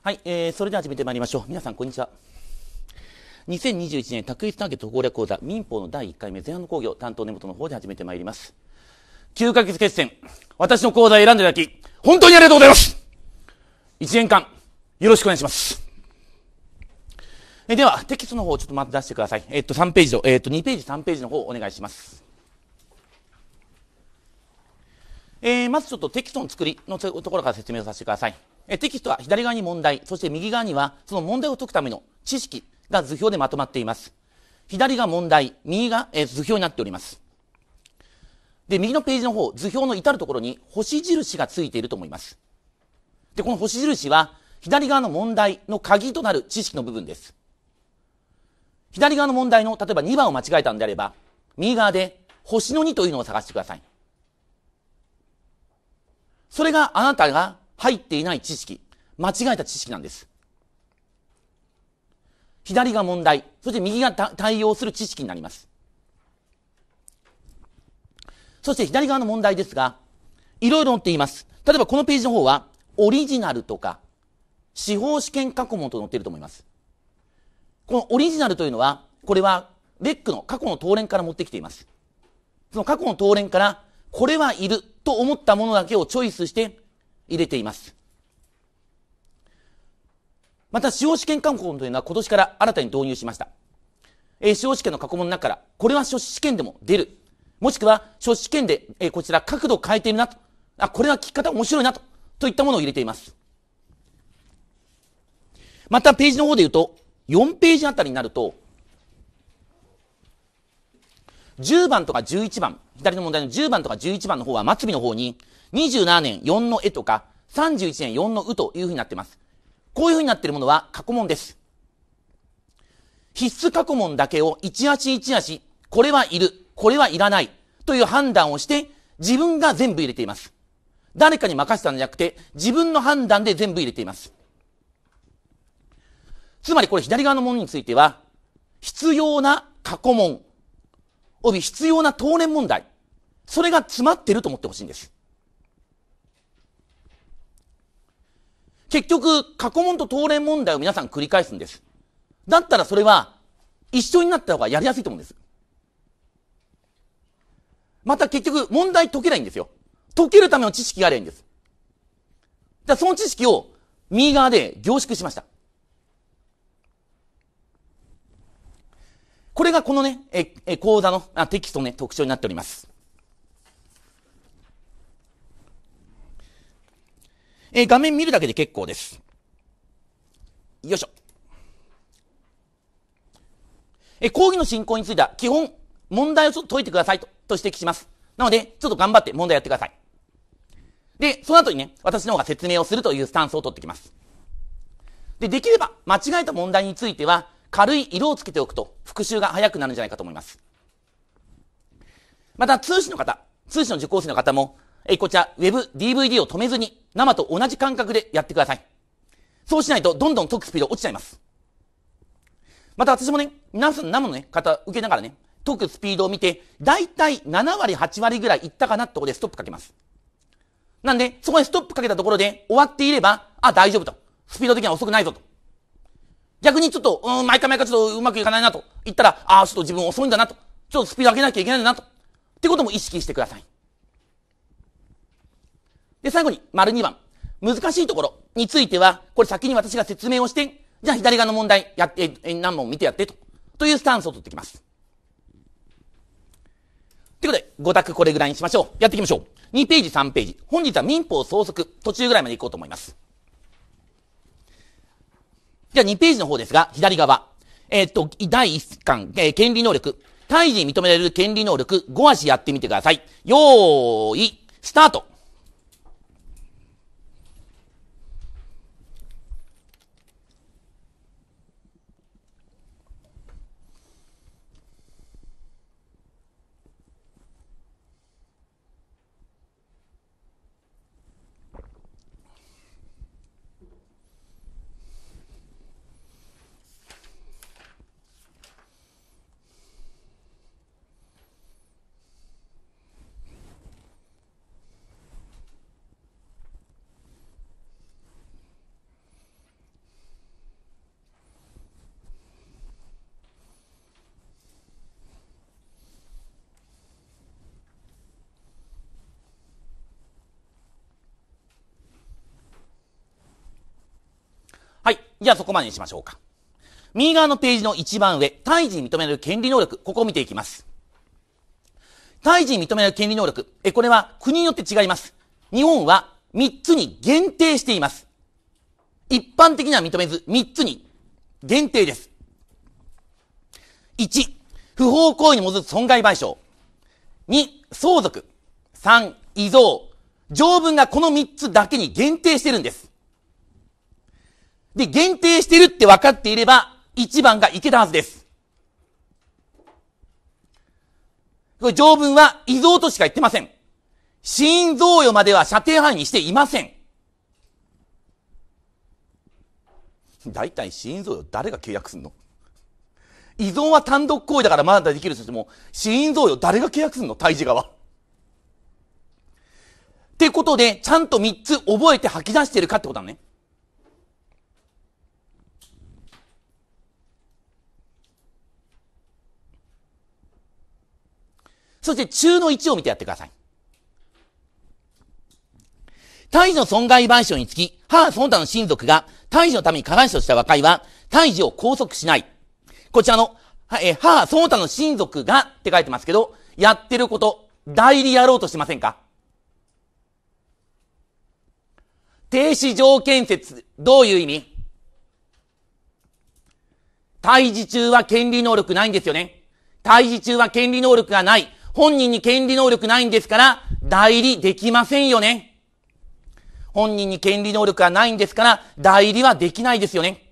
はい、えー、それでは始めてまいりましょう。皆さん、こんにちは。2021年卓一ターゲット攻略講座民法の第1回目前半の講義を担当根本の方で始めてまいります。9ヶ月決戦、私の講座を選んでいただき、本当にありがとうございます !1 年間、よろしくお願いします。えでは、テキストの方をちょっとまず出してください。えっと、3ページと、えっと、2ページ、3ページの方お願いします。えー、まずちょっとテキストの作りのところから説明をさせてください。えテキストは左側に問題、そして右側にはその問題を解くための知識が図表でまとまっています。左が問題、右が、え図表になっております。で、右のページの方、図表の至るところに星印がついていると思います。で、この星印は、左側の問題の鍵となる知識の部分です。左側の問題の、例えば2番を間違えたんであれば、右側で星の2というのを探してください。それがあなたが入っていない知識、間違えた知識なんです。左が問題、そして右が対応する知識になります。そして左側の問題ですが、いろいろ載っています。例えばこのページの方は、オリジナルとか、司法試験過去問と載っていると思います。このオリジナルというのは、これはレックの過去の当連から持ってきています。その過去の当連から、これはいると思ったものだけをチョイスして、入れています。また、司法試験勧告というのは今年から新たに導入しました。えー、司法試験の過去問の中から、これは書試験でも出る。もしくは、書試験で、えー、こちら角度を変えているなと。あ、これは聞き方面白いなと。といったものを入れています。また、ページの方で言うと、4ページあたりになると、10番とか11番、左の問題の10番とか11番の方は末尾の方に、27年4の絵とか、31年4のうというふうになっています。こういうふうになっているものは過去問です。必須過去問だけを一足一足、これはいる、これはいらないという判断をして、自分が全部入れています。誰かに任せたんじゃなくて、自分の判断で全部入れています。つまりこれ左側のものについては、必要な過去問、および必要な当年問題、それが詰まってると思ってほしいんです。結局、過去問と当連問題を皆さん繰り返すんです。だったらそれは、一緒になった方がやりやすいと思うんです。また結局、問題解けないんですよ。解けるための知識があればいいんです。だその知識を右側で凝縮しました。これがこのね、え、え講座のあテキストのね、特徴になっております。えー、画面見るだけで結構です。よいしょ。え、講義の進行については、基本、問題をちょっと解いてくださいと、と指摘します。なので、ちょっと頑張って問題やってください。で、その後にね、私の方が説明をするというスタンスを取ってきます。で、できれば、間違えた問題については、軽い色をつけておくと、復習が早くなるんじゃないかと思います。また、通信の方、通信の受講生の方も、えこちら、ウェブ DVD を止めずに、生と同じ感覚でやってください。そうしないと、どんどん解くスピード落ちちゃいます。また私もね、皆さん生のね、方受けながらね、解くスピードを見て、だいたい7割、8割ぐらいいったかなってとことでストップかけます。なんで、そこでストップかけたところで終わっていれば、あ、大丈夫と。スピード的には遅くないぞと。逆にちょっと、うん、毎回毎回ちょっとうまくいかないなと言ったら、ああ、ちょっと自分遅いんだなと。ちょっとスピード上げなきゃいけないんだなと。ってことも意識してください。で、最後に、丸2番。難しいところについては、これ先に私が説明をして、じゃあ左側の問題やって、何問見てやってと。というスタンスを取ってきます。ということで、5択これぐらいにしましょう。やっていきましょう。2ページ、3ページ。本日は民法創則、途中ぐらいまでいこうと思います。じゃあ2ページの方ですが、左側。えー、っと、第1巻、えー、権利能力。胎児認められる権利能力、5足やってみてください。よーい、スタートじゃあそこまでにしましょうか。右側のページの一番上、胎児に認められる権利能力、ここを見ていきます。胎児に認められる権利能力、え、これは国によって違います。日本は3つに限定しています。一般的には認めず、3つに限定です。1、不法行為に基づく損害賠償。2、相続。3、遺贈。条文がこの3つだけに限定してるんです。で、限定してるって分かっていれば、1番がいけたはずです。これ条文は、異贈としか言ってません。心臓与までは射程範囲にしていません。大体心臓与誰が契約すんの遺存は単独行為だからまだできるとしても、死因贈与誰が契約するの胎児側。ってことで、ちゃんと3つ覚えて吐き出してるかってことなのね。そして中の1を見てやってください。胎児の損害賠償につき、母その他の親族が胎児のために加害者とした和解は、胎児を拘束しない。こちらの、え母その他の親族がって書いてますけど、やってること、代理やろうとしてませんか停止条件説、どういう意味胎児中は権利能力ないんですよね。胎児中は権利能力がない。本人に権利能力ないんですから、代理できませんよね。本人に権利能力がないんですから、代理はできないですよね。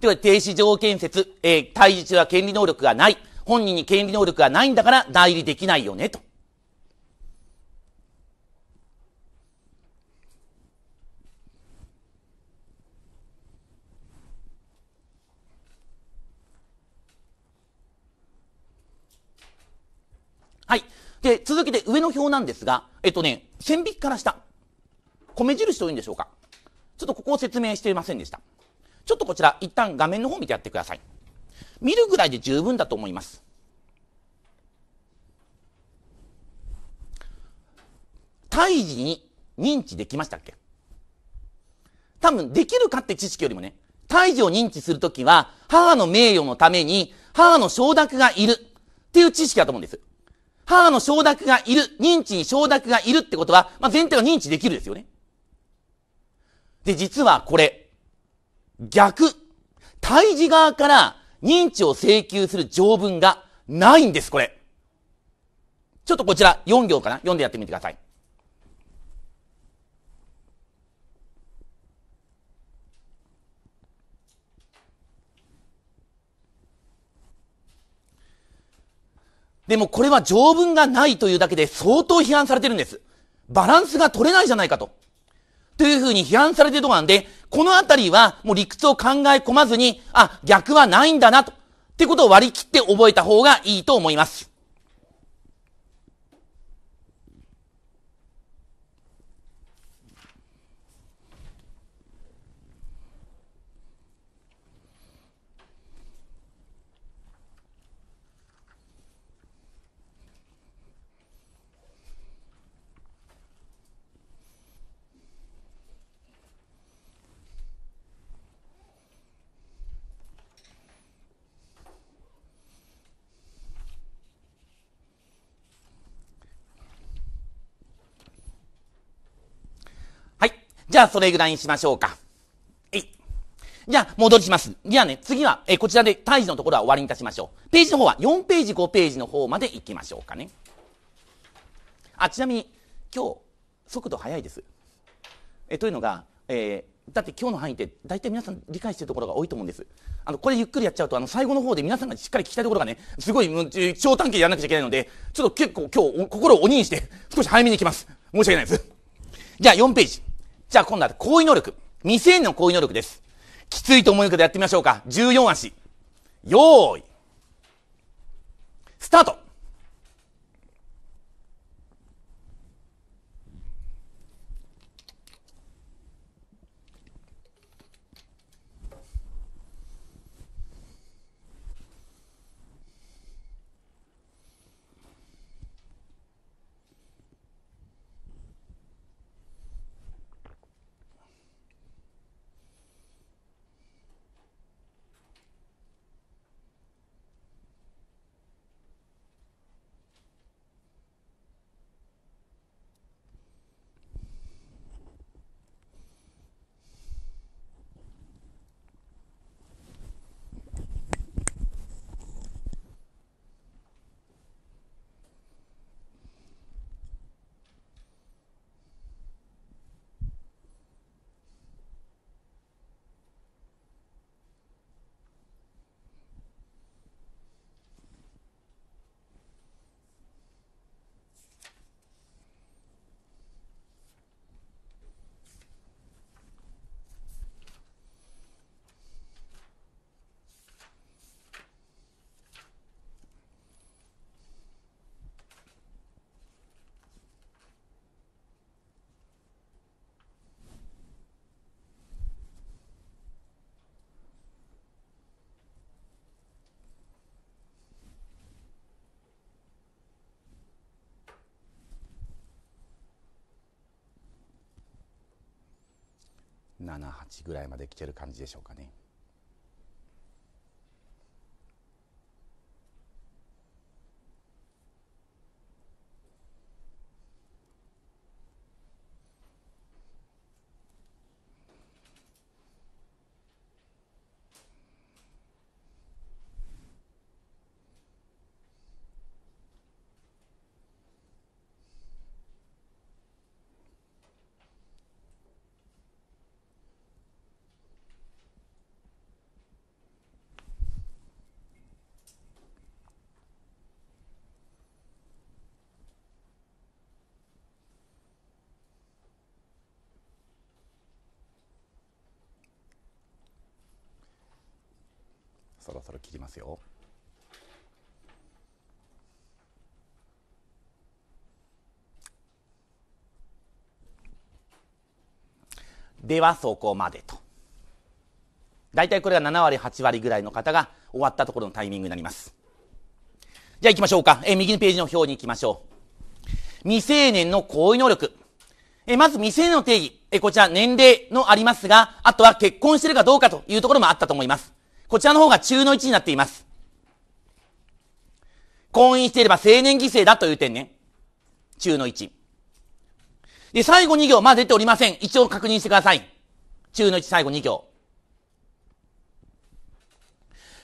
では停止条件説、えー、対立は権利能力がない。本人に権利能力がないんだから代理できないよね、と。はい。で、続けて上の表なんですが、えっとね、線引きから下。米印というんでしょうか。ちょっとここを説明していませんでした。ちょっとこちら、一旦画面の方見てやってください。見るぐらいで十分だと思います。胎児に認知できましたっけ多分、できるかって知識よりもね、胎児を認知するときは、母の名誉のために、母の承諾がいるっていう知識だと思うんです。母の承諾がいる、認知に承諾がいるってことは、まあ、前提は認知できるですよね。で、実はこれ、逆、胎児側から認知を請求する条文がないんです、これ。ちょっとこちら4行かな読んでやってみてください。でもこれは条文がないというだけで相当批判されてるんです。バランスが取れないじゃないかと。というふうに批判されてるとこなんで、このあたりはもう理屈を考え込まずに、あ、逆はないんだなと。ってことを割り切って覚えた方がいいと思います。じゃあ、それぐらいにしましょうか。えい。じゃあ、戻りします。じゃあね、次は、えこちらで胎児のところは終わりにいたしましょう。ページの方は4ページ、5ページの方まで行きましょうかね。あ、ちなみに、今日、速度速いです。えというのが、えー、だって今日の範囲って大体皆さん理解してるところが多いと思うんです。あの、これゆっくりやっちゃうと、あの、最後の方で皆さんがしっかり聞きたいところがね、すごい、超短期やらなくちゃいけないので、ちょっと結構今日、心を鬼にして、少し早めに行きます。申し訳ないです。じゃあ、4ページ。じゃあ今度は行為能力。未成年の行為能力です。きついと思うけどやってみましょうか。14足。よーい。スタート78ぐらいまで来てる感じでしょうかね。そろ聞きますよ。ではそこまでと。大体これが7割、8割ぐらいの方が終わったところのタイミングになります。じゃあ行きましょうか。え右のページの表に行きましょう。未成年の行為能力。えまず未成年の定義。えこちら年齢のありますが、あとは結婚してるかどうかというところもあったと思います。こちらの方が中の1になっています。婚姻していれば青年犠牲だという点ね。中の1。で、最後2行、まあ出ておりません。一応確認してください。中の1、最後2行。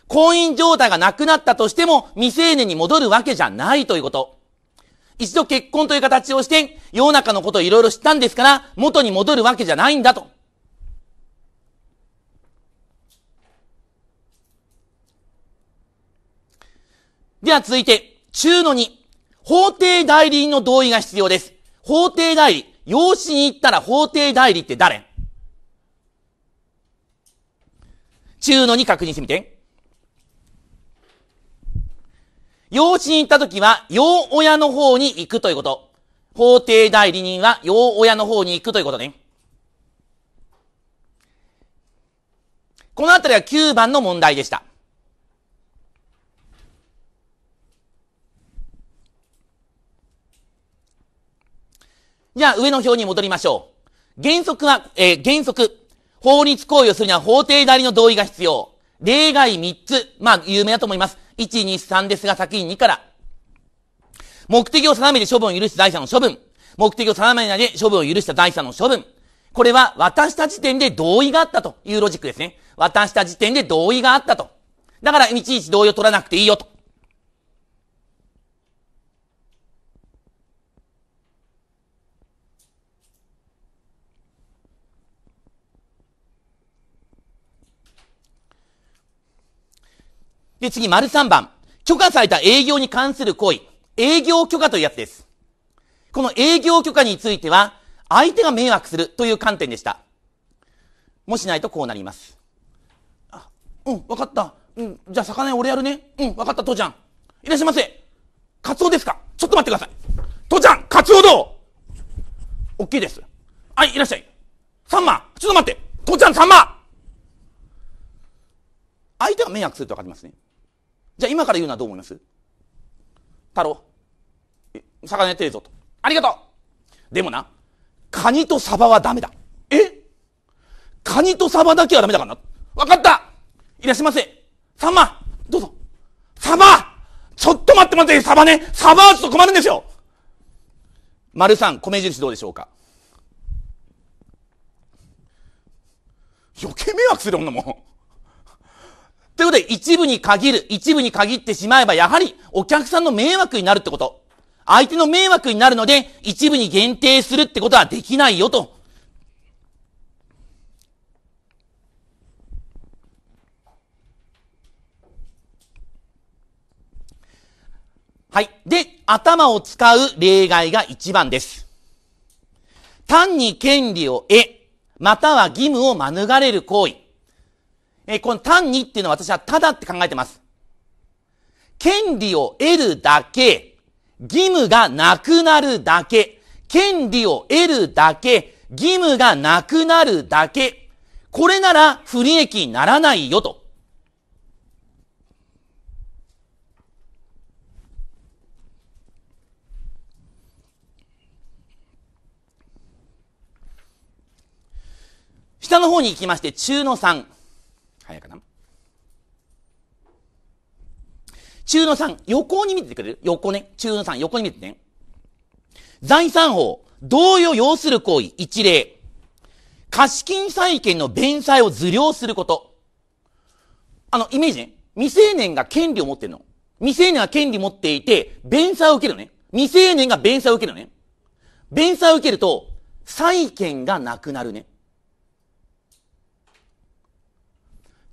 婚姻状態がなくなったとしても、未成年に戻るわけじゃないということ。一度結婚という形をして、世の中のことをいろいろ知ったんですから、元に戻るわけじゃないんだと。では続いて、中の2。法定代理人の同意が必要です。法定代理。養子に行ったら法定代理って誰中の2確認してみて。養子に行った時は、養親の方に行くということ。法定代理人は養親の方に行くということね。このあたりは9番の問題でした。じゃあ上の表に戻りましょう。原則は、えー、原則。法律行為をするには法定代理の同意が必要。例外3つ。まあ、有名だと思います。1、2、3ですが、先に2から。目的を定めて処分を許した財産の処分。目的を定めないで処分を許した財産の処分。これは渡した時点で同意があったというロジックですね。渡した時点で同意があったと。だから、いちいち同意を取らなくていいよと。で、次、丸3番。許可された営業に関する行為。営業許可というやつです。この営業許可については、相手が迷惑するという観点でした。もしないとこうなります。あ、うん、わかった。うん、じゃあ魚俺やるね。うん、わかった、父ちゃん。いらっしゃいませ。カツオですかちょっと待ってください。父ちゃん、カツオどうオッケーです。はい、いらっしゃい。サンマちょっと待って父ちゃん、サンマ相手が迷惑するとわかりますね。じゃあ今から言うのはどう思います太郎、魚やってるぞと。ありがとうでもな、カニとサバはダメだ。えカニとサバだけはダメだからな。わかったいらっしゃいませ。サンマどうぞ。サバちょっと待って待って、サバね。サバはちょっと困るんですよ。丸さん、米印どうでしょうか余計迷惑する女も。ということで、一部に限る、一部に限ってしまえば、やはり、お客さんの迷惑になるってこと。相手の迷惑になるので、一部に限定するってことはできないよと。はい。で、頭を使う例外が一番です。単に権利を得、または義務を免れる行為。えー、この単にっていうのは私はただって考えてます。権利を得るだけ、義務がなくなるだけ、権利を得るだけ、義務がなくなるだけ、これなら不利益にならないよと。下の方に行きまして、中の3。早いかな。中のん、横に見ててくれる横ね。中のん、横に見ててね。財産法、同意を要する行為、一例。貸金債権の弁済を図領すること。あの、イメージね。未成年が権利を持ってるの。未成年は権利持っていて、弁済を受けるのね。未成年が弁済を受けるのね。弁済を受けると、債権がなくなるね。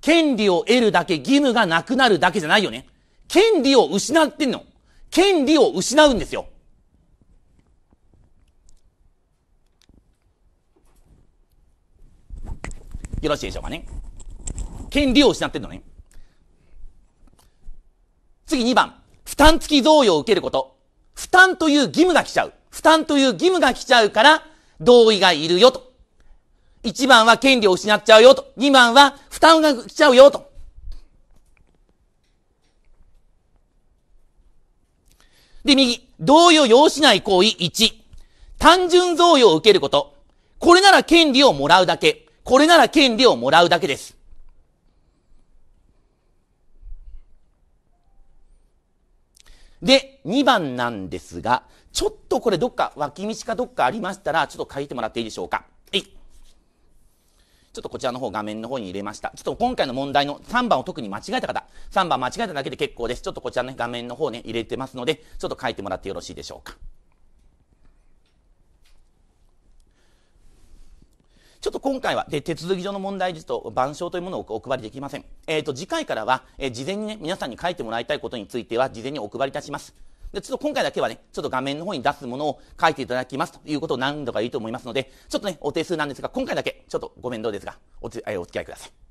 権利を得るだけ義務がなくなるだけじゃないよね。権利を失ってんの。権利を失うんですよ。よろしいでしょうかね。権利を失ってんのね。次2番。負担付き贈与を受けること。負担という義務が来ちゃう。負担という義務が来ちゃうから、同意がいるよと。1番は権利を失っちゃうよと。2番は負担が来ちゃうよと。で、右。同意を要しない行為1。単純贈与を受けること。これなら権利をもらうだけ。これなら権利をもらうだけです。で、2番なんですが、ちょっとこれどっか脇道かどっかありましたら、ちょっと書いてもらっていいでしょうか。はい。ちょっとこちらの方画面の方に入れました。ちょっと今回の問題の3番を特に間違えた方、3番間違えただけで結構です。ちょっとこちらの画面の方ね、入れてますので、ちょっと書いてもらってよろしいでしょうか。ちょっと今回は、で、手続き上の問題ですと、板書というものをお配りできません。えっ、ー、と、次回からは、えー、事前にね、皆さんに書いてもらいたいことについては、事前にお配りいたします。で、ちょっと今回だけはね、ちょっと画面の方に出すものを書いていただきますということを何度か言うと思いますので、ちょっとね、お手数なんですが、今回だけ、ちょっとご面倒ですが、おつ、えー、お付き合いください。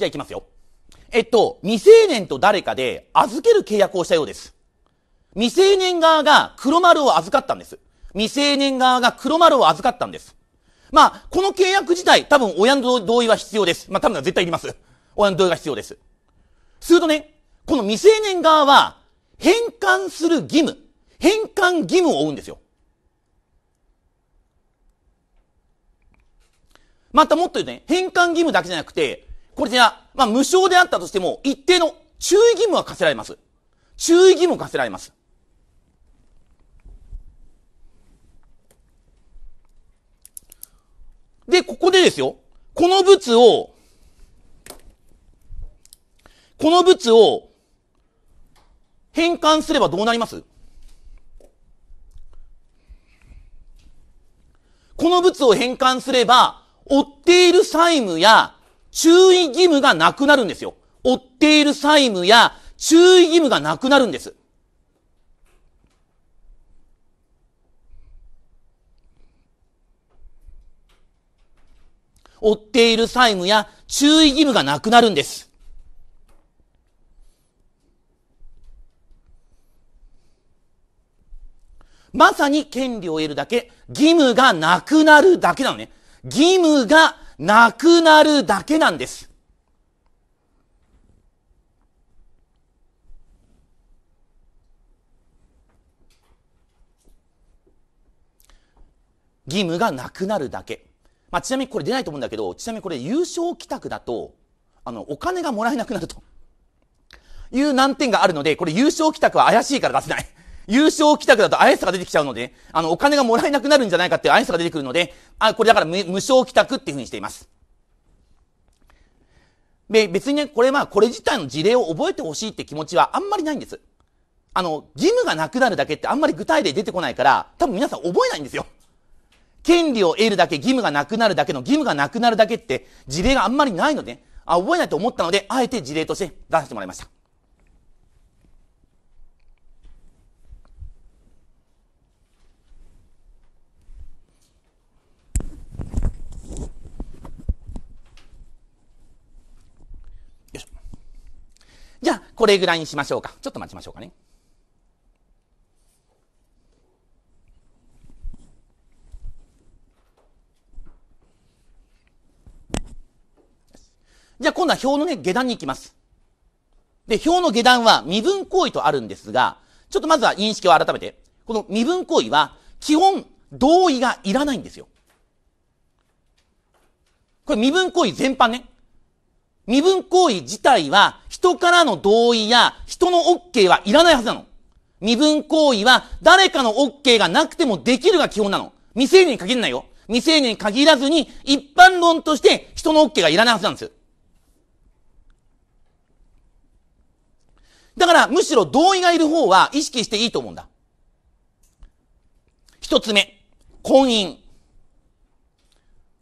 じゃあ行きますよ。えっと、未成年と誰かで預ける契約をしたようです。未成年側が黒丸を預かったんです。未成年側が黒丸を預かったんです。まあ、この契約自体、多分親の同意は必要です。まあ、多分絶対いります。親の同意が必要です。するとね、この未成年側は、返還する義務、返還義務を負うんですよ。またもっと言うとね、返還義務だけじゃなくて、これじゃ、まあ、無償であったとしても、一定の注意義務は課せられます。注意義務課せられます。で、ここでですよ。この物を、この物を変換すればどうなりますこの物を変換すれば、追っている債務や注意義務がなくなるんですよ。追っている債務や注意義務がなくなるんです。負っている債務や注意義務がなくなるんです。まさに権利を得るだけ、義務がなくなるだけなのね。義務がなくなるだけなんです。義務がなくなるだけ。まあ、ちなみにこれ出ないと思うんだけど、ちなみにこれ優勝帰宅だと、あの、お金がもらえなくなると。いう難点があるので、これ優勝帰宅は怪しいから出せない。優勝帰宅だとアイスが出てきちゃうので、あの、お金がもらえなくなるんじゃないかっていうアイスが出てくるので、あ、これだから無償帰宅っていうふうにしています。で、別にね、これまあ、これ自体の事例を覚えてほしいって気持ちはあんまりないんです。あの、義務がなくなるだけってあんまり具体例出てこないから、多分皆さん覚えないんですよ。権利を得るだけ、義務がなくなるだけの義務がなくなるだけって事例があんまりないので、あ、覚えないと思ったので、あえて事例として出させてもらいました。これぐらいにしましょうか。ちょっと待ちましょうかね。じゃあ今度は表のね、下段に行きます。で、表の下段は身分行為とあるんですが、ちょっとまずは認識を改めて。この身分行為は、基本、同意がいらないんですよ。これ身分行為全般ね。身分行為自体は人からの同意や人の OK はいらないはずなの。身分行為は誰かの OK がなくてもできるが基本なの。未成年に限らないよ。未成年に限らずに一般論として人の OK がいらないはずなんです。だからむしろ同意がいる方は意識していいと思うんだ。一つ目。婚姻。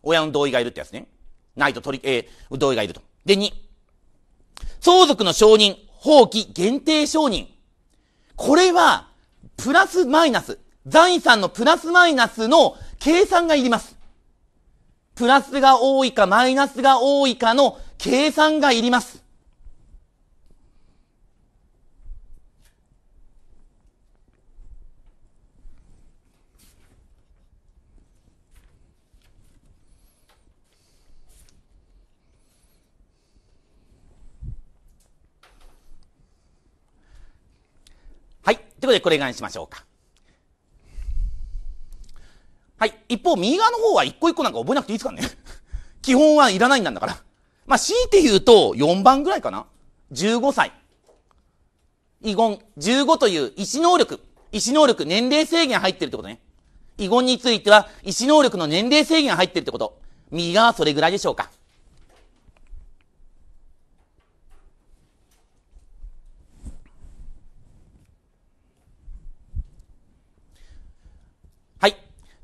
親の同意がいるってやつね。ないと取り、えー、同意がいると。で、2、相続の承認、放棄、限定承認。これは、プラスマイナス、財産のプラスマイナスの計算がいります。プラスが多いかマイナスが多いかの計算がいります。はい。ということで、これぐらいにしましょうか。はい。一方、右側の方は一個一個なんか覚えなくていいですからね。基本はいらないんだから。まあ、強いて言うと、4番ぐらいかな。15歳。遺言。15という意思能力。意思能力、年齢制限入ってるってことね。遺言については、意思能力の年齢制限入ってるってこと。右側はそれぐらいでしょうか。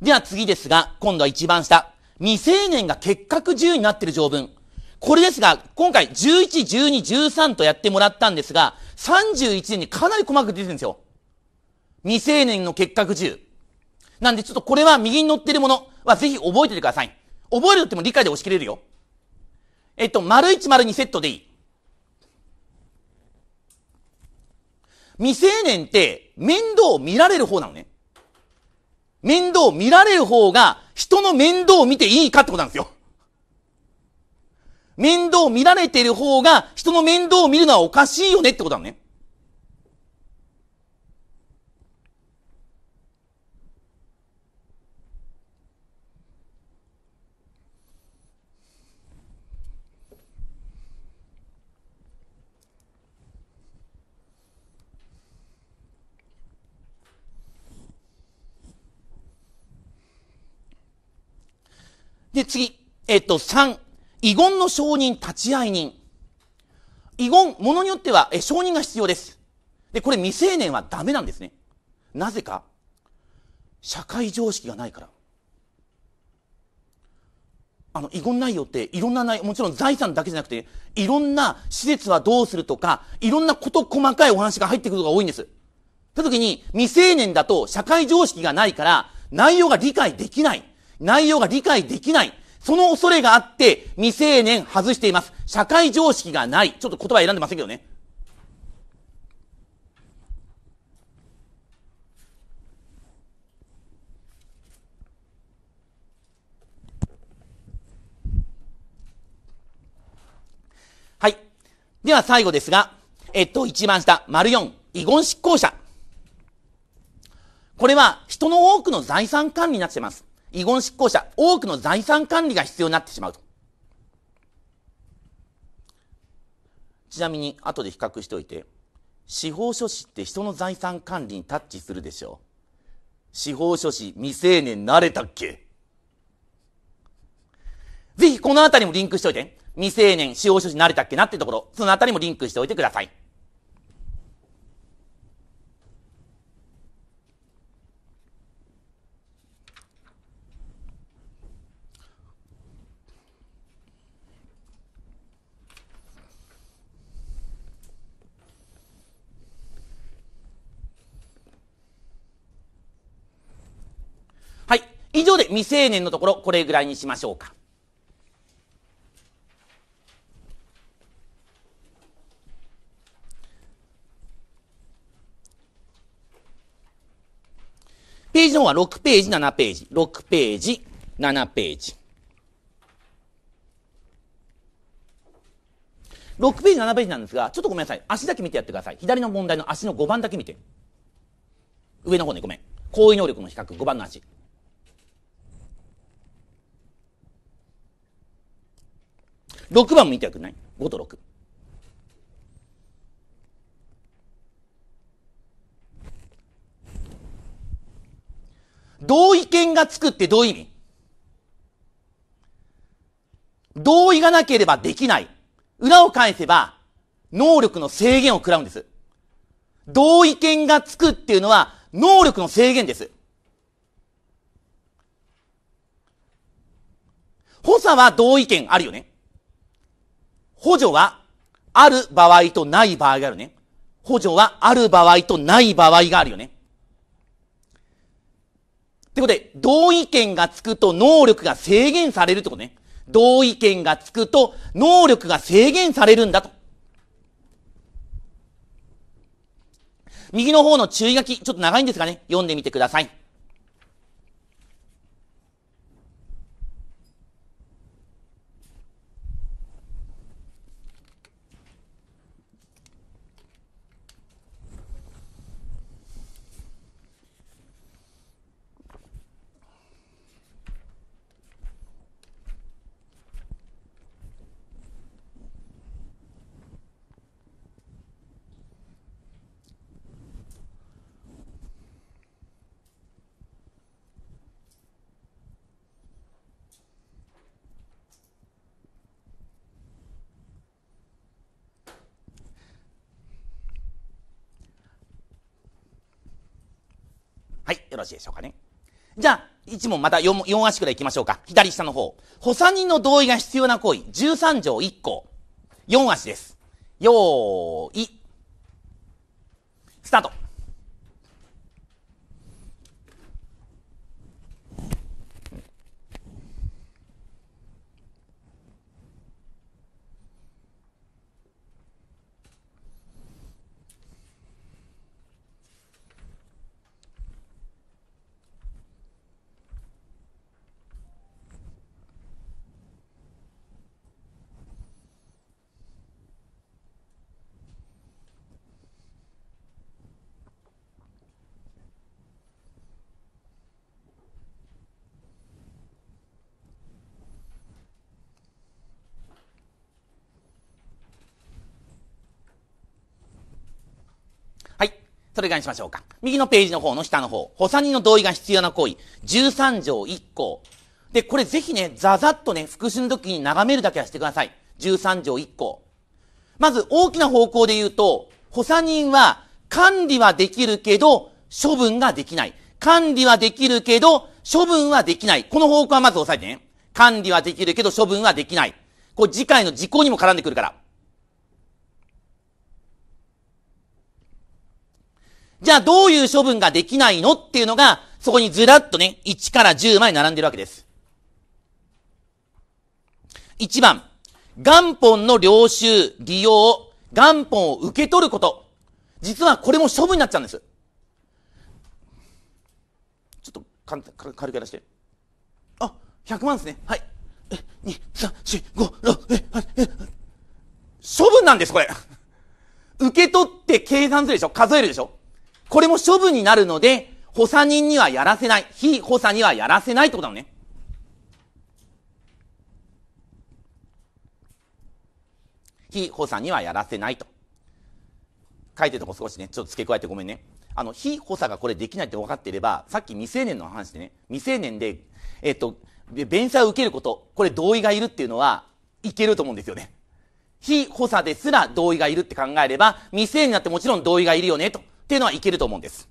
では次ですが、今度は一番下。未成年が結核10になっている条文。これですが、今回11、12、13とやってもらったんですが、31年にかなり細かく出てるんですよ。未成年の結核10。なんでちょっとこれは右に載ってるものはぜひ覚えててください。覚えるとっても理解で押し切れるよ。えっと、丸1、丸2セットでいい。未成年って面倒を見られる方なのね。面倒を見られる方が、人の面倒を見ていいかってことなんですよ。面倒を見られてる方が、人の面倒を見るのはおかしいよねってことなのね。で、次。えっと、三。遺言の承認、立ち会い人。遺言、ものによっては、え、承認が必要です。で、これ未成年はダメなんですね。なぜか。社会常識がないから。あの、遺言内容っていろんな内容、もちろん財産だけじゃなくて、いろんな施設はどうするとか、いろんなこと細かいお話が入ってくることが多いんです。た時に、未成年だと社会常識がないから、内容が理解できない。内容が理解できない。その恐れがあって、未成年外しています。社会常識がない。ちょっと言葉選んでませんけどね。はい。では最後ですが、えっと、一番下、丸4、遺言執行者。これは人の多くの財産管理になってます。遺言執行者、多くの財産管理が必要になってしまうと。ちなみに、後で比較しておいて、司法書士って人の財産管理にタッチするでしょう。司法書士、未成年なれたっけぜひこのあたりもリンクしておいて。未成年、司法書士なれたっけなってところ、そのあたりもリンクしておいてください。以上で未成年のところ、これぐらいにしましょうか。ページの方は6ページ、7ページ。6ページ、7ページ。6ページ、7ページなんですが、ちょっとごめんなさい。足だけ見てやってください。左の問題の足の5番だけ見て。上の方ね、ごめん。行為能力の比較、5番の足。6番見てくない ?5 と6。同意見がつくってどういう意味同意がなければできない。裏を返せば、能力の制限を食らうんです。同意見がつくっていうのは、能力の制限です。補佐は同意見あるよね。補助はある場合とない場合があるね。補助はある場合とない場合があるよね。ってことで、同意見がつくと能力が制限されるってことね。同意見がつくと能力が制限されるんだと。右の方の注意書き、ちょっと長いんですがね、読んでみてください。でしょうかね。じゃあ、一問また 4, 4足くらい行きましょうか。左下の方。補佐人の同意が必要な行為。13条1項。4足です。よい。スタート。れからにしましょうか。右のページの方の下の方。補佐人の同意が必要な行為。13条1項。で、これぜひね、ざざっとね、復習の時に眺めるだけはしてください。13条1項。まず、大きな方向で言うと、補佐人は管理はできるけど、処分ができない。管理はできるけど、処分はできない。この方向はまず押さえてね。管理はできるけど、処分はできない。これ次回の事項にも絡んでくるから。じゃあどういう処分ができないのっていうのが、そこにずらっとね、1から10枚並んでるわけです。1番、元本の領収、利用、元本を受け取ること。実はこれも処分になっちゃうんです。ちょっと、かん軽くやらして。あ、100万ですね。はい。え、2、3、4、5、6、え、はい、え、処分なんです、これ。受け取って計算するでしょ数えるでしょこれも処分になるので、補佐人にはやらせない。非補佐にはやらせないってことなのね。非補佐にはやらせないと。書いてるとこ少しね、ちょっと付け加えてごめんね。あの、非補佐がこれできないって分かっていれば、さっき未成年の話でね、未成年で、えっと、弁済を受けること、これ同意がいるっていうのは、いけると思うんですよね。非補佐ですら同意がいるって考えれば、未成年になってもちろん同意がいるよね、と。っていうのはいけると思うんです。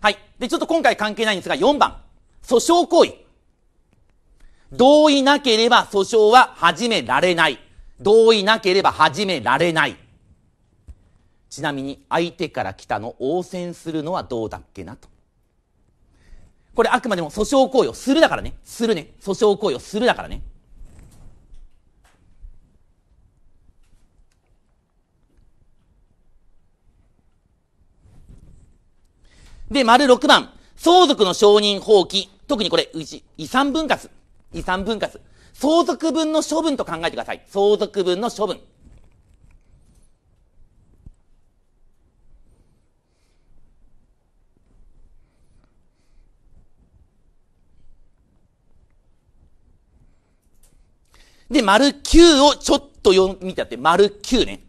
はい。で、ちょっと今回関係ないんですが、4番。訴訟行為。同意なければ訴訟は始められない。同意なければ始められない。ちなみに相手から来たの応戦するのはどうだっけなと。これあくまでも訴訟行為をするだからね。するね。訴訟行為をするだからね。で、丸6番、相続の承認放棄。特にこれ、うち、遺産分割。遺産分割。相続分の処分と考えてください。相続分の処分。で、丸9をちょっと読みてって、丸9ね。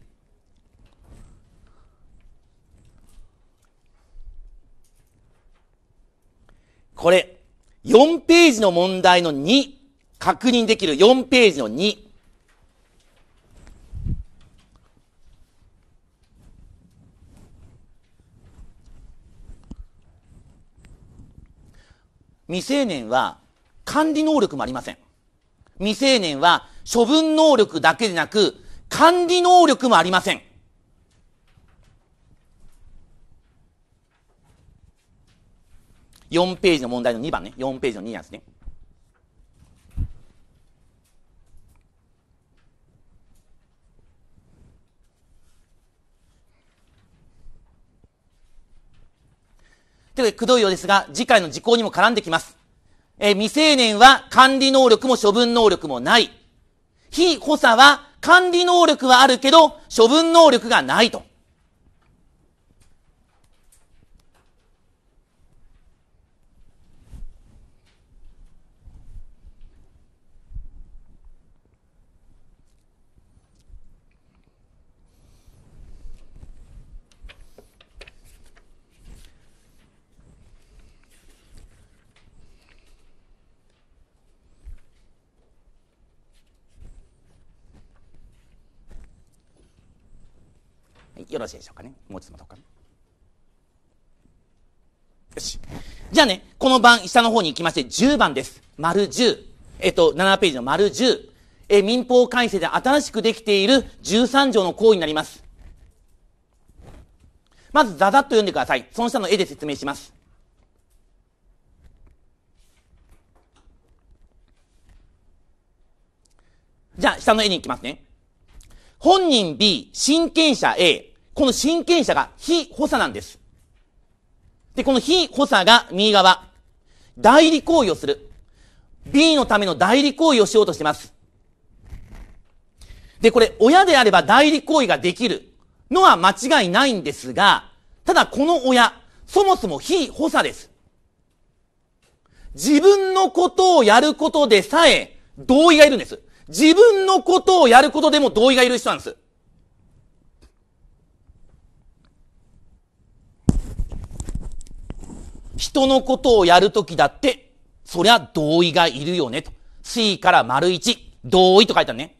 これ、4ページの問題の2、確認できる4ページの2。未成年は管理能力もありません。未成年は処分能力だけでなく管理能力もありません。4ページの問題の2番ね。4ページの2なんですね。というくどいようですが、次回の事項にも絡んできます。え未成年は管理能力も処分能力もない。非補佐は管理能力はあるけど、処分能力がないと。よろしいでしょうかねもうちょっと待とうか、よしじゃあねこの番下の方に行きまして10番です丸10えっと7ページの丸10え民法改正で新しくできている13条の行為になりますまずざざっと読んでくださいその下の絵で説明しますじゃあ、下の絵に行きますね。本人 B、親権者 A。この親権者が非補佐なんです。で、この非補佐が右側。代理行為をする。B のための代理行為をしようとしてます。で、これ、親であれば代理行為ができるのは間違いないんですが、ただこの親、そもそも非補佐です。自分のことをやることでさえ同意がいるんです。自分のことをやることでも同意がいる人なんです。人のことをやるときだって、そりゃ同意がいるよねと。C から丸1、同意と書いてあるね。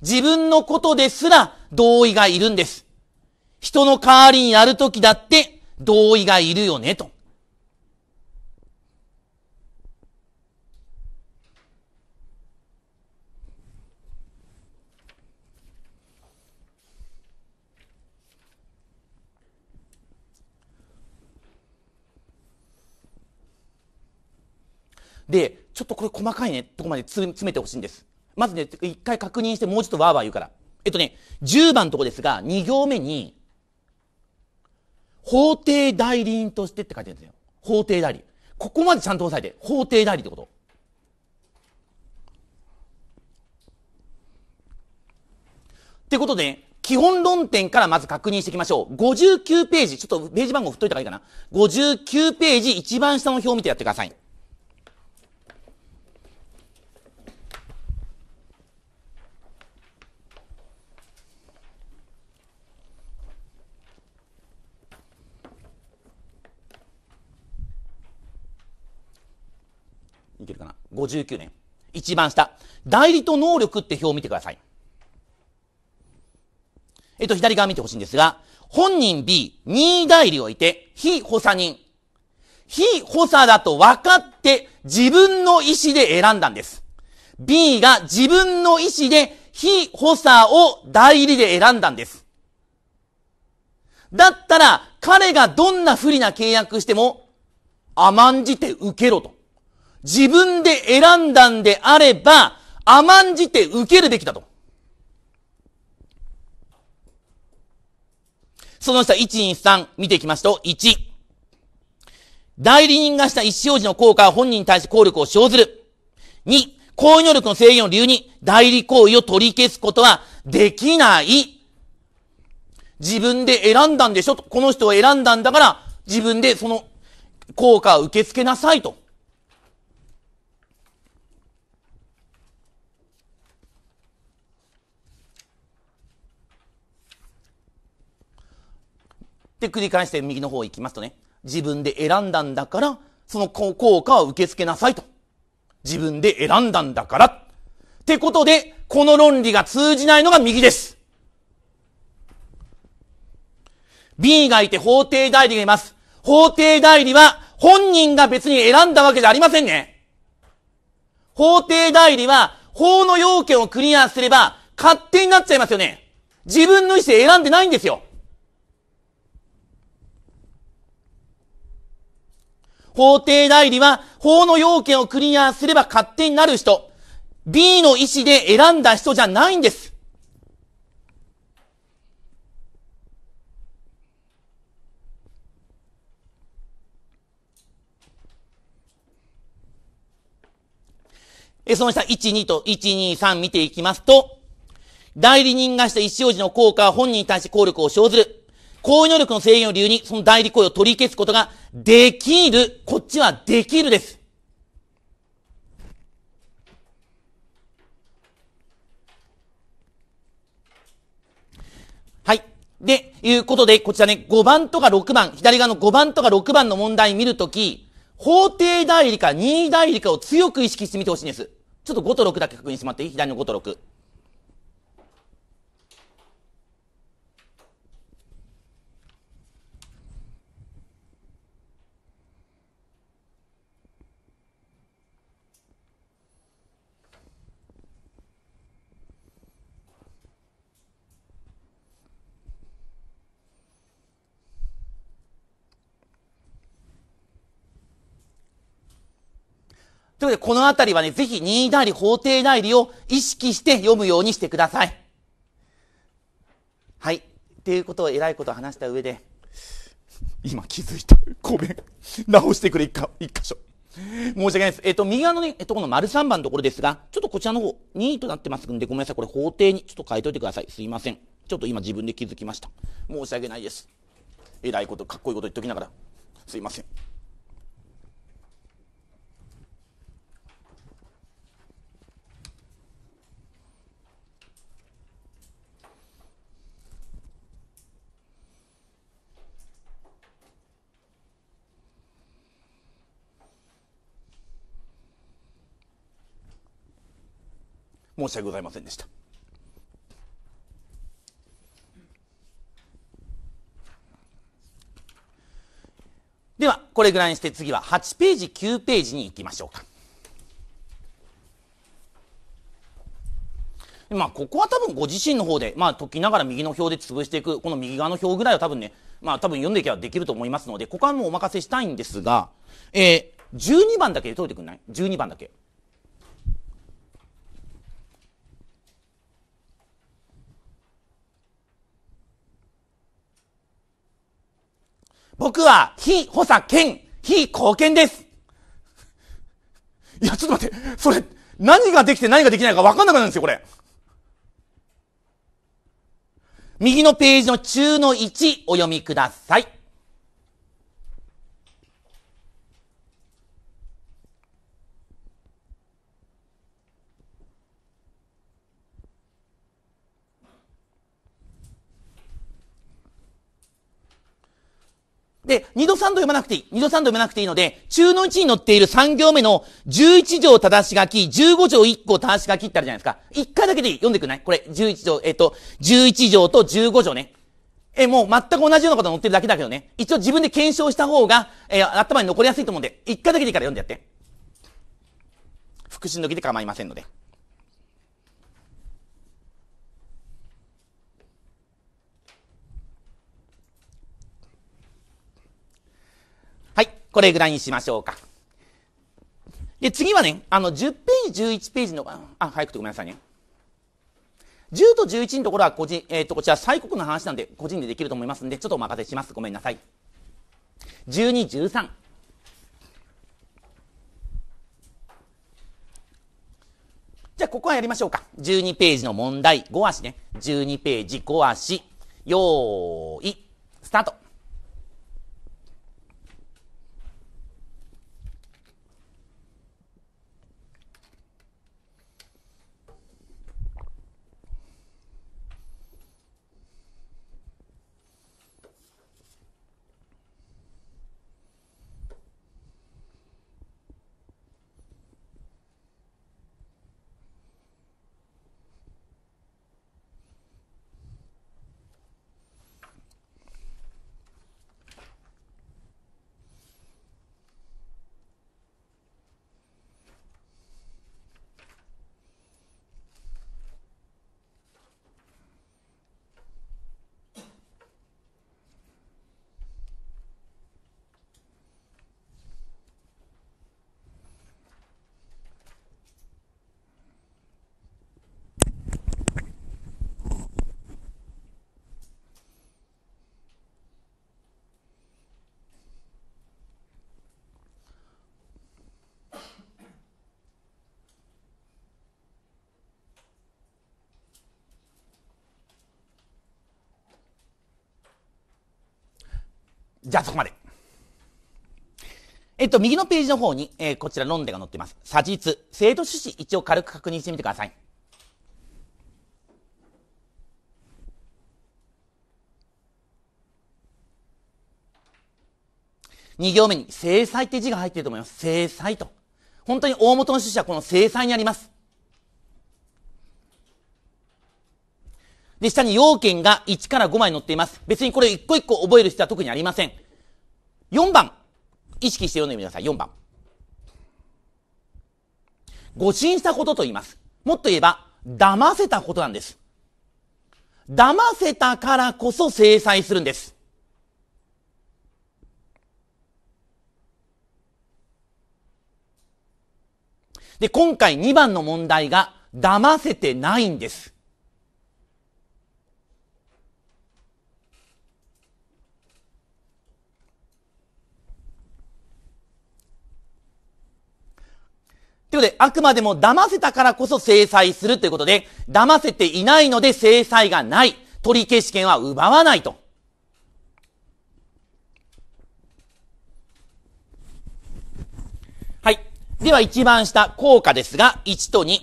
自分のことですら同意がいるんです。人の代わりにやるときだって同意がいるよねと。で、ちょっとこれ細かいね、とこまで詰めてほしいんです。まずね、一回確認してもうちょっとわーわー言うから。えっとね、10番のとこですが、2行目に、法定代理人としてって書いてるんですよ。法定代理。ここまでちゃんと押さえて、法定代理ってこと。ってことで、ね、基本論点からまず確認していきましょう。59ページ、ちょっとページ番号振っといた方がいいかな。59ページ一番下の表を見てやってください。いけるかな。59年。一番下。代理と能力って表を見てください。えっと、左側見てほしいんですが、本人 B、任意代理をいて、非補佐人。非補佐だと分かって自分の意思で選んだんです。B が自分の意思で非補佐を代理で選んだんです。だったら彼がどんな不利な契約しても甘んじて受けろと。自分で選んだんであれば、甘んじて受けるべきだと。その下、1、2、3、見ていきますと、1。代理人がした意思表示の効果は本人に対して効力を生ずる。2、行為能力の制限を理由に代理行為を取り消すことはできない。自分で選んだんでしょと。この人を選んだんだから、自分でその効果を受け付けなさいと。で、繰り返して右の方行きますとね、自分で選んだんだから、その効果を受け付けなさいと。自分で選んだんだから。ってことで、この論理が通じないのが右です。B がいて法定代理がいます。法定代理は本人が別に選んだわけじゃありませんね。法定代理は法の要件をクリアすれば勝手になっちゃいますよね。自分の意思で選んでないんですよ。法定代理は、法の要件をクリアすれば勝手になる人。B の意思で選んだ人じゃないんです。え、その下、1、2と、1、2、3見ていきますと、代理人がした意思表示の効果は本人に対して効力を生ずる。行為能力の制限を理由に、その代理行為を取り消すことができる。こっちはできるです。はい。で、いうことで、こちらね、5番とか6番、左側の5番とか6番の問題見るとき、法定代理か任意代理かを強く意識してみてほしいんです。ちょっと5と6だけ確認してもらっていい左の5と6。ということで、このあたりはね、ぜひ任意代理、法定代理を意識して読むようにしてください。はい。っていうことを偉いことを話した上で、今気づいた。ごめん。直してくれ、一箇、一箇所。申し訳ないです。えっ、ー、と、右側のね、えっ、ー、と、この丸3番のところですが、ちょっとこちらの方、2位となってますんで、ごめんなさい。これ法定にちょっと変えといてください。すいません。ちょっと今自分で気づきました。申し訳ないです。偉いこと、かっこいいこと言っときながら。すいません。申し訳ございませんでした。では、これぐらいにして次は8ページ、9ページに行きましょうか。まあ、ここは多分ご自身の方で、まあ、解きながら右の表で潰していく、この右側の表ぐらいは多分ね、まあ、多分読んでいけばできると思いますので、ここはもうお任せしたいんですが、えー、12番だけで解いてくんない ?12 番だけ。僕は非補佐兼、非貢献です。いや、ちょっと待って、それ、何ができて何ができないか分かんなくなるんですよ、これ。右のページの中の1お読みください。で、二度三度読まなくていい。二度三度読まなくていいので、中の置に載っている3行目の11条正し書き、15条1項正し書きってあるじゃないですか。1回だけでいい。読んでくんないこれ、11条、えっ、と、11条と15条ね。えもう全く同じようなこと載ってるだけだけどね。一応自分で検証した方が、えー、頭に残りやすいと思うんで、1回だけでいいから読んでやって。復習の時で構いませんので。これぐらいにしましょうか。で、次はね、あの、10ページ、11ページの、あ、早くてごめんなさいね。10と11のところは個人、えっ、ー、と、こちら、最国の話なんで、個人でできると思いますんで、ちょっとお任せします。ごめんなさい。12、13。じゃあ、ここはやりましょうか。12ページの問題、5足ね。12ページ、5足。よーい、スタート。じゃあそこまで。えっと、右のページの方に、えー、こちら論点が載っています。写実、制度趣旨、一応軽く確認してみてください。2行目に制裁って字が入っていると思います。制裁と。本当に大元の趣旨はこの制裁にあります。で、下に要件が1から5枚載っています。別にこれ1個1個覚える人は特にありません。4番。意識して読んでみてください。4番。誤信したことと言います。もっと言えば、騙せたことなんです。騙せたからこそ制裁するんです。で、今回2番の問題が、騙せてないんです。ということで、あくまでも騙せたからこそ制裁するということで、騙せていないので制裁がない。取り消し権は奪わないと。はい。では一番下、効果ですが、1と2。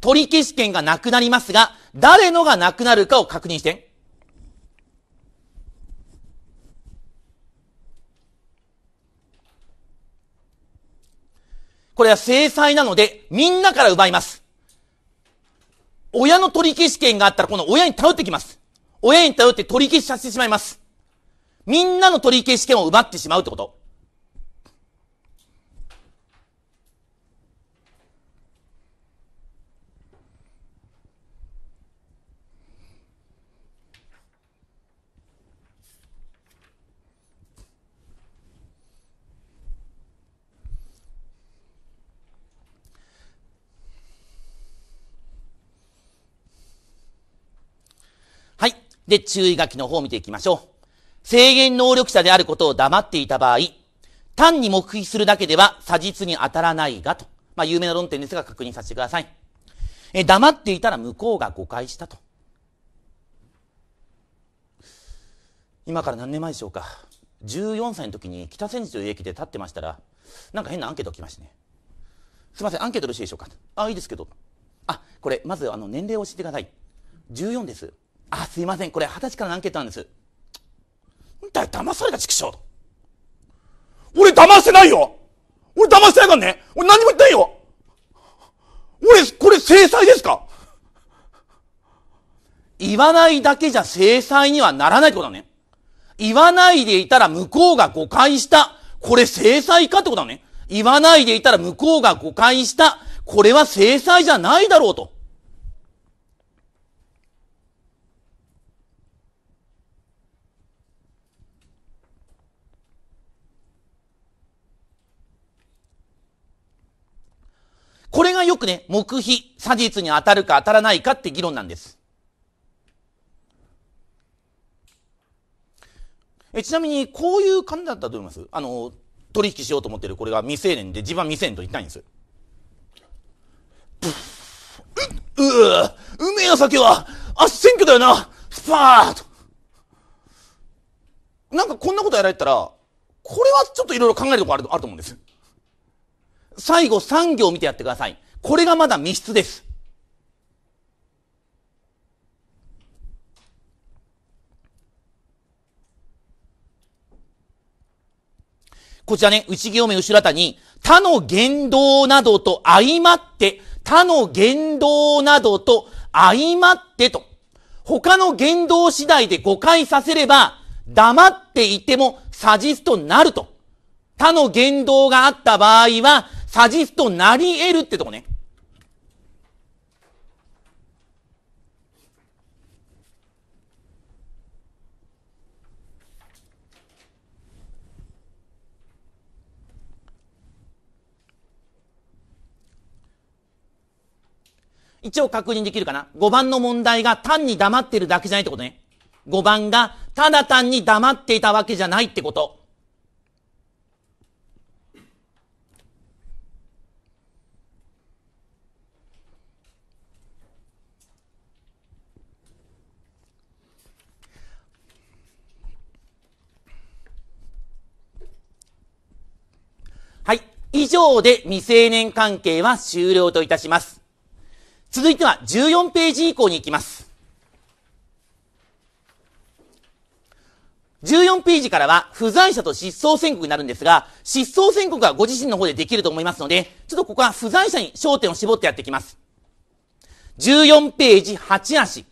取り消し権がなくなりますが、誰のがなくなるかを確認して。これは制裁なので、みんなから奪います。親の取り消し権があったら、この親に頼ってきます。親に頼って取り消しさせてしまいます。みんなの取り消し権を奪ってしまうってこと。で、注意書きの方を見ていきましょう。制限能力者であることを黙っていた場合、単に黙秘するだけでは詐実に当たらないがと。まあ、有名な論点ですが確認させてください。え、黙っていたら向こうが誤解したと。今から何年前でしょうか。14歳の時に北千住という駅で立ってましたら、なんか変なアンケート来ましてね。すいません、アンケートよろしいでしょうか。あ、いいですけど。あ、これ、まずあの年齢を教えてください。14です。あ、すいません、これ二十歳からのアンケートなんです。だ騙された畜生。俺騙してないよ俺騙してないからね俺何も言ってないよ俺、これ制裁ですか言わないだけじゃ制裁にはならないってことだね。言わないでいたら向こうが誤解した。これ制裁かってことだね。言わないでいたら向こうが誤解した。これは制裁じゃないだろうと。これがよくね、黙秘、査実に当たるか当たらないかって議論なんです。えちなみに、こういう感じだったらどう思いますあの、取引しようと思ってるこれが未成年で自分は未成年と言いたいんです。う、うぅ、うめえな酒は、あっせんだよな、スパーと。なんかこんなことやられたら、これはちょっといろいろ考えるとこあるあると思うんです。最後3行見てやってください。これがまだ密室です。こちらね、内行目後ろあたに、他の言動などと相まって、他の言動などと相まってと、他の言動次第で誤解させれば、黙っていてもサジストになると。他の言動があった場合は、サジストなり得るってとこね。一応確認できるかな ?5 番の問題が単に黙ってるだけじゃないってことね。5番がただ単に黙っていたわけじゃないってこと。以上で未成年関係は終了といたします。続いては14ページ以降に行きます。14ページからは不在者と失踪宣告になるんですが、失踪宣告はご自身の方でできると思いますので、ちょっとここは不在者に焦点を絞ってやっていきます。14ページ8足。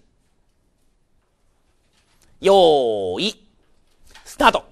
よーい、スタート。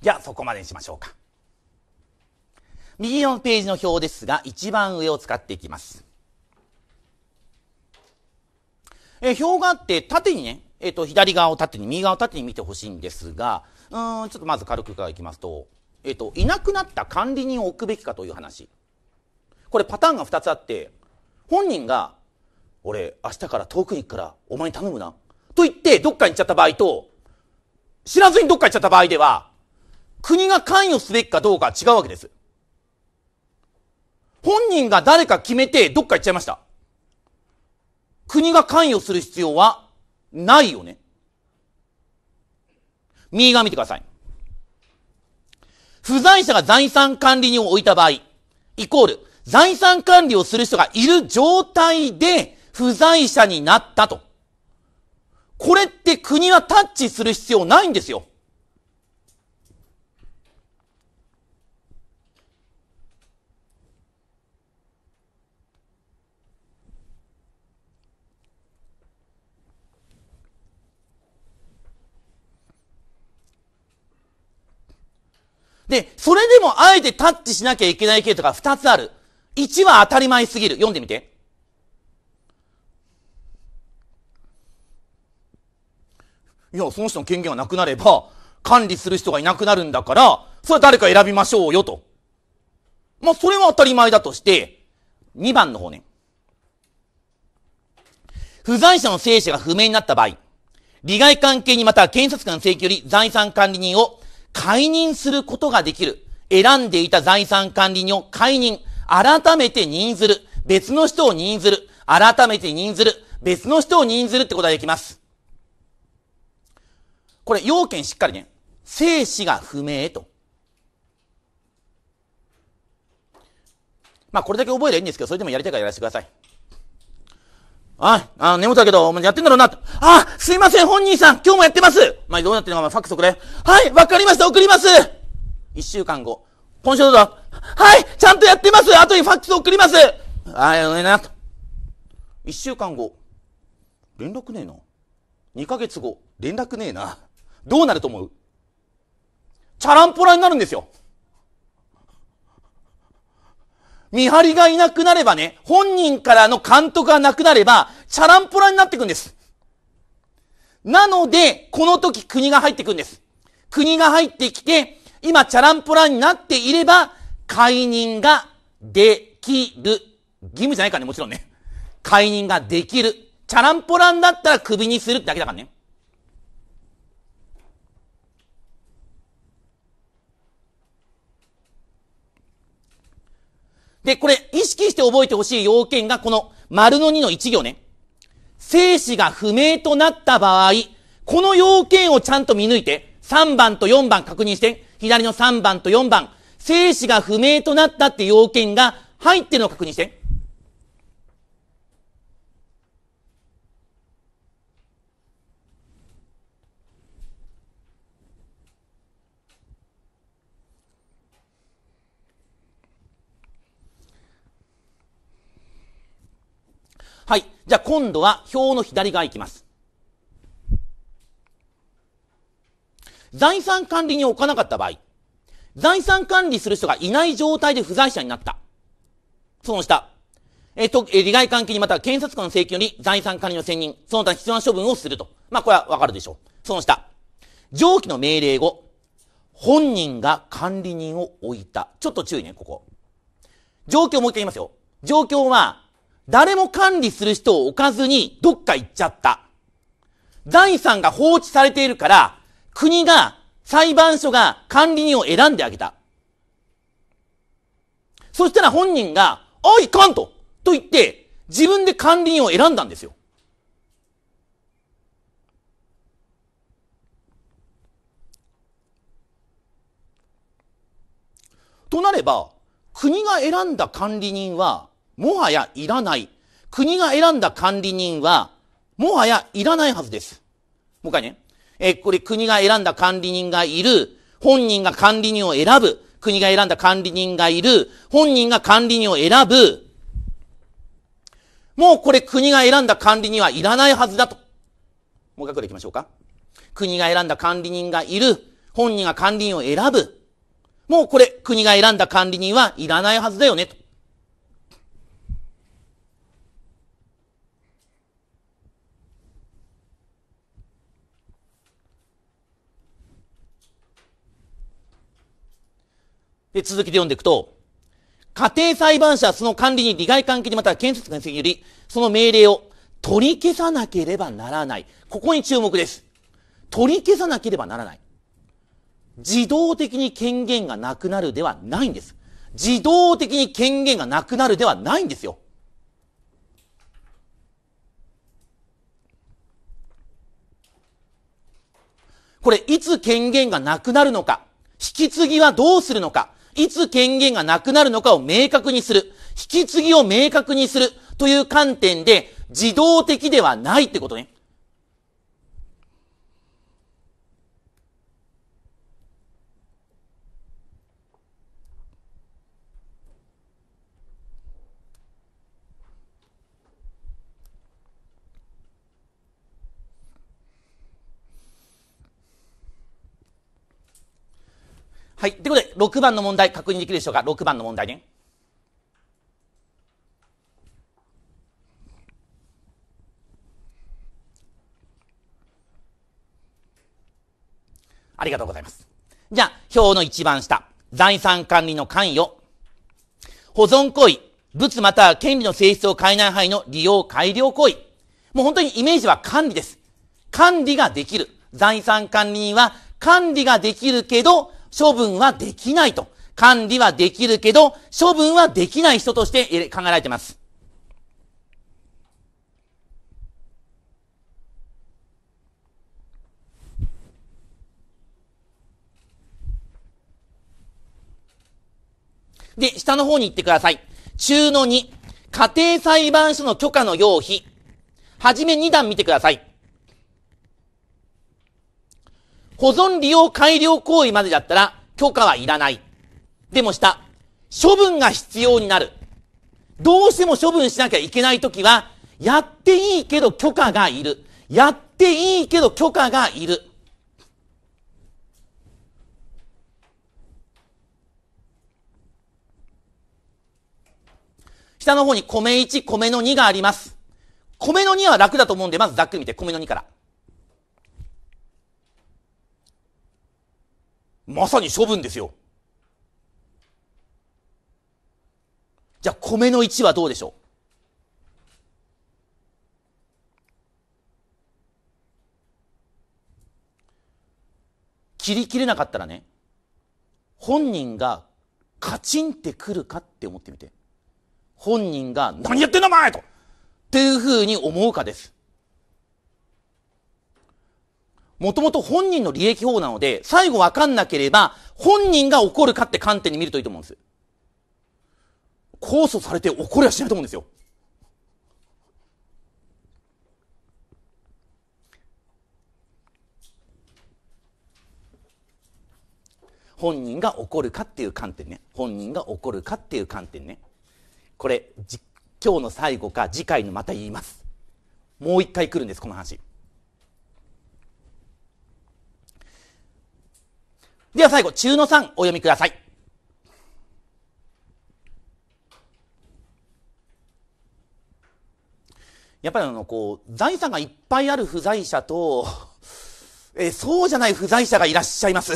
じゃあそこまでにしましょうか。右のページの表ですが、一番上を使っていきます。え表があって縦にね、えっ、ー、と、左側を縦に、右側を縦に見てほしいんですが、うん、ちょっとまず軽くからいきますと、えっ、ー、と、いなくなった管理人を置くべきかという話。これパターンが二つあって、本人が、俺、明日から遠くに行くから、お前に頼むな。と言って、どっかに行っちゃった場合と、知らずにどっか行っちゃった場合では、国が関与すべきかどうかは違うわけです。本人が誰か決めてどっか行っちゃいました。国が関与する必要はないよね。右側見てください。不在者が財産管理人を置いた場合、イコール、財産管理をする人がいる状態で不在者になったと。これって国はタッチする必要ないんですよ。で、それでもあえてタッチしなきゃいけない系とか二つある。一は当たり前すぎる。読んでみて。いや、その人の権限がなくなれば、管理する人がいなくなるんだから、それは誰か選びましょうよと。まあ、それは当たり前だとして、二番の方ね。不在者の生死が不明になった場合、利害関係にまた検察官請求より財産管理人を解任することができる。選んでいた財産管理人を解任。改めて任ずる。別の人を任ずる。改めて任ずる。別の人を任ずるってことができます。これ、要件しっかりね。生死が不明と。まあ、これだけ覚えればいいんですけど、それでもやりたいからやらせてください。あ、あ、眠ったけど、お前やってんだろうな。あ、すいません、本人さん、今日もやってます。まあ、どうなってるのか、まあ、ファックス送れ。はい、わかりました、送ります。一週間後。今週どうぞ。はい、ちゃんとやってます。後にファックス送ります。あい、お願いな。一週間後。連絡ねえな。二ヶ月後。連絡ねえな。どうなると思うチャランポラになるんですよ。見張りがいなくなればね、本人からの監督がなくなれば、チャランポラになっていくんです。なので、この時国が入っていくんです。国が入ってきて、今チャランポラになっていれば、解任ができる。義務じゃないからね、もちろんね。解任ができる。チャランポランだったら首にするってだけだからね。で、これ意識して覚えてほしい要件がこの丸の2の1行ね。生死が不明となった場合、この要件をちゃんと見抜いて、3番と4番確認して、左の3番と4番、生死が不明となったって要件が入ってるのを確認して。じゃあ今度は表の左側行きます。財産管理に置かなかった場合、財産管理する人がいない状態で不在者になった。その下。えっ、と、え利害関係にまたは検察官の請求に財産管理の専任、その他必要な処分をすると。まあ、これはわかるでしょう。その下。上記の命令後、本人が管理人を置いた。ちょっと注意ね、ここ。状況をもう一回言いますよ。状況は、誰も管理する人を置かずにどっか行っちゃった。財産が放置されているから、国が、裁判所が管理人を選んであげた。そしたら本人が、あ、いかんとと言って、自分で管理人を選んだんですよ。となれば、国が選んだ管理人は、もはやいらない。国が選んだ管理人は、もはやいらないはずです。もう一回ね。えこれ国が選んだ管理人がいる。本人が管理人を選ぶ。国が選んだ管理人がいる。本人が管理人を選ぶ。もうこれ国が選んだ管理人はいらないはずだと。もう一回これ行きましょうか。国が選んだ管理人がいる。本人が管理人を選ぶ。もうこれ国が選んだ管理人はいらないはずだよねと。で、続きで読んでいくと、家庭裁判所はその管理に利害関係にまたは検察官責より、その命令を取り消さなければならない。ここに注目です。取り消さなければならない。自動的に権限がなくなるではないんです。自動的に権限がなくなるではないんですよ。これ、いつ権限がなくなるのか、引き継ぎはどうするのか、いつ権限がなくなるのかを明確にする。引き継ぎを明確にするという観点で、自動的ではないってことね。はい。ということで、6番の問題確認できるでしょうか ?6 番の問題ね。ありがとうございます。じゃあ、表の一番下。財産管理の関与。保存行為。物または権利の性質を変えない範囲の利用改良行為。もう本当にイメージは管理です。管理ができる。財産管理人は管理ができるけど、処分はできないと。管理はできるけど、処分はできない人として考えられています。で、下の方に行ってください。中の2、家庭裁判所の許可の要否。はじめ2段見てください。保存利用改良行為までだったら許可はいらない。でも下、処分が必要になる。どうしても処分しなきゃいけないときは、やっていいけど許可がいる。やっていいけど許可がいる。下の方に米1、米の2があります。米の2は楽だと思うんで、まずざっくり見て、米の2から。まさに処分ですよ。じゃあ、米の1はどうでしょう切り切れなかったらね、本人がカチンってくるかって思ってみて。本人が、何やってんだお前とっていうふうに思うかです。もともと本人の利益法なので、最後わかんなければ、本人が怒るかって観点に見るといいと思うんです。控訴されて怒りはしないと思うんですよ。本人が怒るかっていう観点ね。本人が怒るかっていう観点ね。これ、今日の最後か次回のまた言います。もう一回来るんです、この話。では最後、中野さんお読みください。やっぱりあの、こう、財産がいっぱいある不在者と、えー、そうじゃない不在者がいらっしゃいます。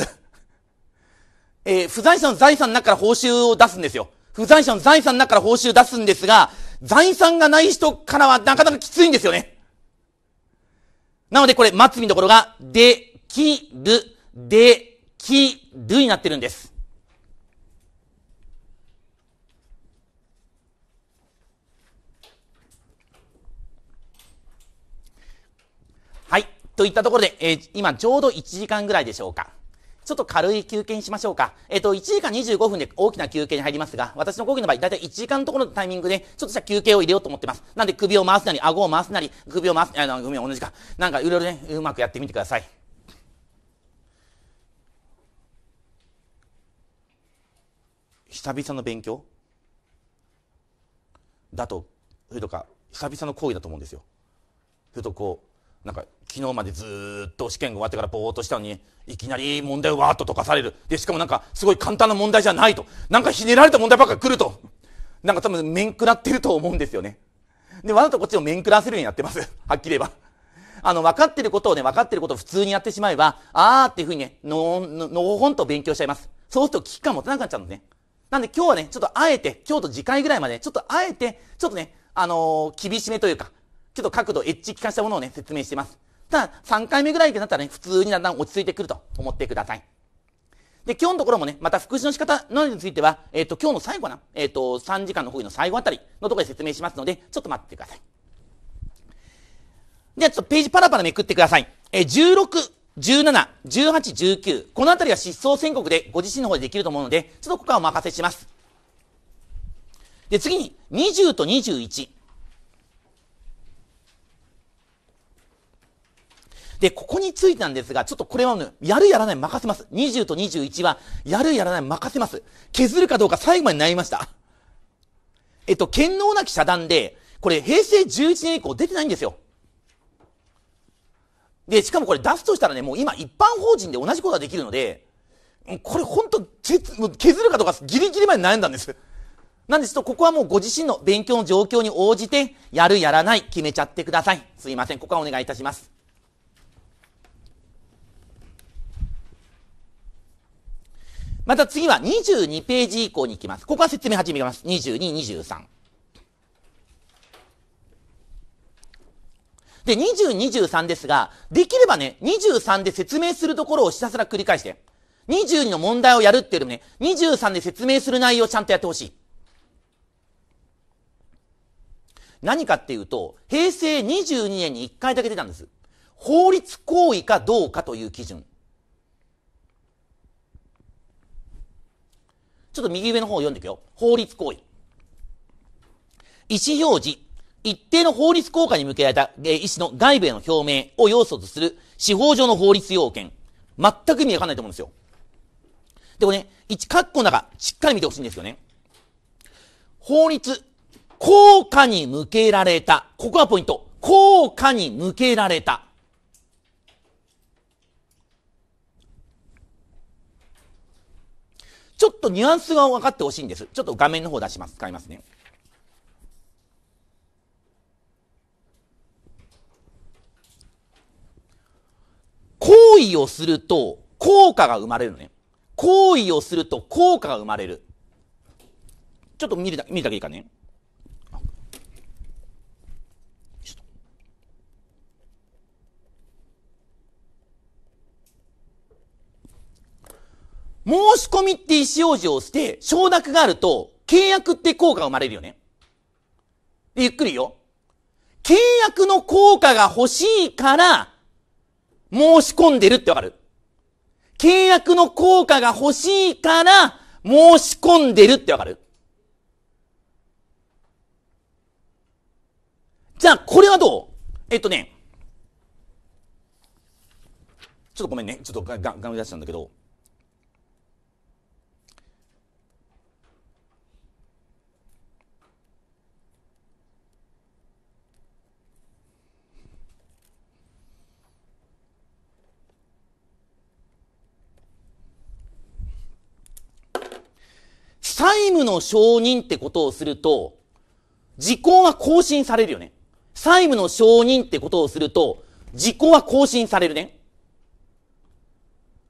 えー、不在者の財産の中から報酬を出すんですよ。不在者の財産の中から報酬を出すんですが、財産がない人からはなかなかきついんですよね。なのでこれ、末尾のところが、で、きる、で、きるになってるんです。はい。といったところで、えー、今ちょうど1時間ぐらいでしょうか。ちょっと軽い休憩にしましょうか。えっ、ー、と、1時間25分で大きな休憩に入りますが、私の講義の場合、だいたい1時間のところのタイミングで、ちょっとした休憩を入れようと思ってます。なんで首を回すなり、顎を回すなり、首を回す、あの、ごめ同じか。なんかいろいろね、うまくやってみてください。久々の勉強だとそれとか久々の行為だと思うんですよそれとこうなんか昨日までずっと試験が終わってからぼーっとしたのにいきなり問題をわーっと解かされるでしかもなんかすごい簡単な問題じゃないとなんかひねられた問題ばっか来るとなんか多分面食らってると思うんですよねでわざとこっちを面食らわせるようになってますはっきり言えばあの、分かってることをね、分かってることを普通にやってしまえば、あーっていうふうにね、の、の、のほほんと勉強しちゃいます。そうすると危機感持たなくなっちゃうんですね。なんで今日はね、ちょっとあえて、今日と次回ぐらいまで、ちょっとあえて、ちょっとね、あのー、厳しめというか、ちょっと角度、エッジ効かしたものをね、説明してます。ただ、3回目ぐらいになったらね、普通にだんだん落ち着いてくると思ってください。で、今日のところもね、また復習の仕方などについては、えっ、ー、と、今日の最後な、えっ、ー、と、3時間の講義の最後あたりのところで説明しますので、ちょっと待ってください。では、ちょっとページパラパラめくってください。えー、16、17、18、19、このあたりは失踪宣告でご自身の方でできると思うので、ちょっとここはお任せします。で、次に、20と21。で、ここについてなんですが、ちょっとこれは、ね、やるやらない任せます。20と21は、やるやらない任せます。削るかどうか最後まで悩みました。えっと、剣能なき遮断で、これ平成11年以降出てないんですよ。で、しかもこれ出すとしたらね、もう今一般法人で同じことができるので、これ本当、削るかとかギリギリまで悩んだんです。なんですと、ここはもうご自身の勉強の状況に応じて、やるやらない決めちゃってください。すいません。ここはお願いいたします。また次は22ページ以降に行きます。ここは説明始めます。22、23。で、20、23ですが、できればね、23で説明するところをひたすら繰り返して、22の問題をやるっていうよりもね、23で説明する内容をちゃんとやってほしい。何かっていうと、平成22年に1回だけ出たんです。法律行為かどうかという基準。ちょっと右上の方を読んでいくよ。法律行為。意思表示、一定の法律効果に向けられた、えー、医師の外部への表明を要素とする司法上の法律要件。全く意味わかんないと思うんですよ。でもね、一、括弧の中、しっかり見てほしいんですよね。法律、効果に向けられた。ここがポイント。効果に向けられた。ちょっとニュアンスが分かってほしいんです。ちょっと画面の方出します。使いますね。行為をすると効果が生まれるのね。行為をすると効果が生まれる。ちょっと見るだ見るだけいいかね。申し込みって意思表示をして、承諾があると、契約って効果が生まれるよね。ゆっくりよ。契約の効果が欲しいから、申し込んでるってわかる契約の効果が欲しいから申し込んでるってわかるじゃあ、これはどうえっとね、ちょっとごめんね。ちょっとガ、ガ、ガム出したんだけど、債務の承認ってことをすると、時効は更新されるよね。債務の承認ってことをすると、時効は更新されるね。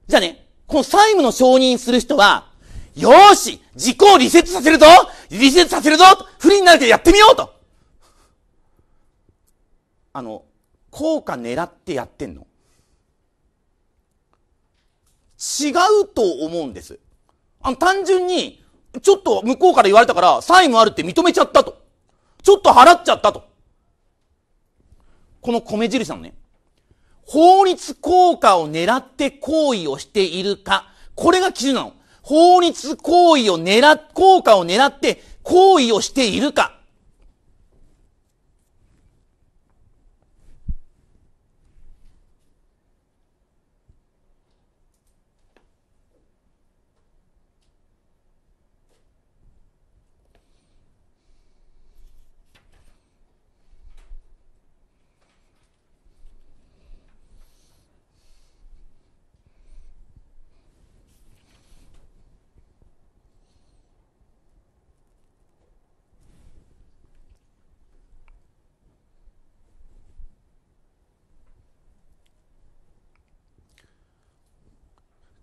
じゃあね、この債務の承認する人は、よーし時効をリセットさせるぞリセットさせるぞ不利になるけどやってみようとあの、効果狙ってやってんの違うと思うんです。あの、単純に、ちょっと向こうから言われたから、債務あるって認めちゃったと。ちょっと払っちゃったと。この米印のね。法律効果を狙って行為をしているか。これが基準なの。法律行為を狙効果を狙って行為をしているか。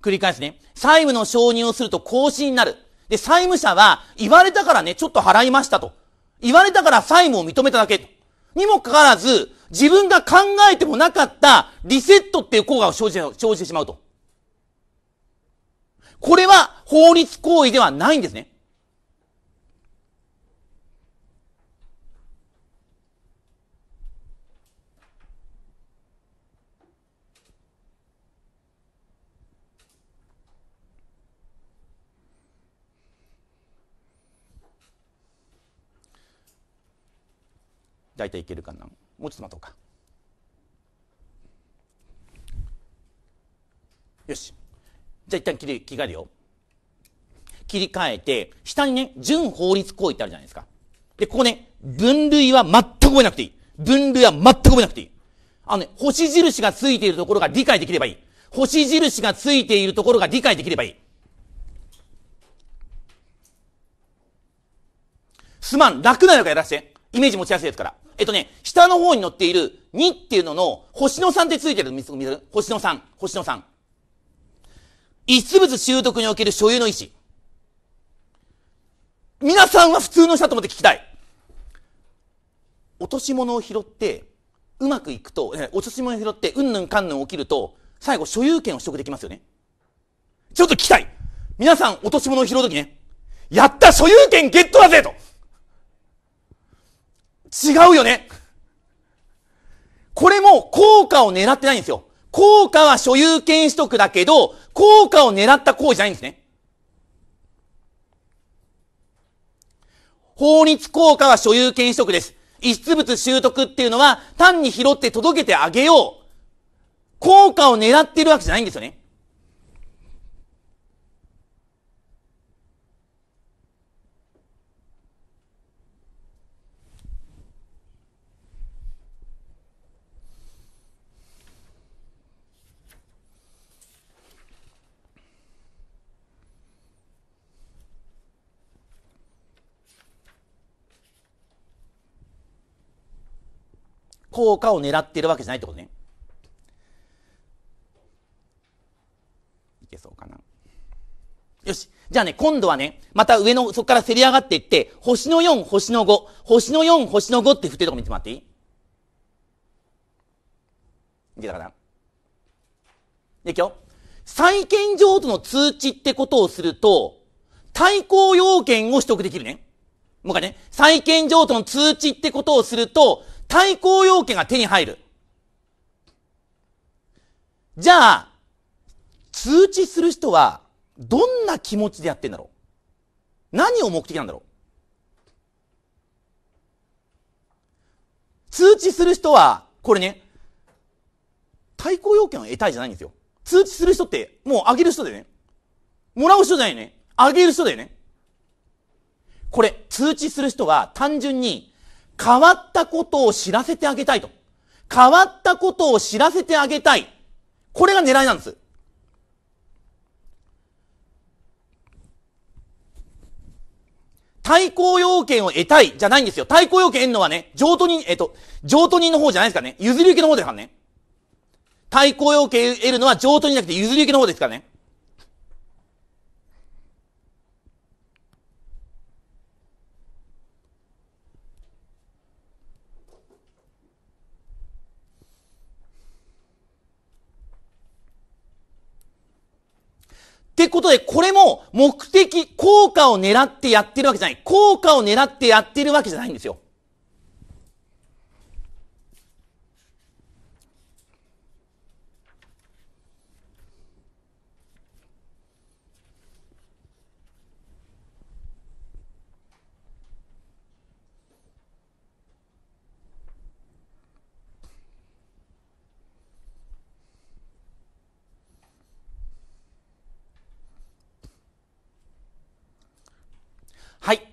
繰り返すね。債務の承認をすると更新になる。で、債務者は、言われたからね、ちょっと払いましたと。言われたから債務を認めただけと。にもかかわらず、自分が考えてもなかったリセットっていう効果を生じ生じてしまうと。これは法律行為ではないんですね。大体いけるかなもうちょっと待とうかよしじゃあ一旦切り切り替えるよ切り替えて下にね準法律行為ってあるじゃないですかでここね分類は全く覚えなくていい分類は全く覚えなくていいあのね星印がついているところが理解できればいい星印がついているところが理解できればいいすまん楽なのかやらしてイメージ持ちやすいですからえっとね、下の方に載っている2っていうのの、星の3ってついてる。見つ、見つ、星の3。星の3。一物習得における所有の意思。皆さんは普通の人だと思って聞きたい。落とし物を拾って、うまくいくと、え落とし物を拾って、うんぬんかんぬん起きると、最後所有権を取得できますよね。ちょっと聞きたい。皆さん落とし物を拾うときね、やった所有権ゲットだぜと違うよねこれも効果を狙ってないんですよ。効果は所有権取得だけど、効果を狙った行為じゃないんですね。法律効果は所有権取得です。遺失物習得っていうのは単に拾って届けてあげよう。効果を狙ってるわけじゃないんですよね。効果を狙っているわけじゃないってことね。いけそうかな。よし。じゃあね、今度はね、また上の、そこからせり上がっていって、星の4、星の5、星の4、星の5って振ってるとこ見てもらっていいいけたかなで、いくよ。債権譲渡の通知ってことをすると、対抗要件を取得できるね。もう一回ね、債権譲渡の通知ってことをすると、対抗要件が手に入る。じゃあ、通知する人は、どんな気持ちでやってんだろう何を目的なんだろう通知する人は、これね、対抗要件を得たいじゃないんですよ。通知する人って、もうあげる人だよね。もらう人じゃないよね。あげる人だよね。これ、通知する人は単純に変わったことを知らせてあげたいと。変わったことを知らせてあげたい。これが狙いなんです。対抗要件を得たいじゃないんですよ。対抗要件得るのはね、譲渡人、えっと、譲渡人の方じゃないですかね。譲り受けの方ですからね。対抗要件得るのは譲渡人じゃなくて譲り受けの方ですからね。ってことで、これも目的、効果を狙ってやってるわけじゃない。効果を狙ってやってるわけじゃないんですよ。はい。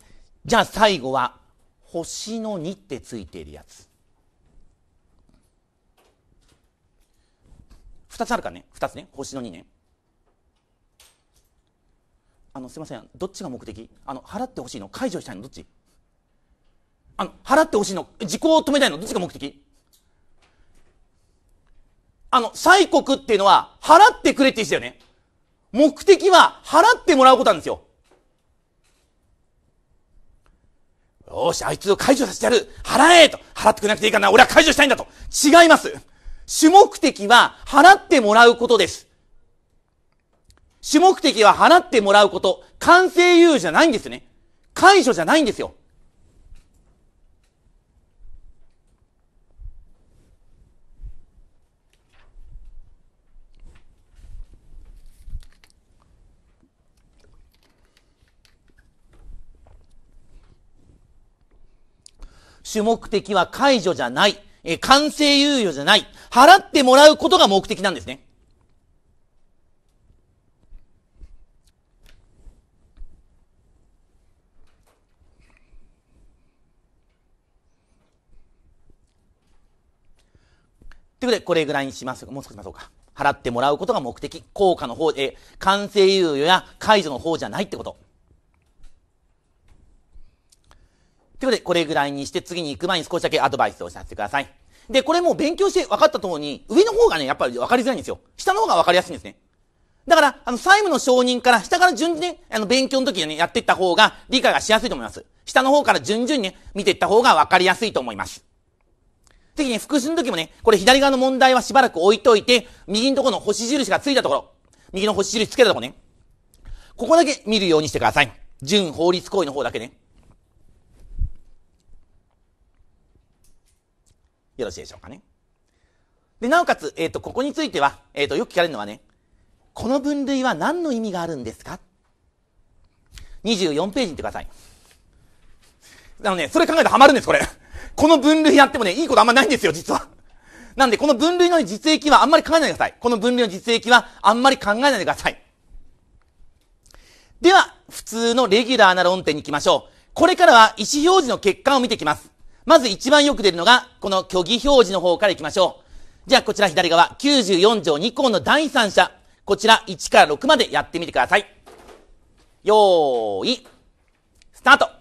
じゃあ最後は、星の2ってついているやつ。2つあるかね2つね星の2ねあのすいませんどっちが目的あの払ってほしいの解除したいのどっちあの払ってほしいの時効を止めたいのどっちが目的あの催告っていうのは払ってくれって意思だよね目的は払ってもらうことなんですよよし、あいつを解除させてやる払えと払ってくれなくていいかな俺は解除したいんだと違います主目的は払ってもらうことです。主目的は払ってもらうこと。完成猶予じゃないんですね。解除じゃないんですよ。主目的は解除じゃない。え、完成猶予じゃない。払ってもらうことが目的なんですね。ということで、これぐらいにします。もう少ししましょうか。払ってもらうことが目的。効果の方、え、完成猶予や解除の方じゃないってこと。ということで、これぐらいにして次に行く前に少しだけアドバイスをさせてください。で、これも勉強して分かったとおりに、上の方がね、やっぱり分かりづらいんですよ。下の方が分かりやすいんですね。だから、あの、債務の承認から、下から順にね、あの、勉強の時にね、やっていった方が理解がしやすいと思います。下の方から順々にね、見ていった方が分かりやすいと思います。次ね、復習の時もね、これ左側の問題はしばらく置いといて、右のところの星印がついたところ、右の星印つけたところね、ここだけ見るようにしてください。準法律行為の方だけね。よろしいでしょうかね。で、なおかつ、えっ、ー、と、ここについては、えっ、ー、と、よく聞かれるのはね、この分類は何の意味があるんですか ?24 ページにってください。あのね、それ考えたらハマるんです、これ。この分類やってもね、いいことあんまないんですよ、実は。なんで、この分類の実益はあんまり考えないでください。この分類の実益はあんまり考えないでください。では、普通のレギュラーな論点に行きましょう。これからは意思表示の結果を見ていきます。まず一番よく出るのが、この虚偽表示の方から行きましょう。じゃあこちら左側、94条2項の第三者。こちら1から6までやってみてください。よーい、スタート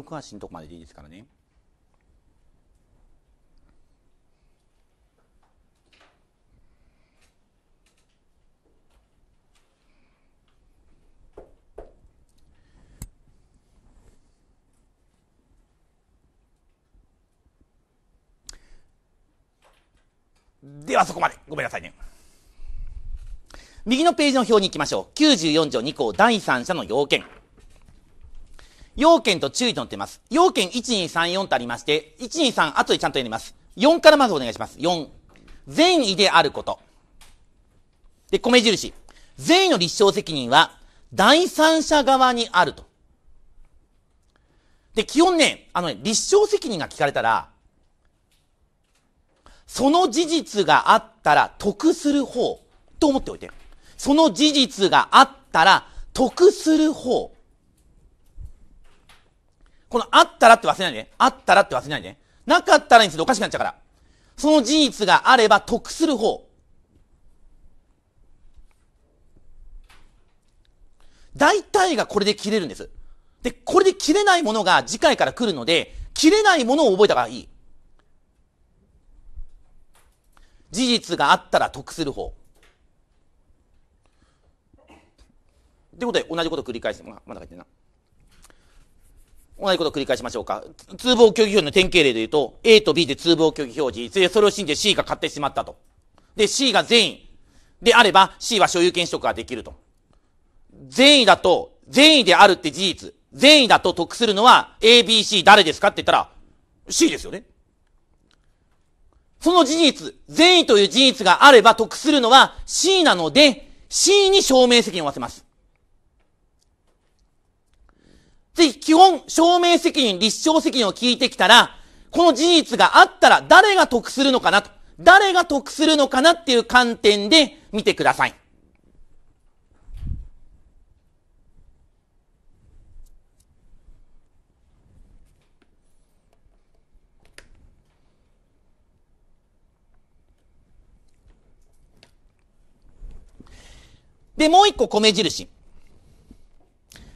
6しのとこまででいいですからね。ではそこまで。ごめんなさいね。右のページの表に行きましょう。94条2項第三者の要件。要件と注意と載っています。要件1234とありまして、123後でちゃんとやります。4からまずお願いします。4。善意であること。で、米印。善意の立証責任は、第三者側にあると。で、基本ね、あのね、立証責任が聞かれたら、その事実があったら得する方と思っておいて。その事実があったら得する方このあったらって忘れないで、ね。あったらって忘れないで、ね。なかったらにするとおかしくなっちゃうから。その事実があれば得する方。大体がこれで切れるんです。で、これで切れないものが次回から来るので、切れないものを覚えた方がいい。事実があったら得する方。ってことで同じこと繰り返してもらまだ書いてな。同じことを繰り返しましょうか。通報虚偽表示の典型例で言うと、A と B で通報虚偽表示、それを信じて C が買ってしまったと。で、C が善意であれば、C は所有権取得ができると。善意だと、善意であるって事実。善意だと得するのは、A、B、C 誰ですかって言ったら、C ですよね。その事実、善意という事実があれば得するのは C なので、C に証明責任を負わせます。ぜひ基本、証明責任、立証責任を聞いてきたら、この事実があったら誰が得するのかなと、誰が得するのかなっていう観点で見てください。で、もう一個米印。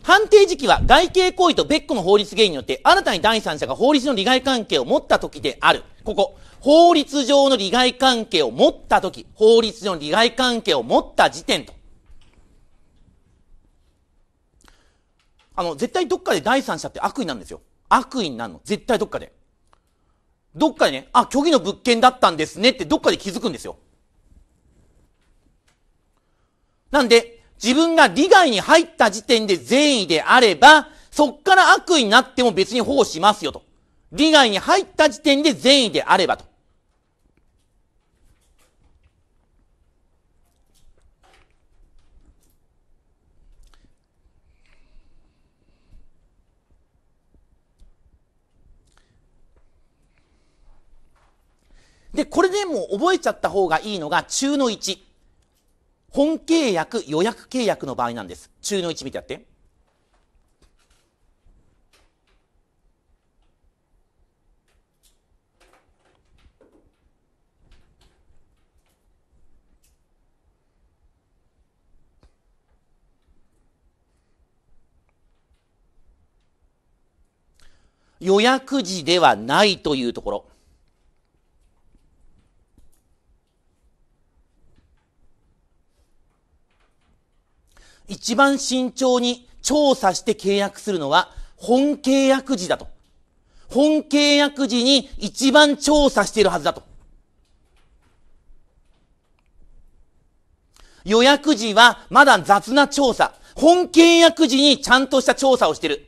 判定時期は外形行為と別個の法律原因によって新たに第三者が法律の利害関係を持った時である。ここ。法律上の利害関係を持った時、法律上の利害関係を持った時点と。あの、絶対どっかで第三者って悪意なんですよ。悪意になるの。絶対どっかで。どっかでね、あ、虚偽の物件だったんですねってどっかで気づくんですよ。なんで、自分が利害に入った時点で善意であれば、そっから悪意になっても別に保護しますよと。利害に入った時点で善意であればと。で、これでも覚えちゃった方がいいのが中の1。本契約、予約契約の場合なんです。中の置見てやって。予約時ではないというところ。一番慎重に調査して契約するのは本契約時だと。本契約時に一番調査しているはずだと。予約時はまだ雑な調査。本契約時にちゃんとした調査をしてる。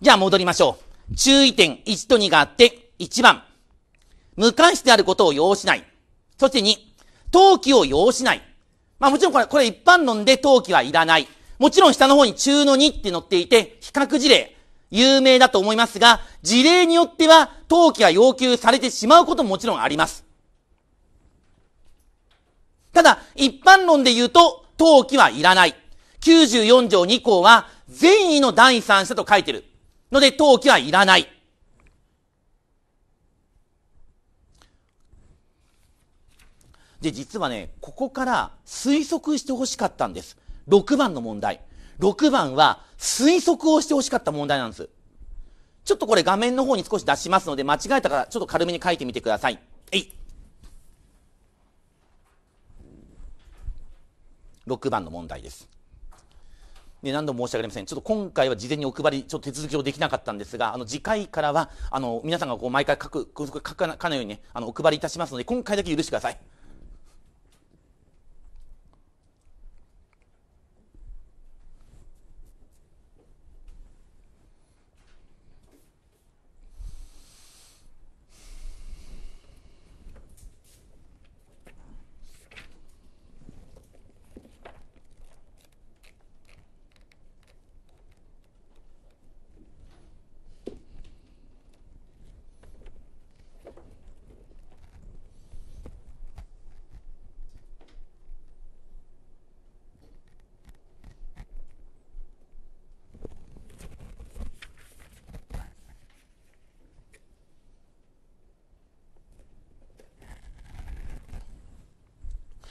じゃあ戻りましょう。注意点1と2があって、1番、無関してあることを要しない。そして2、登記を要しない。まあもちろんこれ、これ一般論で登記はいらない。もちろん下の方に中の2って載っていて、比較事例、有名だと思いますが、事例によっては登記は要求されてしまうことももちろんあります。ただ、一般論で言うと、登記はいらない。94条2項は、善意の第三者と書いてる。ので、登記はいらない。で、実はね、ここから推測してほしかったんです。6番の問題。6番は推測をしてほしかった問題なんです。ちょっとこれ画面の方に少し出しますので、間違えたからちょっと軽めに書いてみてください。えい。6番の問題です。ね、何度も申し上げません。ちょっと今回は事前にお配り、ちょっと手続きをできなかったんですが、あの、次回からは、あの、皆さんがこう、毎回書く、書かかのようにね、あの、お配りいたしますので、今回だけ許してください。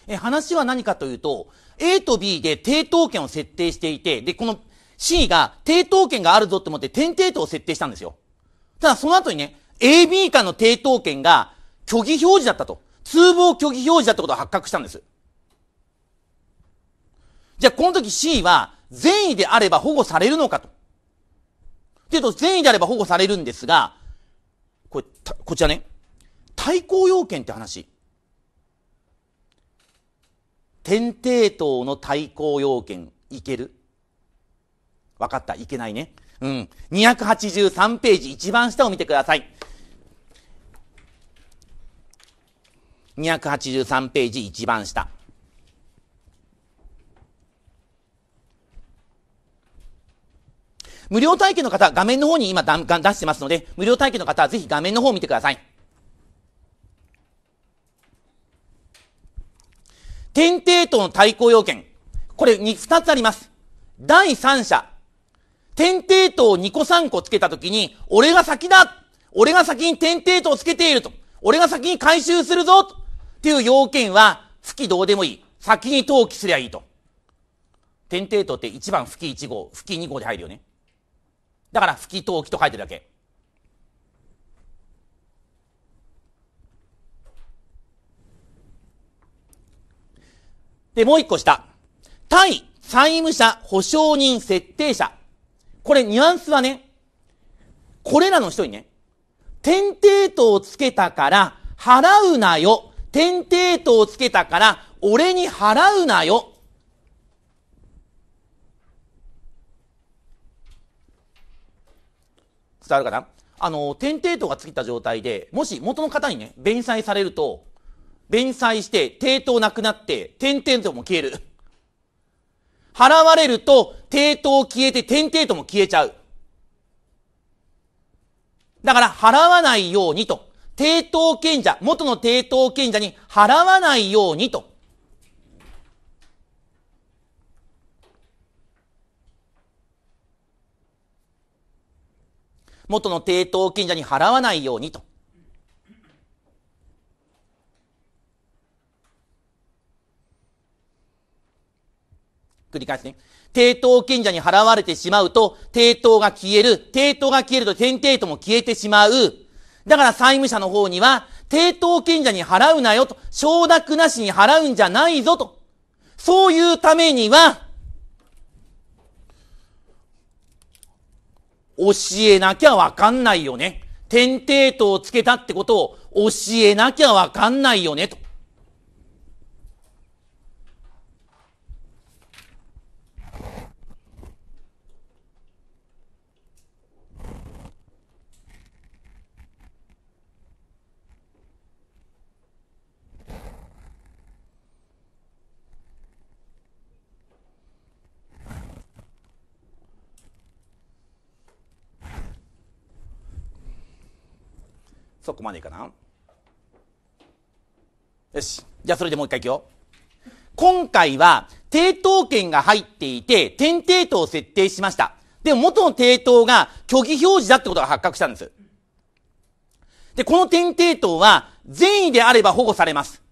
え、話は何かというと、A と B で抵当権を設定していて、で、この C が抵当権があるぞって思って点抵当を設定したんですよ。ただその後にね、AB 間の抵当権が虚偽表示だったと。通報虚偽表示だったことが発覚したんです。じゃあこの時 C は善意であれば保護されるのかと。っていうと善意であれば保護されるんですが、これ、こちらね、対抗要件って話。天帝党の対抗要件、いける分かった、いけないね。うん。283ページ、一番下を見てください。283ページ、一番下。無料体験の方、画面の方に今出してますので、無料体験の方はぜひ画面の方を見てください。天帝との対抗要件。これに2つあります。第三者。天帝とを2個3個つけたときに、俺が先だ俺が先に天帝とをつけていると。俺が先に回収するぞっていう要件は、不きどうでもいい。先に登記すりゃいいと。天帝とって1番不き1号、不き2号で入るよね。だから、不き登記と書いてるだけ。で、もう一個下。対債務者保証人設定者。これニュアンスはね、これらの人にね、点抵当をつけたから払うなよ。点抵当をつけたから俺に払うなよ。伝わるかなあの、点抵当がついた状態で、もし元の方にね、弁済されると、弁済して、抵当なくなって、点々とも消える。払われると、抵当消えて、点々とも消えちゃう。だから、払わないようにと。抵当権者、元の抵当権者に払わないようにと。元の抵当権者に払わないようにと。繰り返すね。抵当賢者に払われてしまうと、抵当が消える。抵当が消えると、天抵当も消えてしまう。だから債務者の方には、抵当賢者に払うなよと、承諾なしに払うんじゃないぞと。そういうためには、教えなきゃわかんないよね。天抵当をつけたってことを教えなきゃわかんないよねと。そこまでいいかなよし。じゃあそれでもう一回いくよ。今回は、抵当権が入っていて、点抵当を設定しました。でも元の抵当が虚偽表示だってことが発覚したんです。で、この点抵当は、善意であれば保護されます。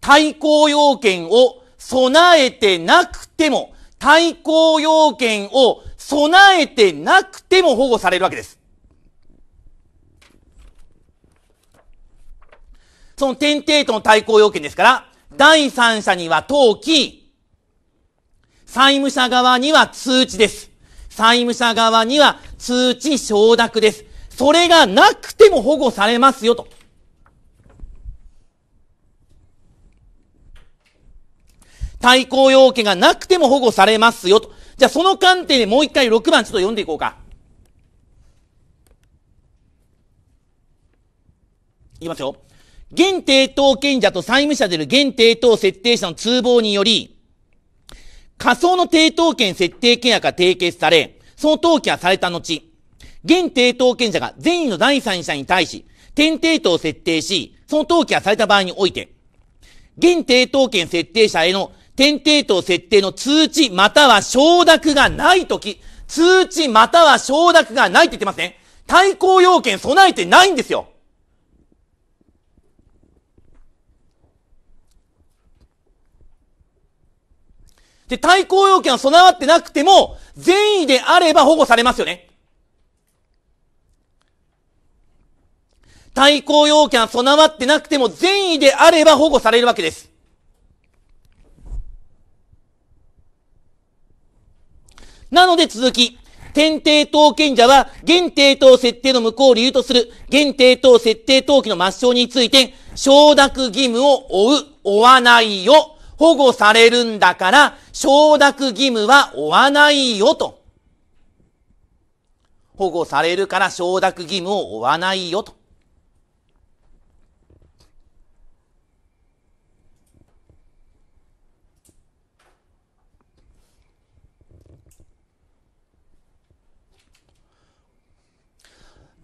対抗要件を備えてなくても、対抗要件を備えてなくても保護されるわけです。その天帝との対抗要件ですから、第三者には登記、債務者側には通知です。債務者側には通知承諾です。それがなくても保護されますよと。対抗要件がなくても保護されますよと。じゃあその観点でもう一回6番ちょっと読んでいこうか。いきますよ。現抵当権者と債務者である現抵当設定者の通報により、仮想の抵当権設定契約が締結され、その登記はされた後、現抵当権者が善意の第三者に対し、点抵当を設定し、その登記はされた場合において、現抵当権設定者への点抵当設定の通知または承諾がないとき、通知または承諾がないって言ってますね。対抗要件備えてないんですよ。で、対抗要件は備わってなくても、善意であれば保護されますよね。対抗要件は備わってなくても、善意であれば保護されるわけです。なので続き、天帝当権者は、現帝等設定の無効を理由とする、現帝等設定登記の抹消について、承諾義務を負う、負わないよ。保護されるんだから、承諾義務は負わないよと。保護されるから承諾義務を負わないよと。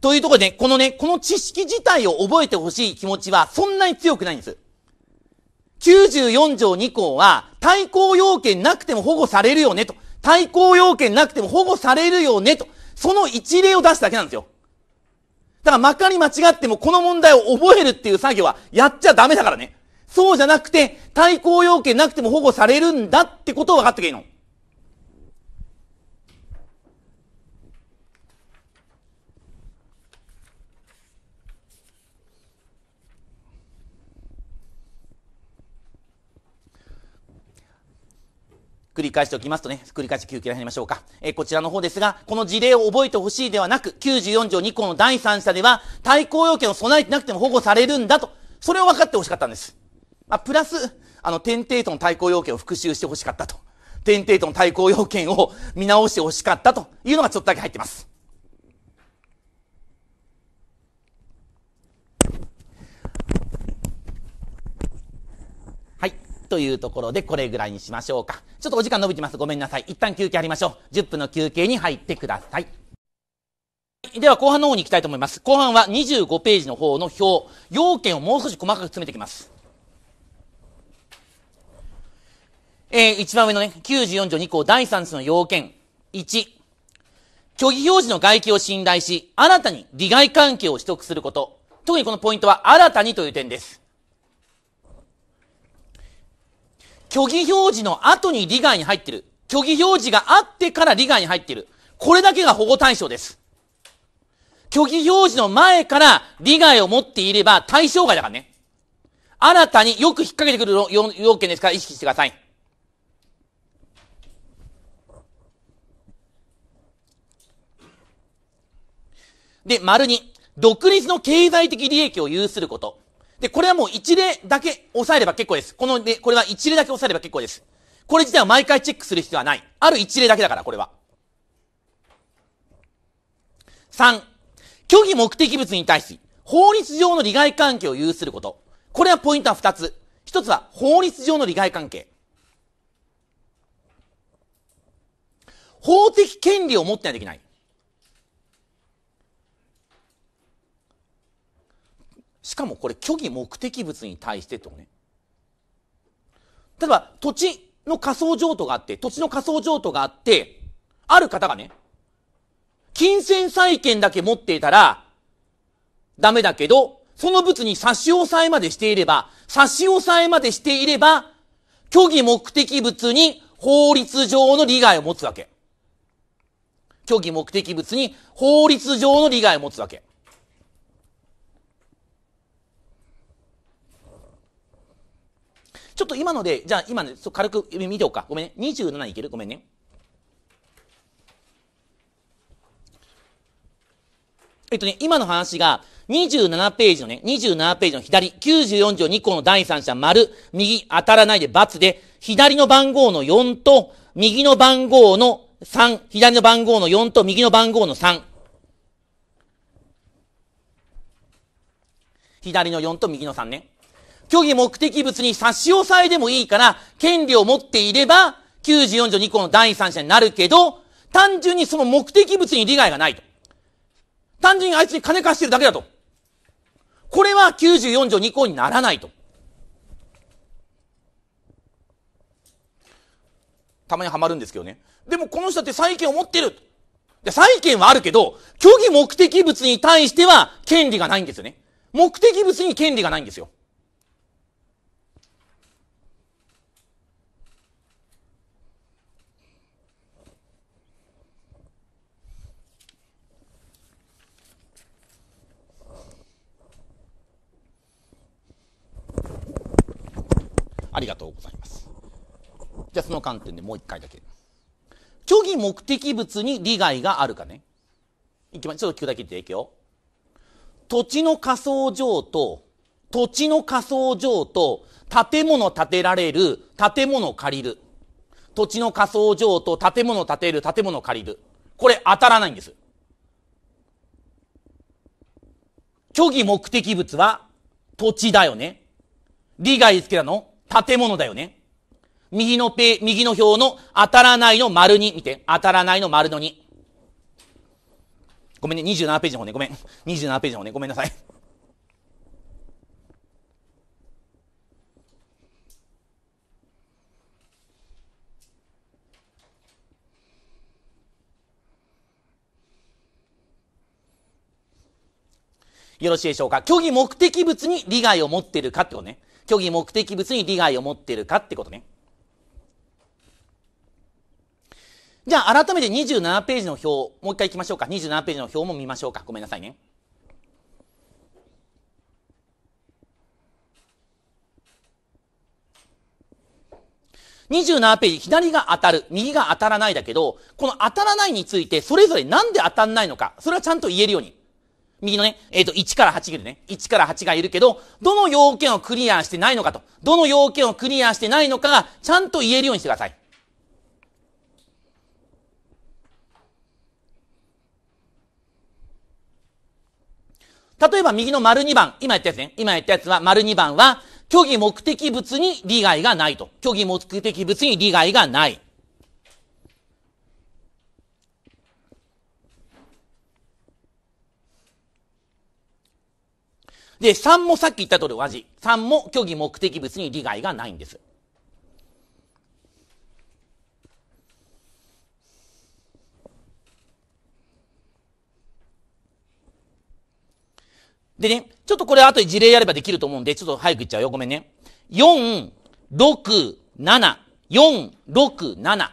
というところで、このね、この知識自体を覚えてほしい気持ちはそんなに強くないんです。94条2項は、対抗要件なくても保護されるよねと。対抗要件なくても保護されるよねと。その一例を出すだけなんですよ。だからまかり間違ってもこの問題を覚えるっていう作業はやっちゃダメだからね。そうじゃなくて、対抗要件なくても保護されるんだってことを分かってけいいの。繰り返しておきますとね、繰り返し休憩に入りましょうか。えー、こちらの方ですが、この事例を覚えてほしいではなく、94条2項の第三者では、対抗要件を備えてなくても保護されるんだと、それを分かってほしかったんです。まあ、プラス、あの、点々との対抗要件を復習してほしかったと。天帝との対抗要件を見直してほしかったというのがちょっとだけ入ってます。というところでこれぐらいにしましょうか。ちょっとお時間伸びてます。ごめんなさい。一旦休憩ありましょう。10分の休憩に入ってください。では後半の方に行きたいと思います。後半は25ページの方の表、要件をもう少し細かく詰めていきます。えー、一番上のね、94条2項第3章の要件。1、虚偽表示の外記を信頼し、新たに利害関係を取得すること。特にこのポイントは新たにという点です。虚偽表示の後に利害に入ってる。虚偽表示があってから利害に入ってる。これだけが保護対象です。虚偽表示の前から利害を持っていれば対象外だからね。新たによく引っ掛けてくる要件ですから意識してください。で、丸に独立の経済的利益を有すること。で、これはもう一例だけ押さえれば結構です。こので、これは一例だけ押さえれば結構です。これ自体は毎回チェックする必要はない。ある一例だけだから、これは。三、虚偽目的物に対し、法律上の利害関係を有すること。これはポイントは二つ。一つは法律上の利害関係。法的権利を持ってないといけない。これ虚偽目的物に対してとね。例えば、土地の仮想譲渡があって、土地の仮想譲渡があって、ある方がね、金銭債権だけ持っていたら、ダメだけど、その物に差し押さえまでしていれば、差し押さえまでしていれば、虚偽目的物に法律上の利害を持つわけ。虚偽目的物に法律上の利害を持つわけ。ちょっと今ので、じゃあ今ね、軽く見ておか。ごめんね。27いけるごめんね。えっとね、今の話が、27ページのね、27ページの左、94条2項の第三者、丸、右、当たらないで×で、左の番号の4と、右の番号の3、左の番号の4と、右の番号の3。左の4と右の3ね。虚偽目的物に差し押さえでもいいから、権利を持っていれば、94条2項の第三者になるけど、単純にその目的物に利害がないと。単純にあいつに金貸してるだけだと。これは94条2項にならないと。たまにはまるんですけどね。でもこの人って債権を持ってる。で、債権はあるけど、虚偽目的物に対しては権利がないんですよね。目的物に権利がないんですよ。ありがとうございます。じゃあその観点でもう一回だけ。虚偽目的物に利害があるかね。いきます。ちょっと聞くだけでいくよ。土地の仮想上と、土地の仮想上と、建物建てられる、建物借りる。土地の仮想上と建物建てる、建物借りる。これ当たらないんです。虚偽目的物は土地だよね。利害つけたの建物だよね。右のペ、右の表の当たらないの丸に見て。当たらないの丸の2。ごめんね、27ページの方ね、ごめん。27ページの方ね、ごめんなさい。よろしいでしょうか。虚偽目的物に利害を持ってるかってことね。虚偽目的物に利害を持っているかってことね。じゃあ改めて27ページの表、もう一回行きましょうか。27ページの表も見ましょうか。ごめんなさいね。27ページ、左が当たる、右が当たらないだけど、この当たらないについて、それぞれなんで当たらないのか、それはちゃんと言えるように。右のね、えっ、ー、と、1から8いるね。1から8がいるけど、どの要件をクリアしてないのかと、どの要件をクリアしてないのかが、ちゃんと言えるようにしてください。例えば右の丸2番、今やったやつね。今やったやつは、丸2番は、虚偽目的物に利害がないと。虚偽目的物に利害がない。で、3もさっき言った通り同じ。3も虚偽目的物に利害がないんです。でね、ちょっとこれ後で事例やればできると思うんで、ちょっと早く言っちゃうよ。ごめんね。4、6、7。4、6、7。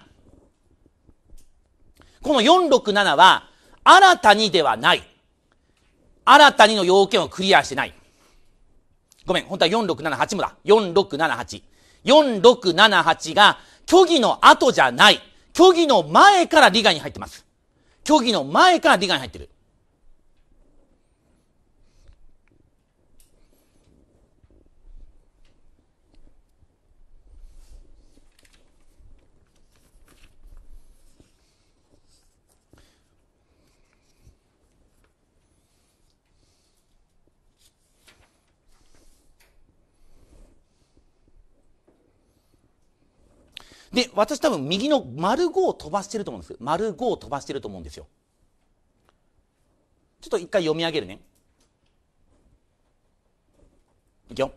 この4、6、7は、新たにではない。新たにの要件をクリアしてない。ごめん、本当は4678もだ。4678。4678が虚偽の後じゃない。虚偽の前から利害に入ってます。虚偽の前から利害に入ってる。で、私多分右の丸5を飛ばしてると思うんです。丸5を飛ばしてると思うんですよ。ちょっと一回読み上げるね。いくよ。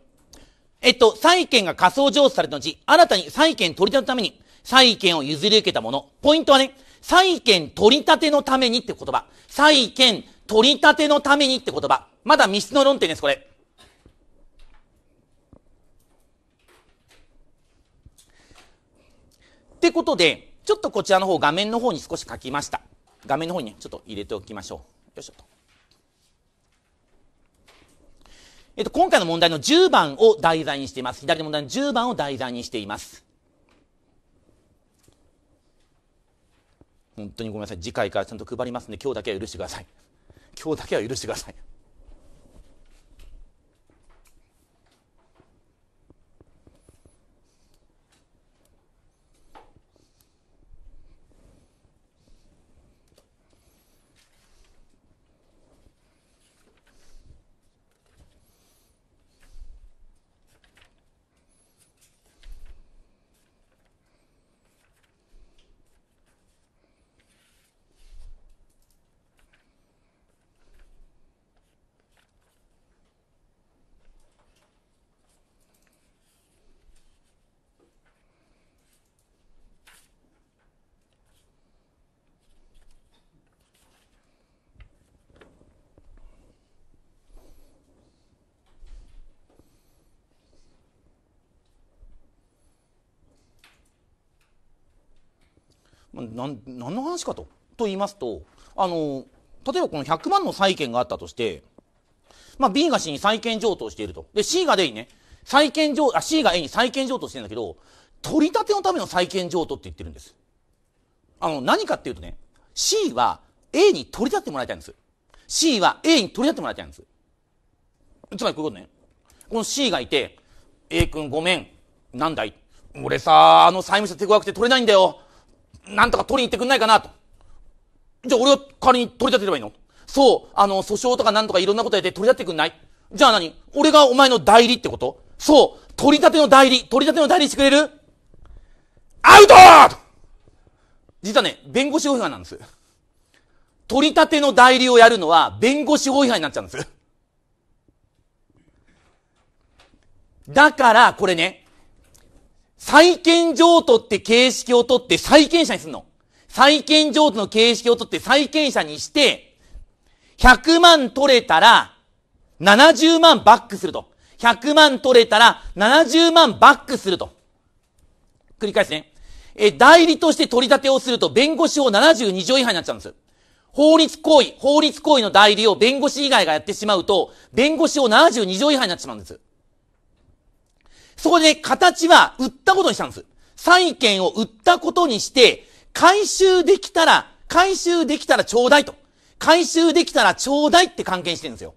えっと、債権が仮想上司された後、新たに債権取り立てのために、債権を譲り受けたもの。ポイントはね、債権取り立てのためにって言葉。債権取り立てのためにって言葉。まだ未必の論点です、これ。ってことで、ちょっとこちらの方、画面の方に少し書きました。画面の方にね、ちょっと入れておきましょう。よいしょと。えっと、今回の問題の10番を題材にしています。左の問題の10番を題材にしています。本当にごめんなさい。次回からちゃんと配りますんで、今日だけは許してください。今日だけは許してください。何の話かとと言いますとあの例えばこの100万の債権があったとして、まあ、B が C に債権譲渡していると。で、C が D にね、債権譲、あ、C が A に債権譲渡してるんだけど、取り立てのための債権譲渡って言ってるんです。あの、何かっていうとね、C は A に取り立ててもらいたいんです。C は A に取り立ててもらいたいんです。つまりこういうことね。この C がいて、A 君ごめん。なんだい俺さ、あの債務者手強くて取れないんだよ。なんとか取りに行ってくんないかなと。じゃあ俺は仮に取り立てればいいのそう、あの、訴訟とかなんとかいろんなことやって取り立ててくんないじゃあ何俺がお前の代理ってことそう、取り立ての代理、取り立ての代理してくれるアウト実はね、弁護士法違反なんです。取り立ての代理をやるのは弁護士法違反になっちゃうんです。だから、これね、債権譲渡って形式をとって債権者にすんの。債権譲渡の形式をとって債権者にして、100万取れたら、70万バックすると。100万取れたら、70万バックすると。繰り返すね。え、代理として取り立てをすると、弁護士法72条違反になっちゃうんです。法律行為、法律行為の代理を弁護士以外がやってしまうと、弁護士法72条違反になっちゃまうんです。そこで、ね、形は売ったことにしたんです。債権を売ったことにして、回収できたら、回収できたらちょうだいと。回収できたらちょうだいって関係してるんですよ。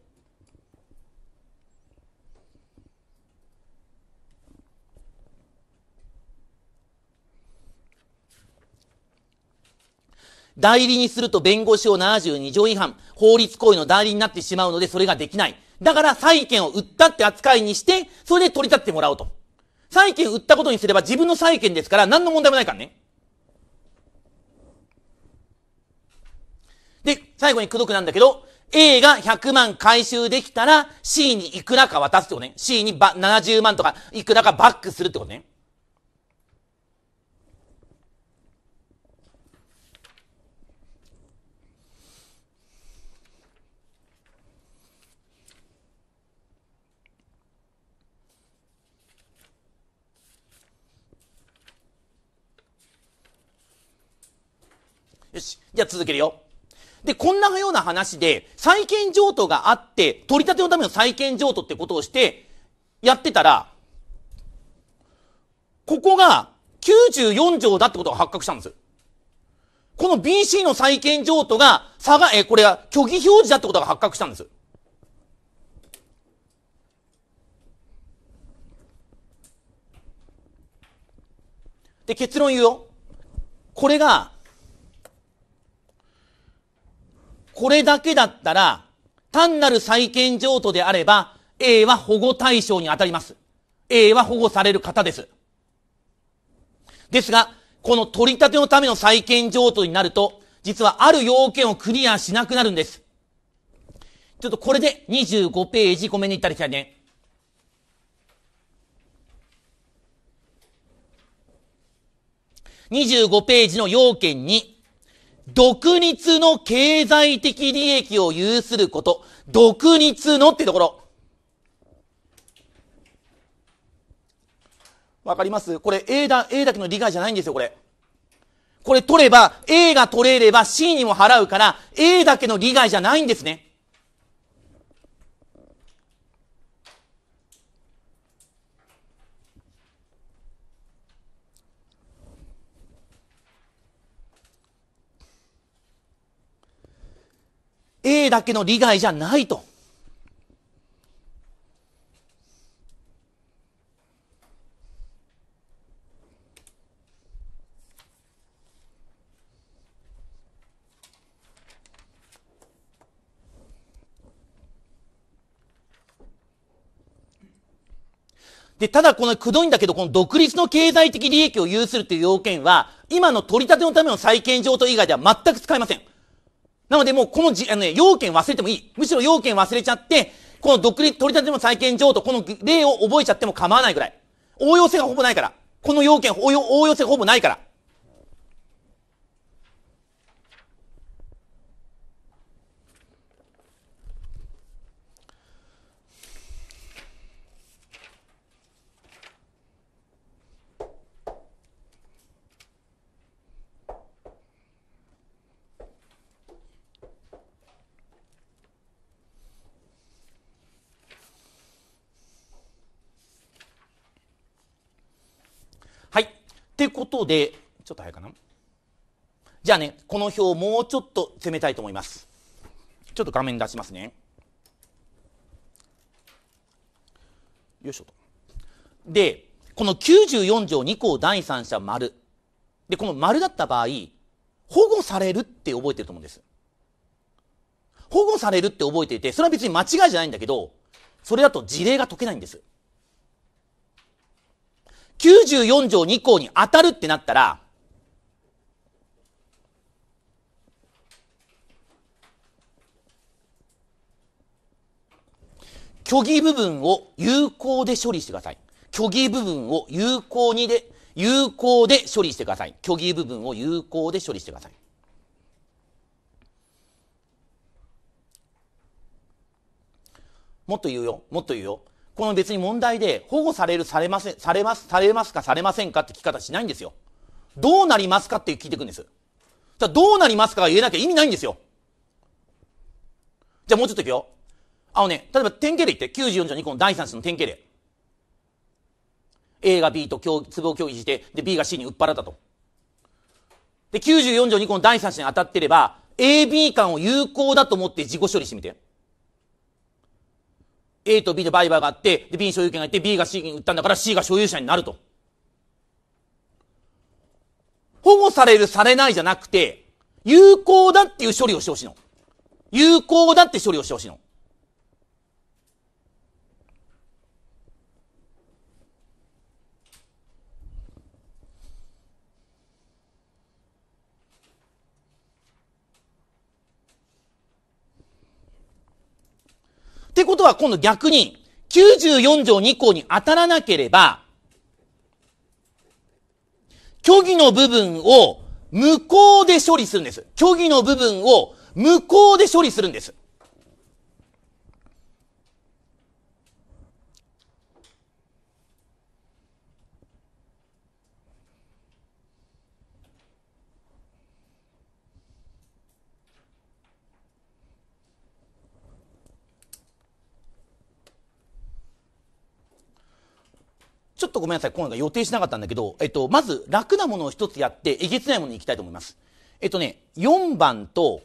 代理にすると弁護士を72条違反、法律行為の代理になってしまうのでそれができない。だから債権を売ったって扱いにして、それで取り立ってもらおうと。債権売ったことにすれば自分の債権ですから何の問題もないからね。で、最後にくどくなんだけど、A が100万回収できたら C にいくらか渡すってことね。C にば70万とかいくらかバックするってことね。じゃあ続けるよ。で、こんなような話で、債権譲渡があって、取り立てのための債権譲渡ってことをして、やってたら、ここが94条だってことが発覚したんです。この BC の債権譲渡が、差が、え、これは虚偽表示だってことが発覚したんです。で、結論言うよ。これが、これだけだったら、単なる債権譲渡であれば、A は保護対象に当たります。A は保護される方です。ですが、この取り立てのための債権譲渡になると、実はある要件をクリアしなくなるんです。ちょっとこれで25ページごめんにいただきたいね。25ページの要件に、独立の経済的利益を有すること。独立のってところ。わかりますこれ A だ、A だけの理解じゃないんですよ、これ。これ取れば、A が取れれば C にも払うから、A だけの利害じゃないんですね。A だけの利害じゃないと。で、ただこのくどいんだけど、この独立の経済的利益を有するという要件は、今の取り立てのための債権譲渡以外では全く使えません。なのでもうこのじ、あのね、要件忘れてもいい。むしろ要件忘れちゃって、この独立、取り立ての債権譲渡、この例を覚えちゃっても構わないぐらい。応用性がほぼないから。この要件、応用、応用性がほぼないから。ってことで、ちょっと早いかな。じゃあね、この表をもうちょっと攻めたいと思います。ちょっと画面出しますね。よいしょと。で、この94条2項第三者丸。で、この丸だった場合、保護されるって覚えてると思うんです。保護されるって覚えていて、それは別に間違いじゃないんだけど、それだと事例が解けないんです。94条2項に当たるってなったら、虚偽部分を有効で処理してください。虚偽部分を有効にで、有効で処理してください。虚偽部分を有効で処理してください。もっと言うよ。もっと言うよ。この別に問題で保護される、されません、されます、されますか、されませんかって聞き方しないんですよ。どうなりますかって聞いていくんです。じゃあどうなりますかが言えなきゃ意味ないんですよ。じゃあもうちょっといくよ。あのね、例えば典型例言って、94条2項の第3章の典型例。A が B と協都合協議して、で B が C に売っ払ったと。で、94条2項の第3章に当たってれば、AB 間を有効だと思って自己処理してみて。A と B で売買があって、で、B に所有権がいて、B が C に売ったんだから C が所有者になると。保護される、されないじゃなくて、有効だっていう処理をしてほしいの。有効だって処理をしてほしいの。ってことは今度逆に、94条2項に当たらなければ、虚偽の部分を無効で処理するんです。虚偽の部分を無効で処理するんです。ちょっとごめんなさい、今回予定しなかったんだけど、えっと、まず楽なものを一つやって、えげつないものに行きたいと思います。えっとね、4番と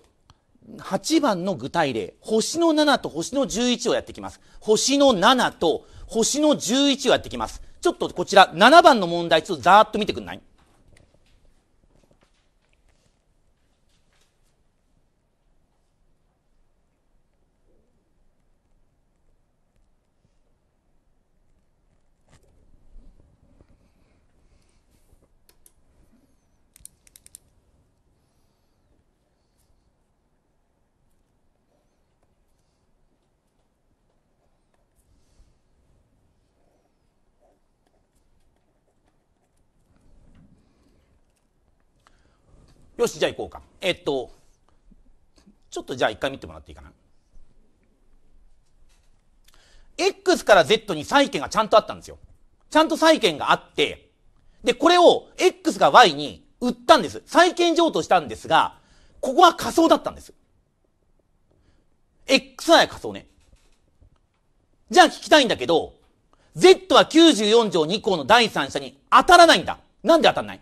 8番の具体例、星の7と星の11をやってきます。星の7と星の11をやってきます。ちょっとこちら、7番の問題、ちょっとざーっと見てくんないよし、じゃあ行こうか。えっと、ちょっとじゃあ一回見てもらっていいかな。X から Z に債権がちゃんとあったんですよ。ちゃんと債権があって、で、これを X が Y に売ったんです。債権譲渡したんですが、ここは仮想だったんです。XY は仮想ね。じゃあ聞きたいんだけど、Z は94条2項の第三者に当たらないんだ。なんで当たんない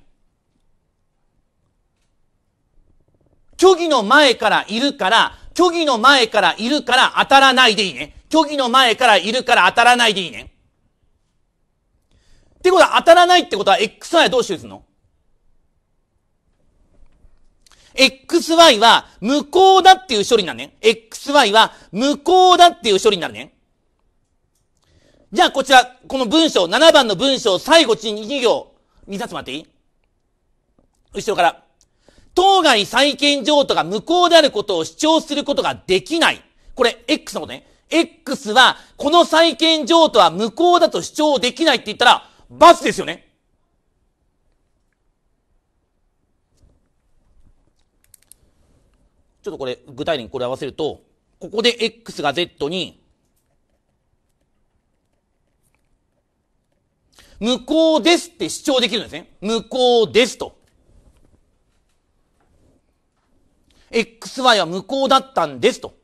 虚偽の前からいるから、虚偽の前からいるから当たらないでいいね。虚偽の前からいるから当たらないでいいね。ってことは当たらないってことは XY はどうして打つの ?XY は無効だっていう処理になるね。XY は無効だっていう処理になるね。じゃあこちら、この文章、7番の文章、最後1、2行、2冊せもらっていい後ろから。当該債権譲渡が無効であることを主張することができない。これ、X のことね。X は、この債権譲渡は無効だと主張できないって言ったら、罰ですよね。ちょっとこれ、具体例にこれ合わせると、ここで X が Z に、無効ですって主張できるんですね。無効ですと。XY は無効だったんですと。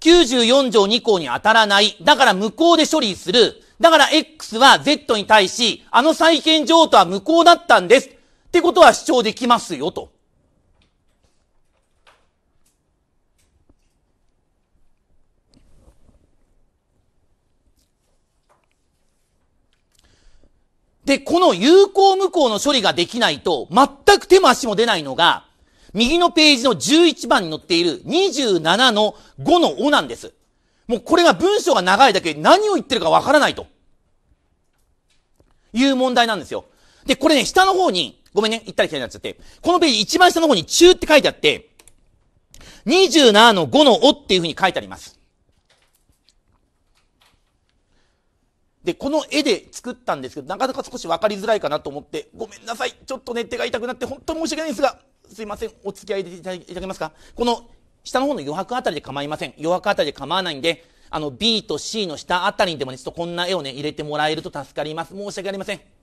94条2項に当たらない。だから無効で処理する。だから X は Z に対し、あの債権譲渡は無効だったんです。ってことは主張できますよと。で、この有効無効の処理ができないと、全く手も足も出ないのが、右のページの11番に載っている27の5の5なんです。もうこれが文章が長いだけで何を言ってるかわからないと。いう問題なんですよ。で、これね、下の方に、ごめんね、行ったり来たりになっちゃって、このページ一番下の方に中って書いてあって、27の5の5っていう風に書いてあります。で、この絵で作ったんですけど、なかなか少し分かりづらいかなと思って、ごめんなさい。ちょっとね、手が痛くなって本当に申し訳ないんですが、すいません。お付き合いいただけますかこの下の方の余白あたりで構いません。余白あたりで構わないんで、あの B と C の下あたりにでもね、ちょっとこんな絵をね、入れてもらえると助かります。申し訳ありません。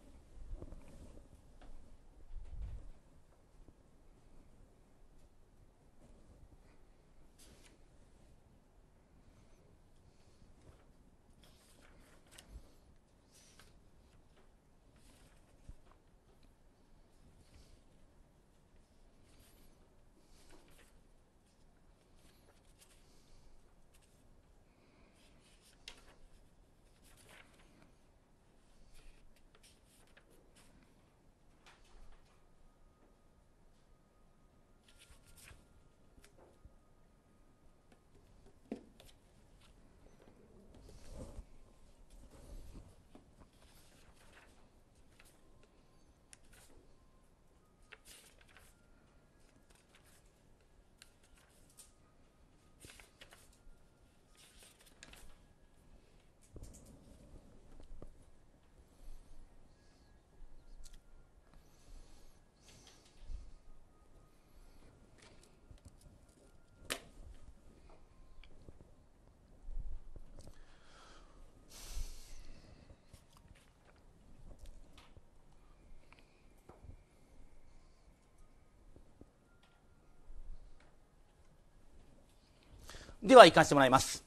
では行かせてもらいます。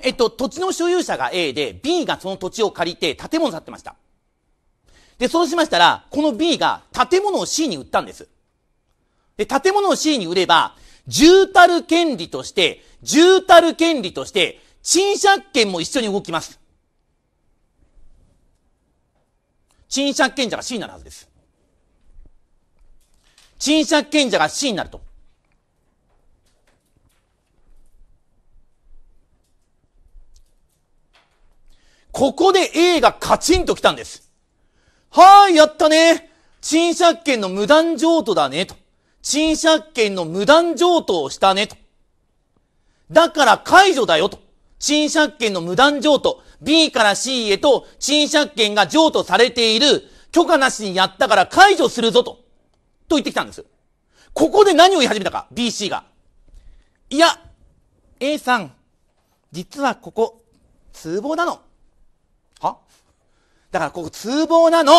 えっと、土地の所有者が A で、B がその土地を借りて建物を建ってました。で、そうしましたら、この B が建物を C に売ったんです。で、建物を C に売れば、住たる権利として、住たる権利として、賃借権も一緒に動きます。賃借権者が C になるはずです。賃借権者が C になると。ここで A がカチンと来たんです。はーい、やったね。賃借権の無断譲渡だね、と。賃借権の無断譲渡をしたね、と。だから解除だよ、と。賃借権の無断譲渡。B から C へと賃借権が譲渡されている。許可なしにやったから解除するぞ、と。と言ってきたんです。ここで何を言い始めたか、BC が。いや、A さん、実はここ、通報なの。だからここ通謀なの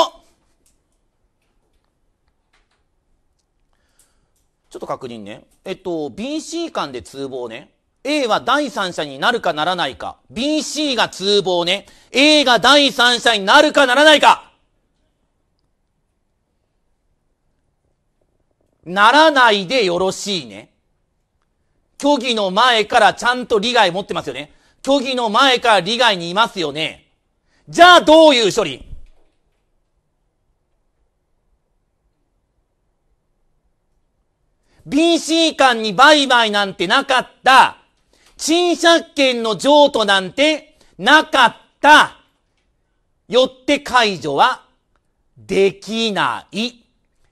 ちょっと確認ね。えっと、BC 間で通謀ね。A は第三者になるかならないか。BC が通報ね。A が第三者になるかならないか。ならないでよろしいね。虚偽の前からちゃんと利害持ってますよね。虚偽の前から利害にいますよね。じゃあどういう処理貧 C. 間に売買なんてなかった。賃借権の譲渡なんてなかった。よって解除はできない。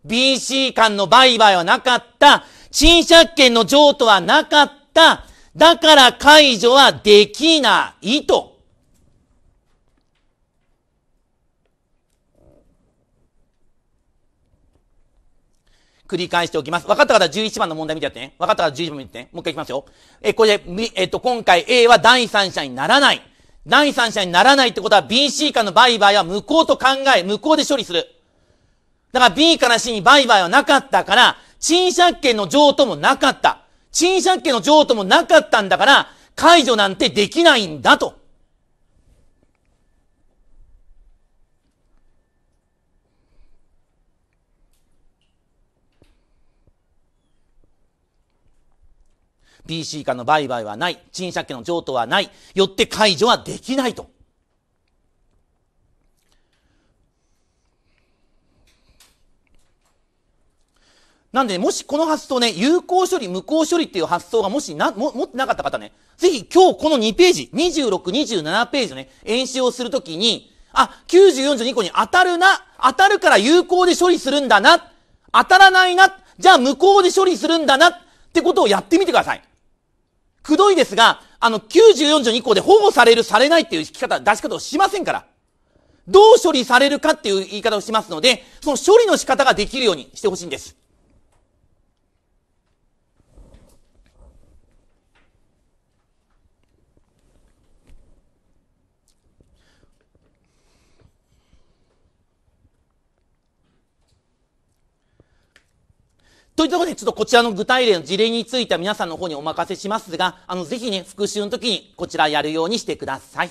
BC 間の売買はなかった。賃借権の譲渡はなかった。だから解除はできないと。繰り返しておきます。分かった方は11番の問題見てやってね。分かった方は11番見てね。もう一回いきますよ。え、これで、えっと、今回 A は第三者にならない。第三者にならないってことは B、C 間の売買は無効と考え、無効で処理する。だから B から C に売買はなかったから、賃借権の譲渡もなかった。賃借権の譲渡もなかったんだから、解除なんてできないんだと。PC 化の売買はない、賃借権の譲渡はない、よって解除はできないと。なんで、ね、もしこの発想ね、有効処理、無効処理っていう発想がもしな、も、持ってなかった方ね、ぜひ今日この2ページ、26、27ページのね、演習をするときに、あ、9 4条2個に当たるな、当たるから有効で処理するんだな、当たらないな、じゃあ無効で処理するんだな、ってことをやってみてください。くどいですが、あの、94条2項で保護される、されないっていう聞き方、出し方をしませんから。どう処理されるかっていう言い方をしますので、その処理の仕方ができるようにしてほしいんです。というところで、ちょっとこちらの具体例の事例については皆さんの方にお任せしますが、あの、ぜひね、復習の時にこちらやるようにしてください。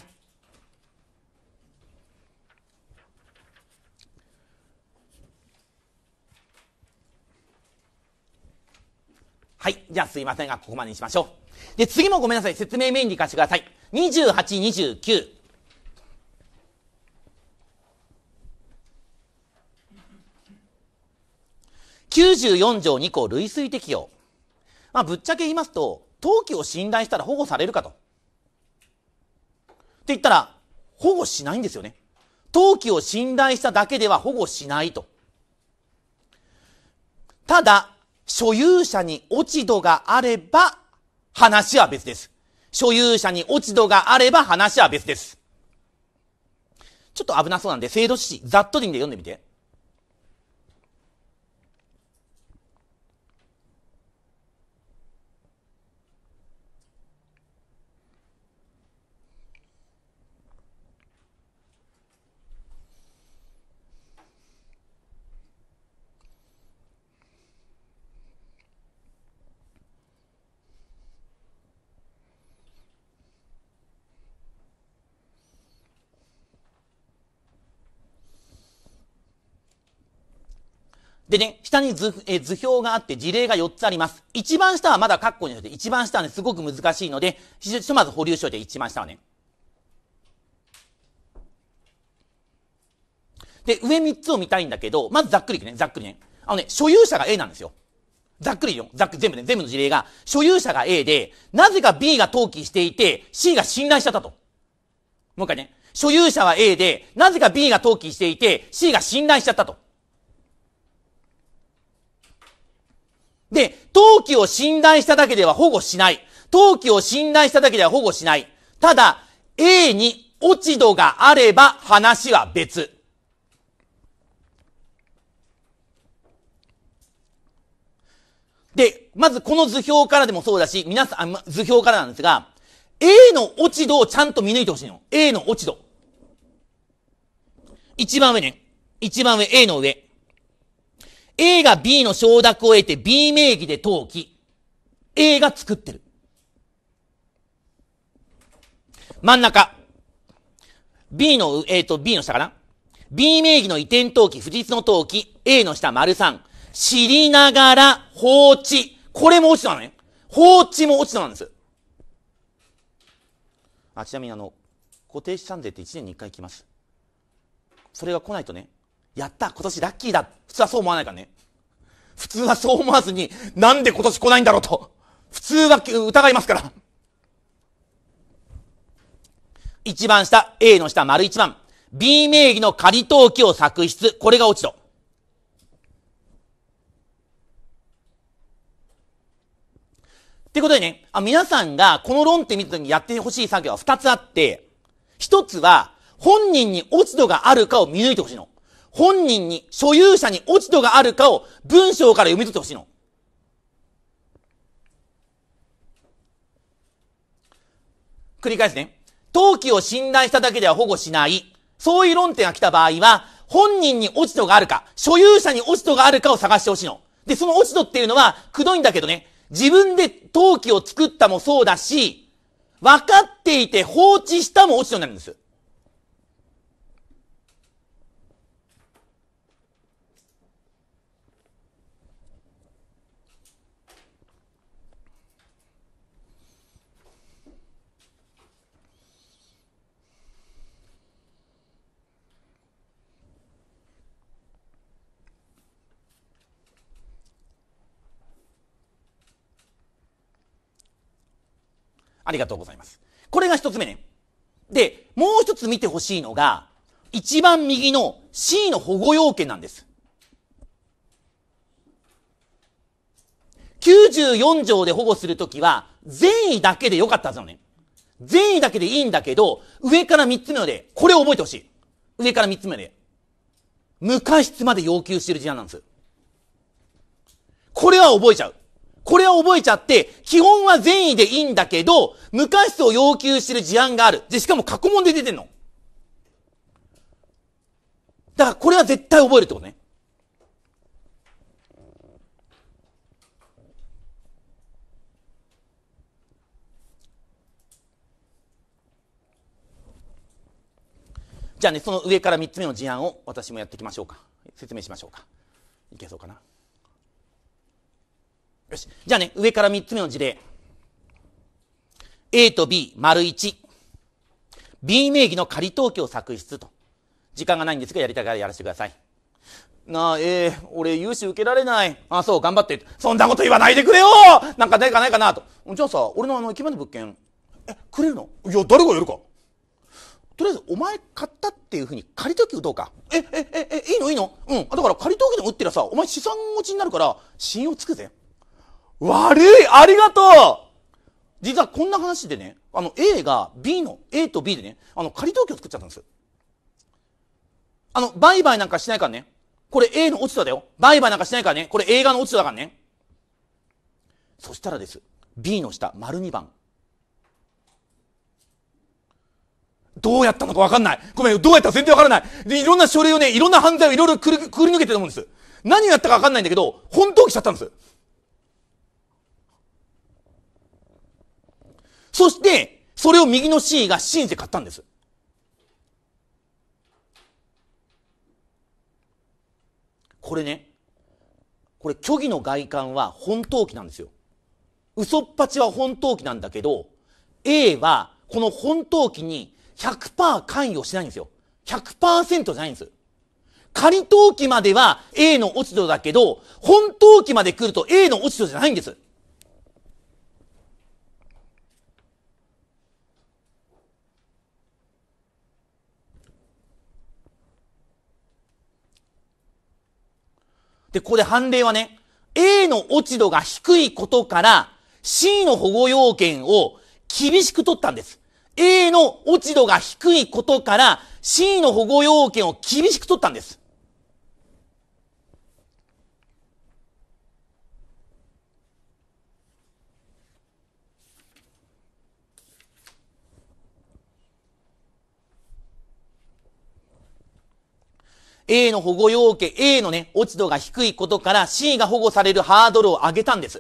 はい。じゃあすいませんが、ここまでにしましょう。で、次もごめんなさい。説明メインに行かせてください。28、29。94条2項類推適用。まあ、ぶっちゃけ言いますと、登記を信頼したら保護されるかと。って言ったら、保護しないんですよね。登記を信頼しただけでは保護しないと。ただ、所有者に落ち度があれば、話は別です。所有者に落ち度があれば話は別です。ちょっと危なそうなんで、制度指示、ざっと人で読んでみて。でね、下に図、え図表があって事例が4つあります。一番下はまだ括弧にして、一番下はね、すごく難しいので、ひとまず保留しでいて、一番下はね。で、上3つを見たいんだけど、まずざっくりいくね、ざっくりね。あのね、所有者が A なんですよ。ざっくりよ。ざっくり、全部ね、全部の事例が、所有者が A で、なぜか B が登記していて、C が信頼しちゃったと。もう一回ね。所有者は A で、なぜか B が登記していて、C が信頼しちゃったと。で、登記を診断しただけでは保護しない。登記を診断しただけでは保護しない。ただ、A に落ち度があれば話は別。で、まずこの図表からでもそうだし、皆さん、図表からなんですが、A の落ち度をちゃんと見抜いてほしいの。A の落ち度。一番上ね。一番上、A の上。A が B の承諾を得て B 名義で登記。A が作ってる。真ん中。B の、えっ、ー、と、B の下かな ?B 名義の移転登記、不実の登記、A の下、丸3。知りながら放置。これも落ちたのね。放置も落ちたんです。あ、ちなみにあの、固定資産税って1年に1回来ます。それが来ないとね、やった今年ラッキーだ普通はそう思わないからね。普通はそう思わずに、なんで今年来ないんだろうと。普通は疑いますから。一番下、A の下、丸一番。B 名義の仮登記を作出。これが落ち度。ってことでね、あ皆さんがこの論点見た時にやってほしい作業は二つあって、一つは本人に落ち度があるかを見抜いてほしいの。本人に、所有者に落ち度があるかを文章から読み取ってほしいの。繰り返すね。登記を信頼しただけでは保護しない。そういう論点が来た場合は、本人に落ち度があるか、所有者に落ち度があるかを探してほしいの。で、その落ち度っていうのは、くどいんだけどね、自分で登記を作ったもそうだし、分かっていて放置したも落ち度になるんです。ありがとうございます。これが一つ目ね。で、もう一つ見てほしいのが、一番右の C の保護要件なんです。94条で保護するときは、善意だけでよかったはずのね。善意だけでいいんだけど、上から三つ目ので、これを覚えてほしい。上から三つ目で。無過失まで要求してる事案なんです。これは覚えちゃう。これは覚えちゃって、基本は善意でいいんだけど、無過失を要求してる事案がある。で、しかも過去問で出てんの。だからこれは絶対覚えるってことね。じゃあね、その上から3つ目の事案を私もやっていきましょうか。説明しましょうか。いけそうかな。よし。じゃあね、上から三つ目の事例。A と B、丸一。B 名義の仮登記を作出と。時間がないんですが、やりたいからやらせてください。なあ、えー、俺、融資受けられない。あ、そう、頑張って。そんなこと言わないでくれよなんかないかないかなと。じゃあさ、俺のあの、駅まの物件、え、くれるのいや、誰がやるか。とりあえず、お前買ったっていうふうに仮登記をどうか。え、え、え、え、いいのいいのうん。だから仮登記でも売ってりゃさ、お前資産持ちになるから、信用つくぜ。悪いありがとう実はこんな話でね、あの A が B の、A と B でね、あの仮登記を作っちゃったんですあの、売買なんかしないからね。これ A の落ちただよ。売買なんかしないからね。これ映画の落ちただからね。そしたらです。B の下、丸2番。どうやったのかわかんない。ごめん、どうやったら全然わからない。で、いろんな書類をね、いろんな犯罪をいろいろくり抜けてると思うんです。何をやったかわかんないんだけど、本当起きちゃったんです。そして、それを右の C が信じて買ったんです。これね、これ虚偽の外観は本当期なんですよ。嘘っぱちは本当期なんだけど、A はこの本当期に100%関与しないんですよ。100%じゃないんです。仮登記までは A の落ち度だけど、本登記まで来ると A の落ち度じゃないんです。で、ここで判例はね、A の落ち度が低いことから C の保護要件を厳しく取ったんです。A の落ち度が低いことから C の保護要件を厳しく取ったんです。A の保護要件、A のね、落ち度が低いことから C が保護されるハードルを上げたんです。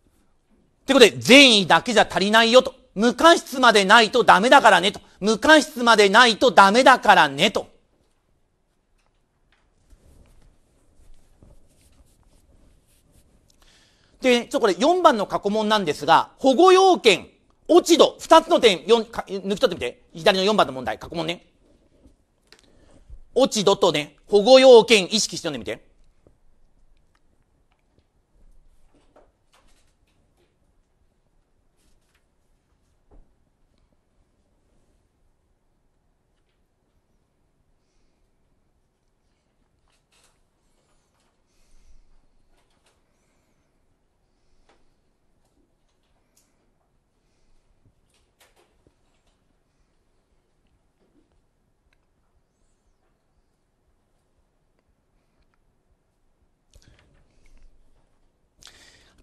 ってことで、善意だけじゃ足りないよと。無関室までないとダメだからねと。無関室までないとダメだからねと。で、ちょっとこれ4番の過去問なんですが、保護要件、落ち度、2つの点、4、抜き取ってみて。左の4番の問題、過去問ね。落ち度とね、保護要件意識して読んでみて。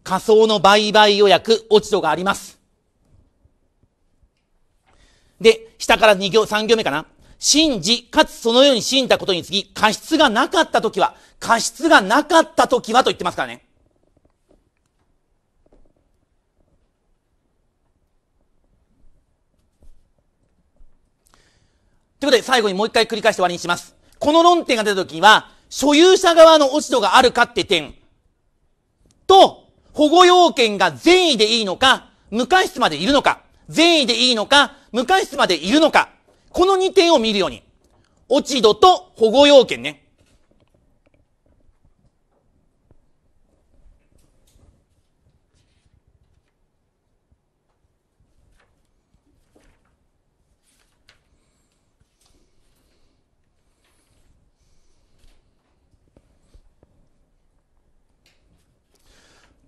仮想の売買予約、落ち度があります。で、下から2行、3行目かな。信じ、かつそのように信じたことにつき、過失がなかったときは、過失がなかったときはと言ってますからね。ということで、最後にもう一回繰り返して終わりにします。この論点が出たときは、所有者側の落ち度があるかって点と、保護要件が善意でいいのか、無関室までいるのか、善意でいいのか、無関室までいるのか、この2点を見るように。落ち度と保護要件ね。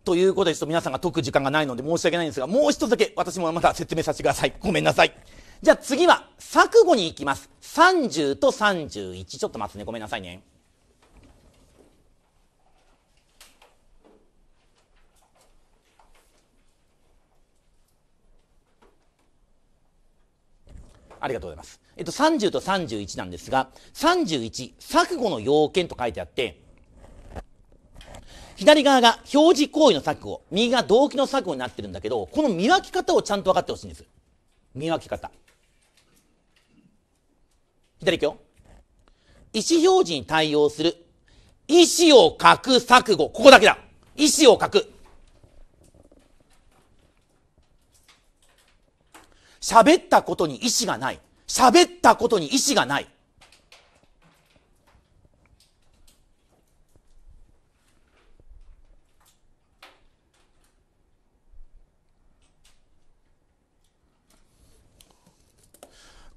ということでちょっと皆さんが解く時間がないので申し訳ないんですが、もう一つだけ私もまた説明させてください。ごめんなさい。じゃあ次は、錯誤に行きます。30と31。ちょっと待ってね。ごめんなさいね。ありがとうございます。えっと、30と31なんですが、31、錯誤の要件と書いてあって、左側が表示行為の錯誤、右が動機の錯誤になってるんだけど、この見分け方をちゃんと分かってほしいんです。見分け方。左行くよ。意思表示に対応する。意思を書く錯誤。ここだけだ。意思を書く。喋ったことに意思がない。喋ったことに意思がない。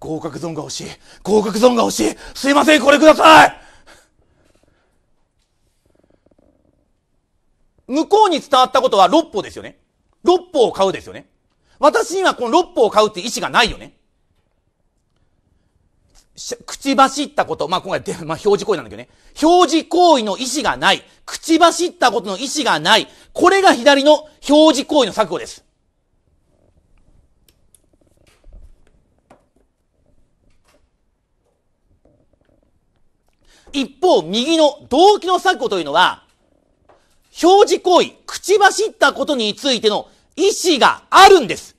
合格ゾーンが欲しい合格ゾーンが欲しいすいませんこれください向こうに伝わったことは6歩ですよね。6歩を買うですよね。私にはこの6歩を買うって意思がないよね。口走ったこと。まあ、今回、まあ、表示行為なんだけどね。表示行為の意思がない。口走ったことの意思がない。これが左の表示行為の錯誤です。一方、右の動機の錯誤というのは、表示行為、口走ったことについての意思があるんです。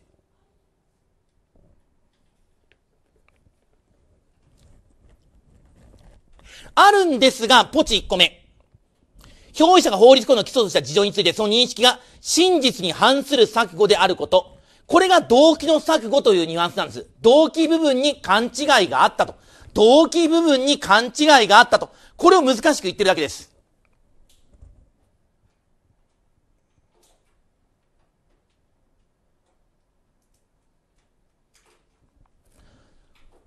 あるんですが、ポチ1個目。表示者が法律行為の基礎とした事情について、その認識が真実に反する錯誤であること。これが動機の錯誤というニュアンスなんです。動機部分に勘違いがあったと。動機部分に勘違いがあったと。これを難しく言ってるだけです。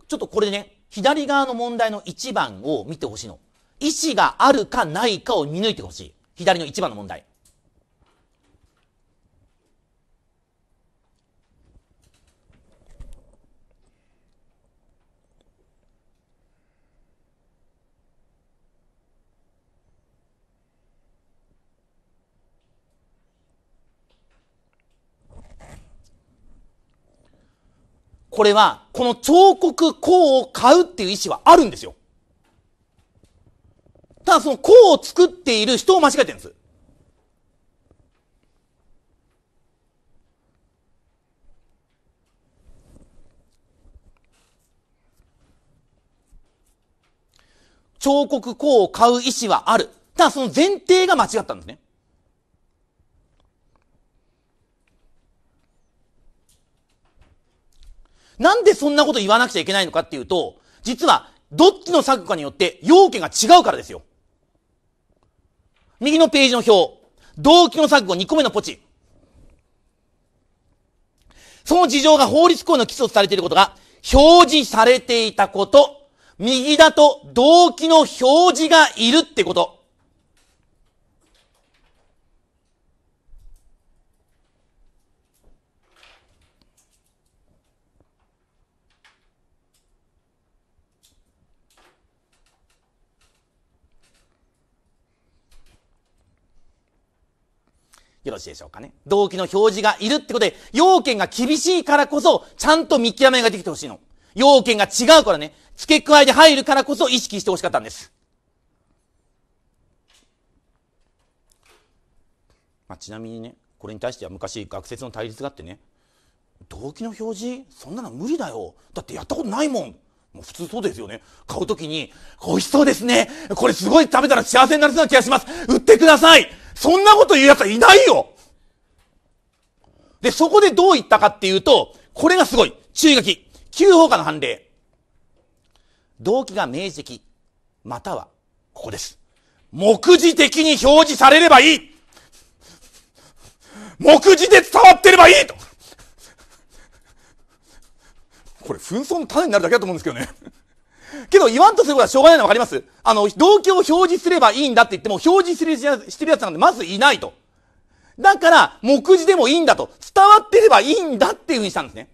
ちょっとこれね、左側の問題の1番を見てほしいの。意思があるかないかを見抜いてほしい。左の1番の問題。これは、この彫刻工を買うっていう意思はあるんですよ。ただその工を作っている人を間違えてるんです。彫刻工を買う意思はある。ただその前提が間違ったんですね。なんでそんなこと言わなくちゃいけないのかっていうと、実は、どっちの作かによって要件が違うからですよ。右のページの表。動機の作後2個目のポチ。その事情が法律行為の基礎とされていることが、表示されていたこと。右だと動機の表示がいるってこと。よろしいでしょうかね。動機の表示がいるってことで、要件が厳しいからこそ、ちゃんと見極めができてほしいの。要件が違うからね、付け加えで入るからこそ意識してほしかったんです。まあ、ちなみにね、これに対しては昔学説の対立があってね、動機の表示そんなの無理だよ。だってやったことないもん。もう普通そうですよね。買うときに、美味しそうですね。これすごい食べたら幸せになりそうな気がします。売ってください。そんなこと言う奴はいないよで、そこでどう言ったかっていうと、これがすごい。注意書き。旧法化の判例。動機が明示的、または、ここです。目次的に表示されればいい目次で伝わってればいいとこれ紛争の種になるだけだと思うんですけどね。けど言わんとすることはしょうがないのわかりますあの、動機を表示すればいいんだって言っても、表示するしてるやつなんてまずいないと。だから、目次でもいいんだと。伝わってればいいんだっていうふうにしたんですね。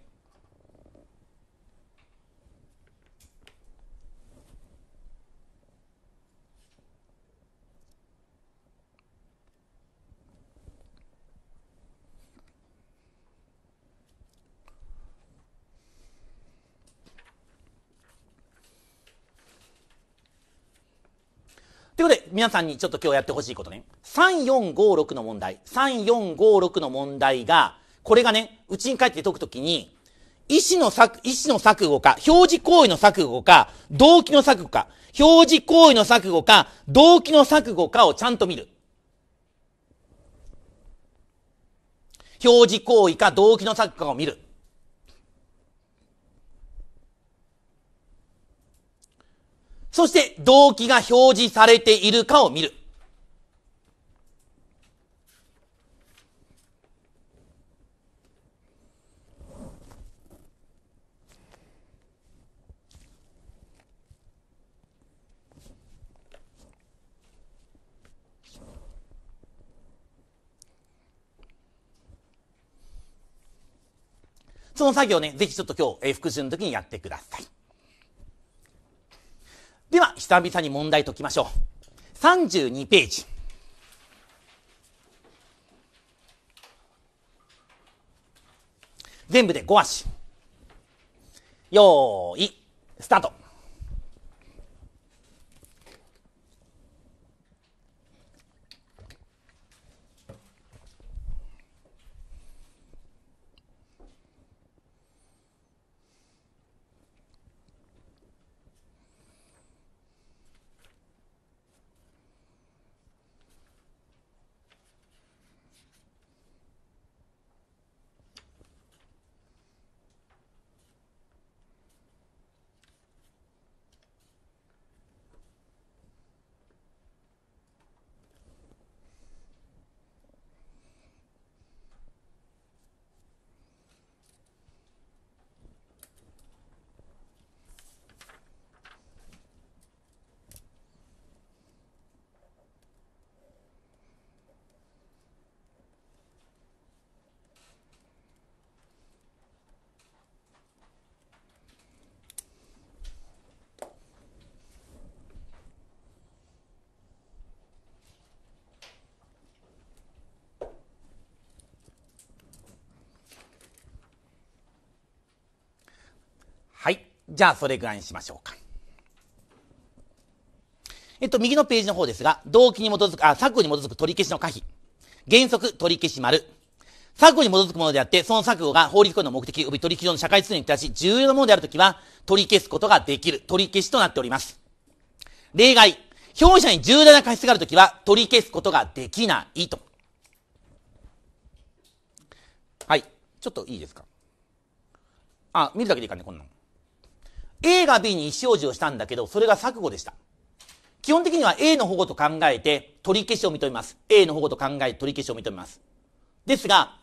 ということで、皆さんにちょっと今日やってほしいことね。3456の問題。3456の問題が、これがね、うちに帰って解くときに、意思の錯、意思の錯誤か、表示行為の錯誤か、動機の錯誤か、表示行為の錯誤か、動機の錯誤かをちゃんと見る。表示行為か動機の錯誤かを見る。そして動機が表示されているかを見る。その作業ね、ぜひちょっと今日、えー、復習の時にやってください。では、久々に問題解きましょう。32ページ。全部で5足。よーい、スタート。じゃあそれぐらいにしましょうか。えっと、右のページの方ですが、動機に基づく、あ、作に基づく取り消しの可否。原則取り消し丸。作に基づくものであって、その作誤が法律行為の目的及び取引上の社会秩序に対し重要なものであるときは、取り消すことができる。取り消しとなっております。例外。表者に重大な過失があるときは、取り消すことができないと。はい。ちょっといいですかあ、見るだけでいいかね、こんなの。A が B に意思表示をしたんだけど、それが錯誤でした。基本的には A の保護と考えて取り消しを認めます。A の保護と考えて取り消しを認めます。ですが、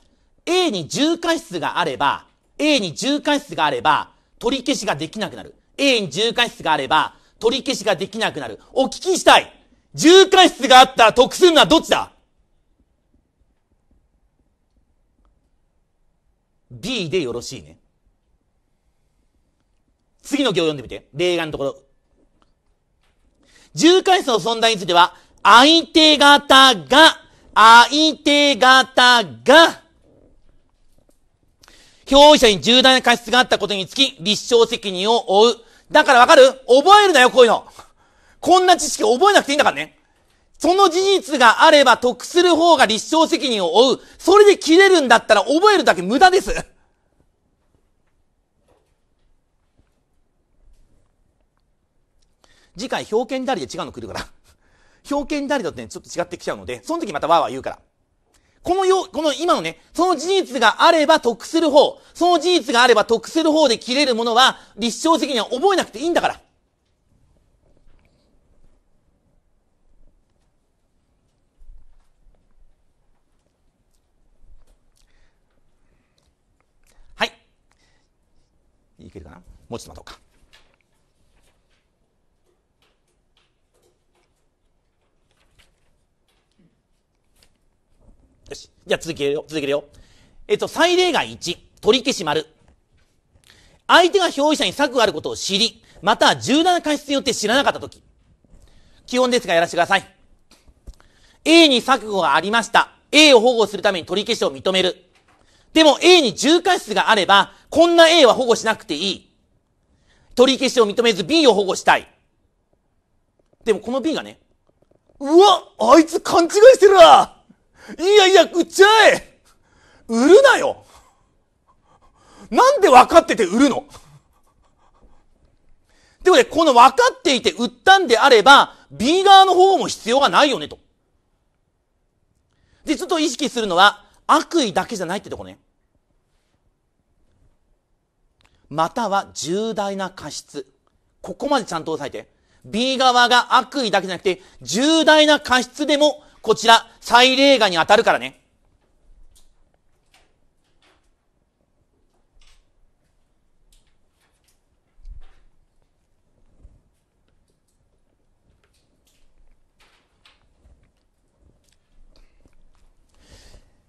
A に重過失があれば、A に重過失があれば、取り消しができなくなる。A に重過失があれば、取り消しができなくなる。お聞きしたい重過失があったら得するのはどっちだ ?B でよろしいね。次の行を読んでみて。例外のところ。重回数の存在については、相手方が、相手方が、表者に重大な過失があったことにつき、立証責任を負う。だからわかる覚えるなよ、こういうの。こんな知識覚えなくていいんだからね。その事実があれば得する方が立証責任を負う。それで切れるんだったら覚えるだけ無駄です。次回表券だりで違うの来るから。表券だりだとね、ちょっと違ってきちゃうので、その時またわーわー言うから。このよ、この今のね、その事実があれば得する方、その事実があれば得する方で切れるものは、立証的には覚えなくていいんだから。はい。いけるかなもうちょっと待とうか。よし。じゃあ続けるよ、続けるよ。えっと、最例が1、取り消し丸。相手が表示者に策があることを知り、または柔軟な過失によって知らなかったとき。基本ですがやらせてください。A に錯誤がありました。A を保護するために取り消しを認める。でも A に重過失があれば、こんな A は保護しなくていい。取り消しを認めず B を保護したい。でもこの B がね、うわあいつ勘違いしてるわいやいや、売っちゃえ売るなよなんで分かってて売るのでもね、この分かっていて売ったんであれば、B 側の方も必要がないよね、と。で、ちょっと意識するのは、悪意だけじゃないってとこね。または重大な過失。ここまでちゃんと押さえて。B 側が悪意だけじゃなくて、重大な過失でもこちら、祭例画に当たるからね。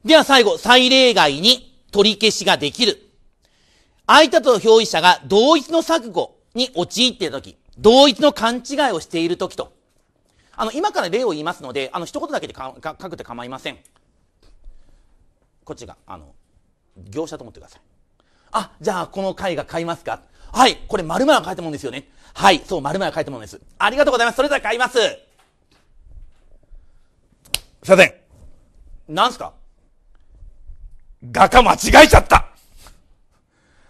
では最後、最例外に取り消しができる。相手と表意者が同一の錯誤に陥っているとき、同一の勘違いをしているときとあの、今から例を言いますので、あの、一言だけでかか書くて構いません。こっちが、あの、業者と思ってください。あ、じゃあこの絵画買いますかはい、これ丸々書いたもんですよね。はい、そう、丸々書いたものです。ありがとうございます。それでは買います。すいません。なんすか画家間違えちゃった。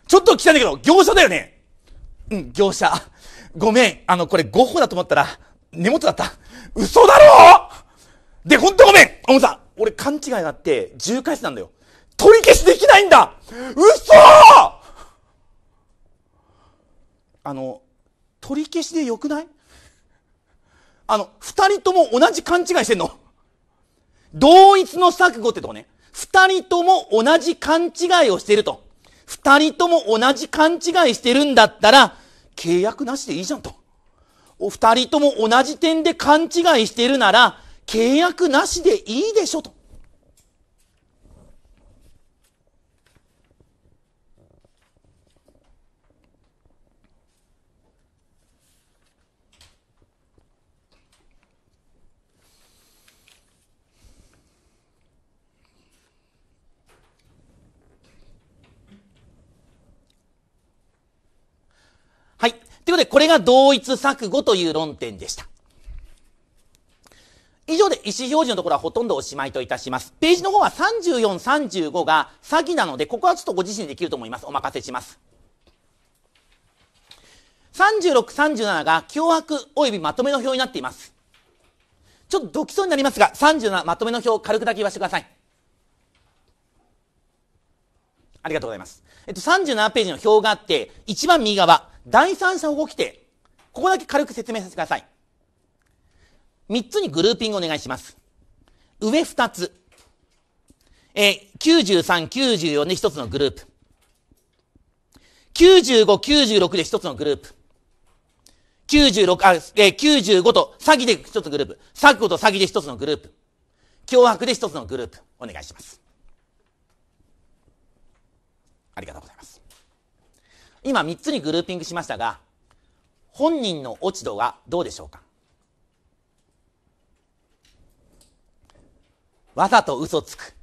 ちょっと来たんだけど、業者だよね。うん、業者。ごめん。あの、これッホだと思ったら、根元だった。嘘だろで、ほんとごめんおもさん俺勘違いがあって重回数なんだよ。取り消しできないんだ嘘あの、取り消しでよくないあの、二人とも同じ勘違いしてんの。同一の錯誤ってとこね。二人とも同じ勘違いをしてると。二人とも同じ勘違いしてるんだったら、契約なしでいいじゃんと。お二人とも同じ点で勘違いしているなら、契約なしでいいでしょと。ということで、これが同一錯誤という論点でした。以上で意思表示のところはほとんどおしまいといたします。ページの方は34、35が詐欺なので、ここはちょっとご自身でできると思います。お任せします。36、37が脅迫及びまとめの表になっています。ちょっとドキそうになりますが、37まとめの表を軽くだけ言わせてください。ありがとうございます。えっと、37ページの表があって、一番右側、第三者保護規定。ここだけ軽く説明させてください。三つにグルーピングお願いします。上二つ。えー、93、94で一つのグループ。95、96で一つのグループ。96、あ、えー、95と詐欺で一つのグループ。詐欺と詐欺で一つのグループ。脅迫で一つのグループ。お願いします。ありがとうございます。今3つにグルーピングしましたが、本人の落ち度はどうでしょうかわざと嘘つく。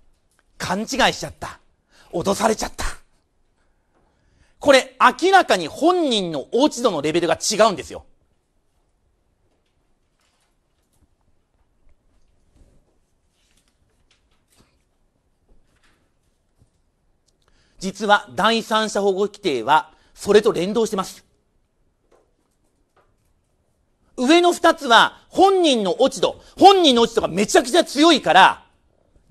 勘違いしちゃった。脅されちゃった。これ明らかに本人の落ち度のレベルが違うんですよ。実は第三者保護規定はそれと連動してます。上の二つは本人の落ち度、本人の落ち度がめちゃくちゃ強いから、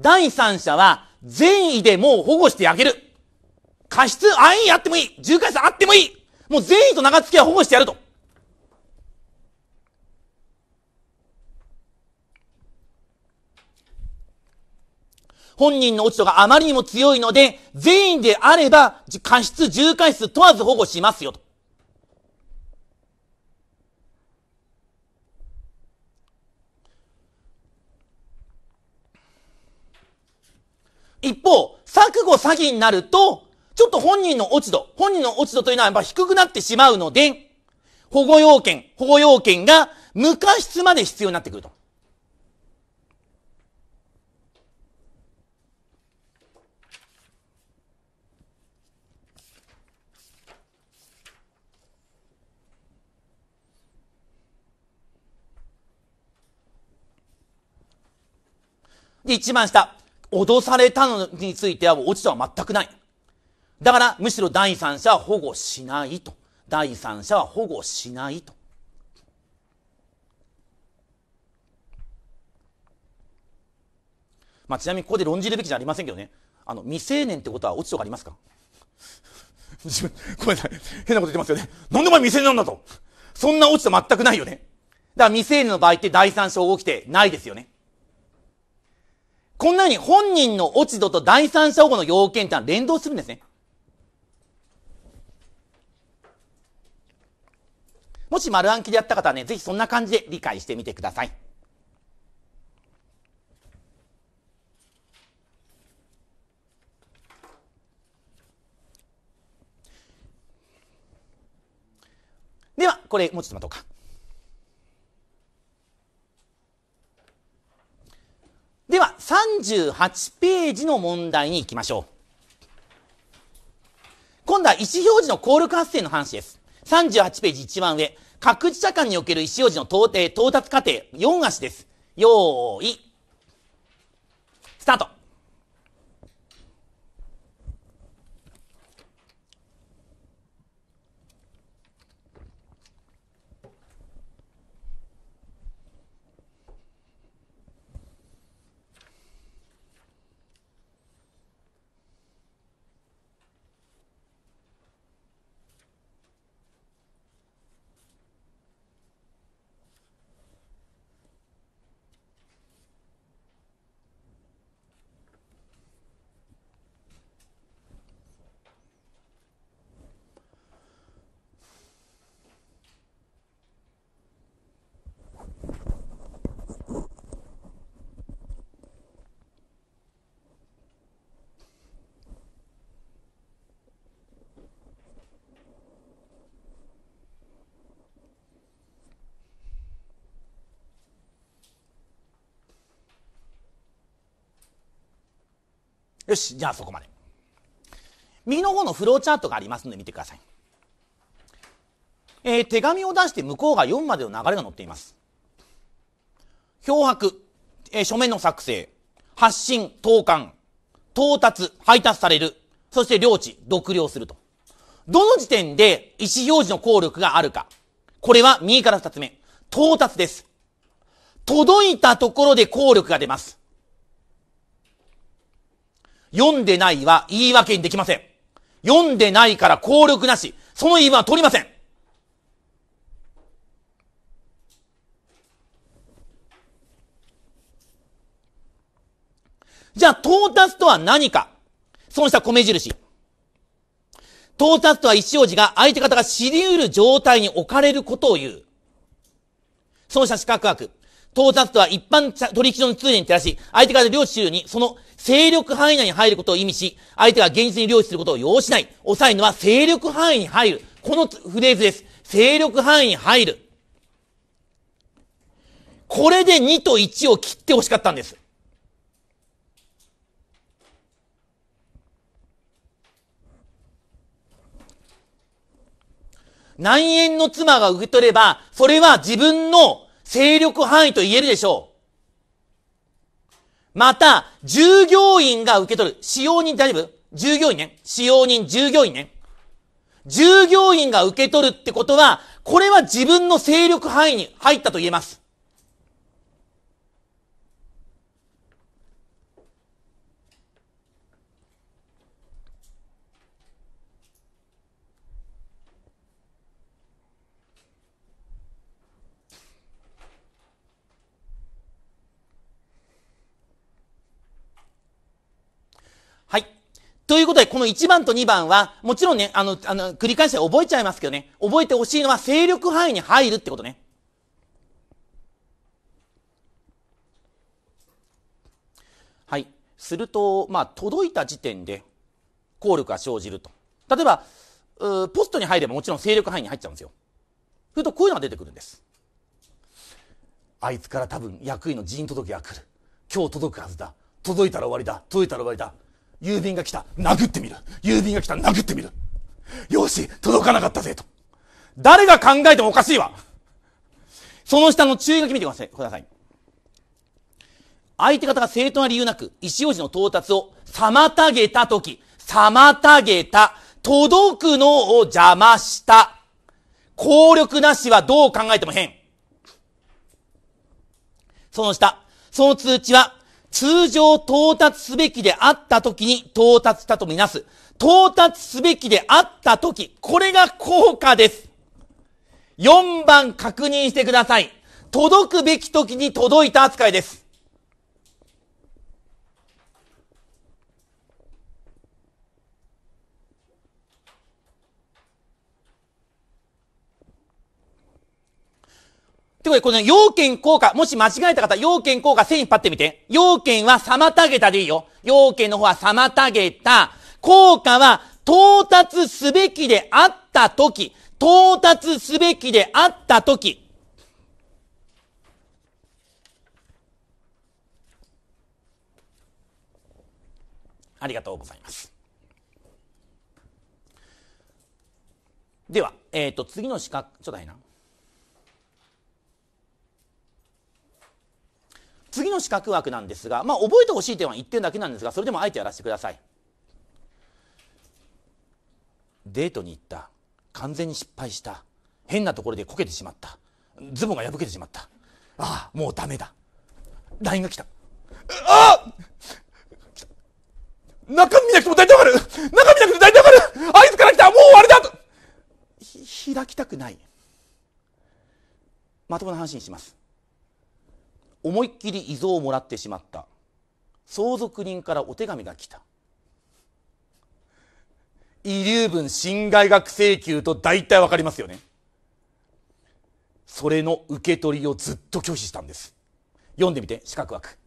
第三者は善意でもう保護してあげる。過失、安易あってもいい。重回数あってもいい。もう善意と長付きは保護してやると。本人の落ち度があまりにも強いので、善意であれば、過失、重過失問わず保護しますよと。一方、錯誤詐欺になると、ちょっと本人の落ち度、本人の落ち度というのはやっぱ低くなってしまうので、保護要件、保護要件が無過失まで必要になってくると。で、一番下、脅されたのについては落ち度は全くない。だから、むしろ第三者は保護しないと。第三者は保護しないと。まあ、ちなみにここで論じるべきじゃありませんけどね。あの、未成年ってことは落ち度がありますか ごめんなさい。変なこと言ってますよね。なんでお前未成年なんだと。そんな落ち度全くないよね。だから未成年の場合って第三者起きてないですよね。こんなに本人の落ち度と第三者保護の要件ってのは連動するんですね。もし丸暗記でやった方はね、ぜひそんな感じで理解してみてください。では、これ、もうちょっと待とうか。では、38ページの問題に行きましょう。今度は意思表示の効力発生の話です。38ページ一番上。各自社間における意思表示の到底、到達過程、4足です。用意。スタート。よし、じゃあそこまで。右の方のフローチャートがありますので見てください。えー、手紙を出して向こうが4までの流れが載っています。漂白、えー、書面の作成、発信、投函、到達、配達される、そして領地、独領すると。どの時点で意思表示の効力があるか。これは右から2つ目。到達です。届いたところで効力が出ます。読んでないは言い訳にできません。読んでないから効力なし。その言いは取りません。じゃあ、到達とは何か損した米印。到達とは一生児が相手方が知り得る状態に置かれることを言う。損した資格枠。到達とは一般取引所の通念に照らし、相手方領収にその勢力範囲内に入ることを意味し、相手が現実に領地することを要しない。抑えるのは勢力範囲に入る。このフレーズです。勢力範囲に入る。これで2と1を切って欲しかったんです。内縁の妻が受け取れば、それは自分の勢力範囲と言えるでしょう。また、従業員が受け取る。使用人大丈夫従業員ね。使用人、従業員ね。従業員が受け取るってことは、これは自分の勢力範囲に入ったと言えます。はい。ということで、この1番と2番は、もちろんね、あの、あの、繰り返して覚えちゃいますけどね、覚えてほしいのは勢力範囲に入るってことね。はい。すると、まあ、届いた時点で、効力が生じると。例えば、ポストに入ればもちろん勢力範囲に入っちゃうんですよ。すると、こういうのが出てくるんです。あいつから多分役員の人員届が来る。今日届くはずだ。届いたら終わりだ。届いたら終わりだ。郵便が来た。殴ってみる。郵便が来た。殴ってみる。よし、届かなかったぜ、と。誰が考えてもおかしいわ。その下の注意書き見てください。ください。相手方が正当な理由なく、意思表示の到達を妨げたとき、妨げた、届くのを邪魔した。効力なしはどう考えても変。その下、その通知は通常到達すべきであった時に到達したとみなす。到達すべきであった時、これが効果です。4番確認してください。届くべき時に届いた扱いです。ってことで、この要件効果、もし間違えた方、要件効果線引っ張ってみて。要件は妨げたでいいよ。要件の方は妨げた。効果は到達すべきであったとき、到達すべきであったとき、ありがとうございます。では、えっ、ー、と、次の四角、ちょっと早いな。次の四角枠なんですが、まあ、覚えてほしい点は1点だけなんですがそれでもあえてやらせてくださいデートに行った完全に失敗した変なところでこけてしまったズボンが破けてしまったああもうダメだ LINE が来たあ中身見なくても大体わかる中身なくて大体わかるあいつから来たもう終わりだと開きたくないまともな話にします思いっきり遺贈をもらってしまった相続人からお手紙が来た遺留分侵害額請求と大体わかりますよねそれの受け取りをずっと拒否したんです読んでみて四角枠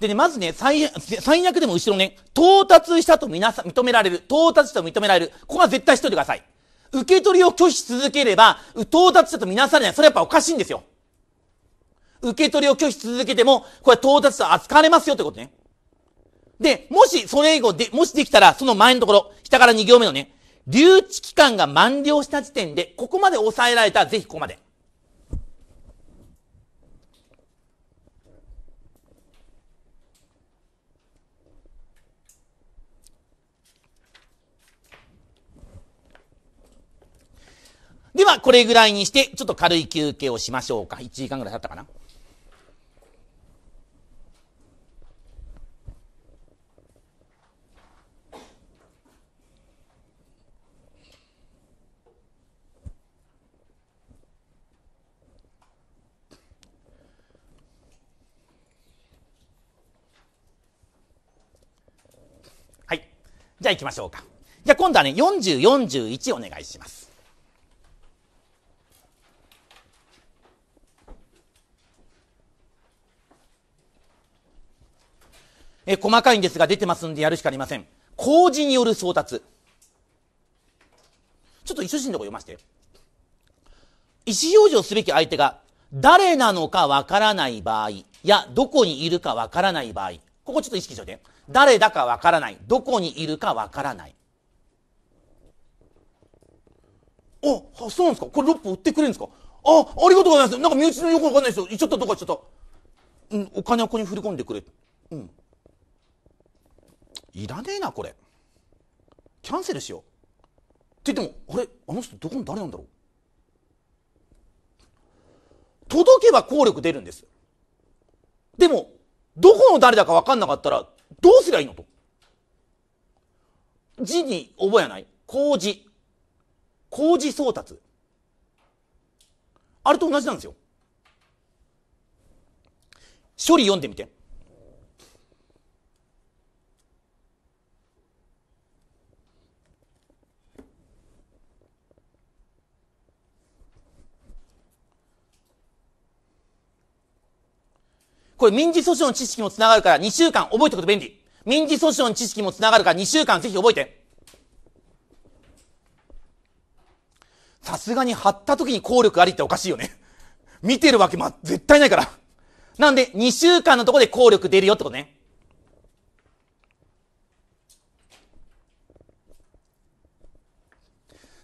でね、まずね、最、最悪でも後ろね、到達したとみなさ、認められる。到達したと認められる。ここは絶対しといてください。受け取りを拒否し続ければ、到達したとみなされない。それやっぱおかしいんですよ。受け取りを拒否し続けても、これ到達と扱われますよってことね。で、もし、それ以後で、もしできたら、その前のところ、下から2行目のね、留置期間が満了した時点で、ここまで抑えられたら、ぜひここまで。はこれぐらいにして、ちょっと軽い休憩をしましょうか。1時間ぐらい経ったかな。はい。じゃあ行きましょうか。じゃあ今度はね、40、41お願いします。え細かいんですが出てますんでやるしかありません。工事による送達。ちょっと一緒心のとこ読まして。意思表示をすべき相手が誰なのかわからない場合、いや、どこにいるかわからない場合。ここちょっと意識していて。誰だかわからない。どこにいるかわからない。あ、そうなんですかこれ6本売ってくれるんですかあ、ありがとうございます。なんか身内のよくわかんないですよ。ちょっとどこかちょっと。うん、お金はここに振り込んでくれ。うん。いらねえなこれキャンセルしようって言ってもあれあの人どこの誰なんだろう届けば効力出るんですでもどこの誰だか分かんなかったらどうすりゃいいのと字に覚えない工事工事送達あれと同じなんですよ処理読んでみてこれ民事訴訟の知識もつながるから2週間覚えておくと便利。民事訴訟の知識もつながるから2週間ぜひ覚えて。さすがに貼った時に効力ありっておかしいよね。見てるわけま、絶対ないから。なんで、2週間のとこで効力出るよってことね。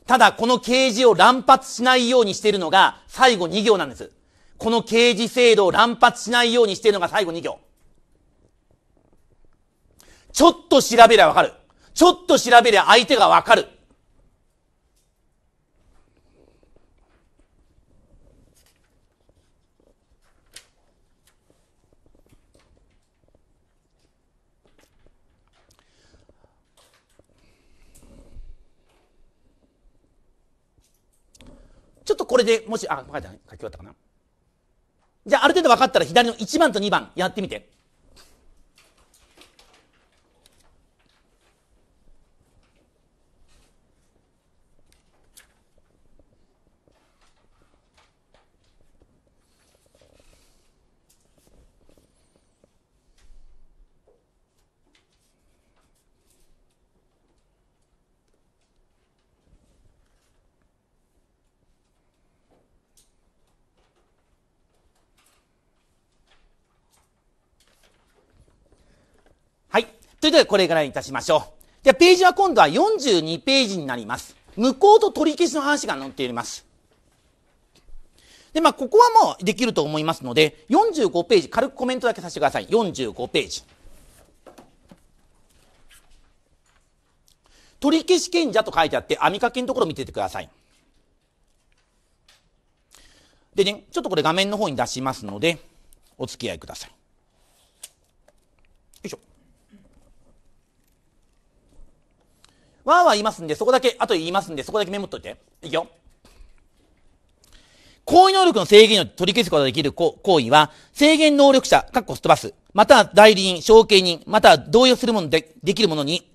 ただ、この掲示を乱発しないようにしているのが、最後2行なんです。この刑事制度を乱発しないようにしているのが最後2行。ちょっと調べりゃわかる。ちょっと調べりゃ相手がわかる。ちょっとこれでもし、あ、書いて書き終わったかな。じゃあある程度分かったら左の1番と2番やってみて。でこれぐらいにいたしましょう。で、ページは今度は42ページになります。無効と取り消しの話が載っています。で、まあ、ここはもうできると思いますので、45ページ、軽くコメントだけさせてください。45ページ。取り消し権者と書いてあって、網掛けのところ見ててください。でね、ちょっとこれ画面の方に出しますので、お付き合いください。わーわー言いますんで、そこだけ、あと言いますんで、そこだけメモっといて。いくよ。行為能力の制限を取り消すことができる行為は、制限能力者、かっこストバス、または代理人、承継人、または同意するもので、できるものに、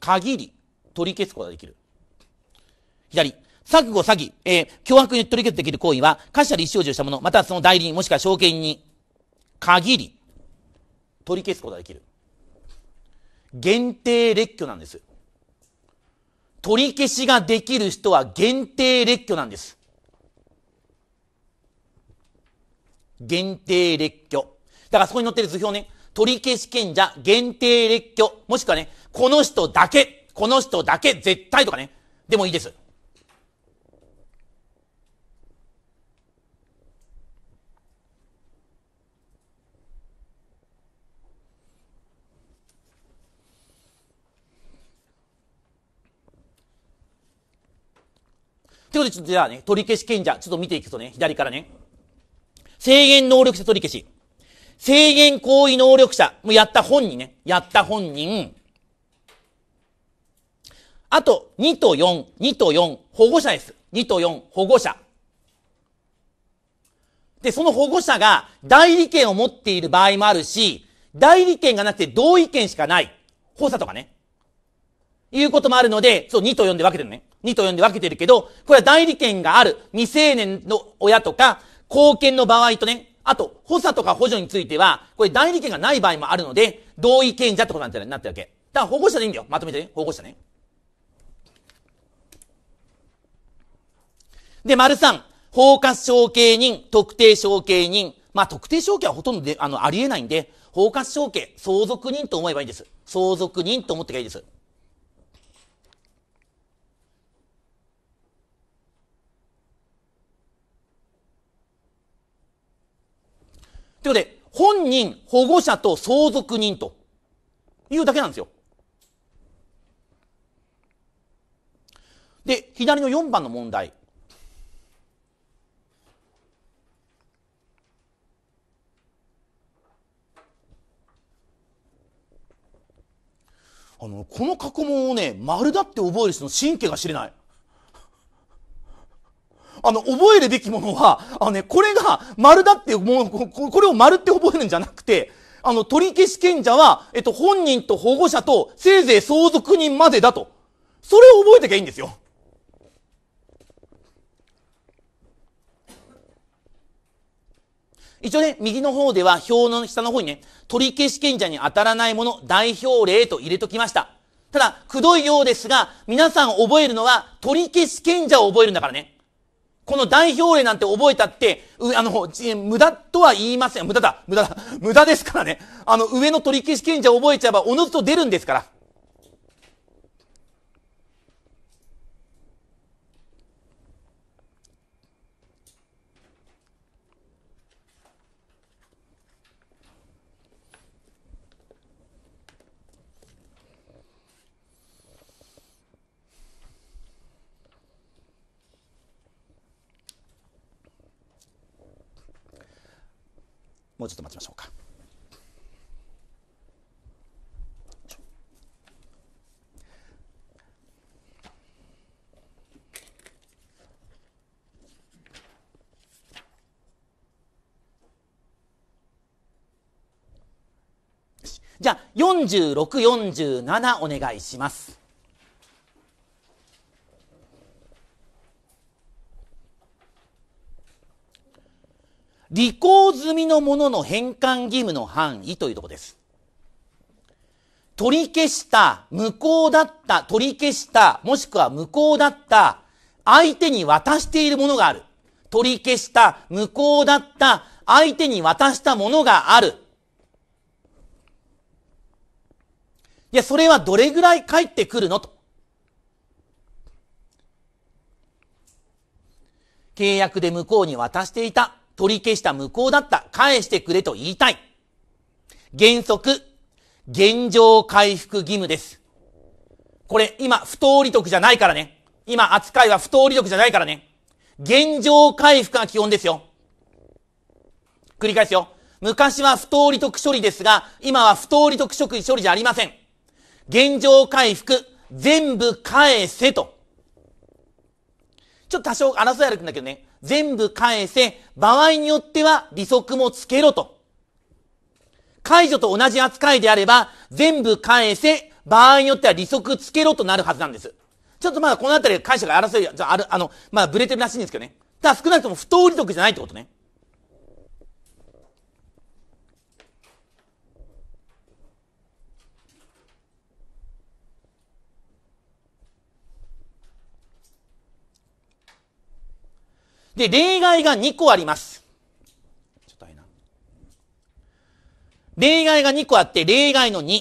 限り、取り消すことができる。左。錯誤詐欺、えー、脅迫に取り消すできる行為は、貸したり一生中したもの、またはその代理人、もしくは証券に、限り、取り消すことができる。限定列挙なんです。取り消しができる人は限定列挙なんです。限定列挙。だからそこに載ってる図表ね。取り消し権者限定列挙。もしくはね、この人だけ、この人だけ絶対とかね。でもいいです。ということで、ちょっとじゃあね、取り消し権者、ちょっと見ていくとね、左からね。制限能力者取り消し。制限行為能力者。もうやった本人ね。やった本人。あと、2と4、2と4、保護者です。2と4、保護者。で、その保護者が代理権を持っている場合もあるし、代理権がなくて同意権しかない。補佐とかね。いうこともあるので、そう、2と4で分けてるね。2と4で分けてるけど、これは代理権がある未成年の親とか、貢献の場合とね、あと、補佐とか補助については、これ代理権がない場合もあるので、同意権者ってことなんてなってるわけ。だから保護者でいいんだよ。まとめてね。保護者ね。で、丸3、包括承継人、特定承継人。まあ、特定承継はほとんどで、あの、ありえないんで、包括承継、相続人と思えばいいんです。相続人と思ってがいいです。ということで、本人、保護者と相続人というだけなんですよ。で、左の4番の問題。あの、この過去問をね、丸だって覚える人の神経が知れない。あの、覚えるべきものは、あのね、これが丸だって、もう、これを丸って覚えるんじゃなくて、あの、取消権者は、えっと、本人と保護者と、せいぜい相続人までだと。それを覚えてきゃいいんですよ。一応ね、右の方では表の下の方にね、取消権者に当たらないもの代表例と入れときました。ただ、くどいようですが、皆さん覚えるのは取消権者を覚えるんだからね。この代表例なんて覚えたって、う、あの、無駄とは言いません。無駄だ。無駄だ。無駄ですからね。あの、上の取り消し権者覚えちゃえば、おのずと出るんですから。もうちょっと待ちましょうか。じゃあ、46、47お願いします。履行済みのものの返還義務の範囲というとこです。取り消した、無効だった、取り消した、もしくは無効だった、相手に渡しているものがある。取り消した、無効だった、相手に渡したものがある。いや、それはどれぐらい返ってくるのと。契約で向こうに渡していた。取り消した無効だった。返してくれと言いたい。原則、現状回復義務です。これ、今、不当利得じゃないからね。今、扱いは不当利得じゃないからね。現状回復が基本ですよ。繰り返すよ。昔は不当利得処理ですが、今は不当利得処理じゃありません。現状回復、全部返せと。ちょっと多少争いあるんだけどね。全部返せ、場合によっては利息もつけろと。解除と同じ扱いであれば、全部返せ、場合によっては利息つけろとなるはずなんです。ちょっとまだこのあたり解釈が争い、ある、あの、まあ、ぶれてるらしいんですけどね。ただ少なくとも不当利得じゃないってことね。で、例外が2個あります。ちょっとあれな。例外が2個あって、例外の2。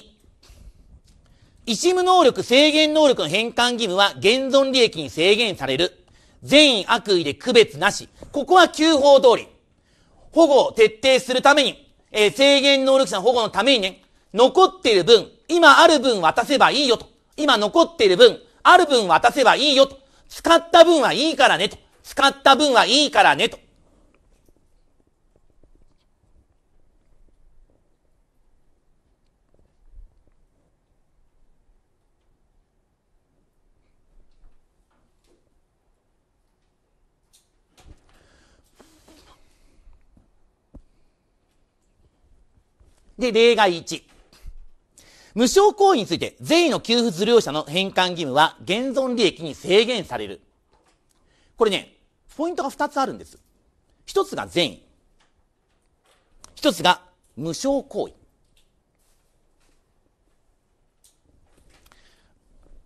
一無能力制限能力の変換義務は現存利益に制限される。善意悪意で区別なし。ここは旧法通り。保護を徹底するために、えー、制限能力者の保護のためにね、残っている分、今ある分渡せばいいよと。今残っている分、ある分渡せばいいよと。使った分はいいからねと。使った分はいいからねと。で、例外1。無償行為について、税の給付受領者の返還義務は現存利益に制限される。これね、ポイントが2つあるんです。1つが善意。1つが無償行為。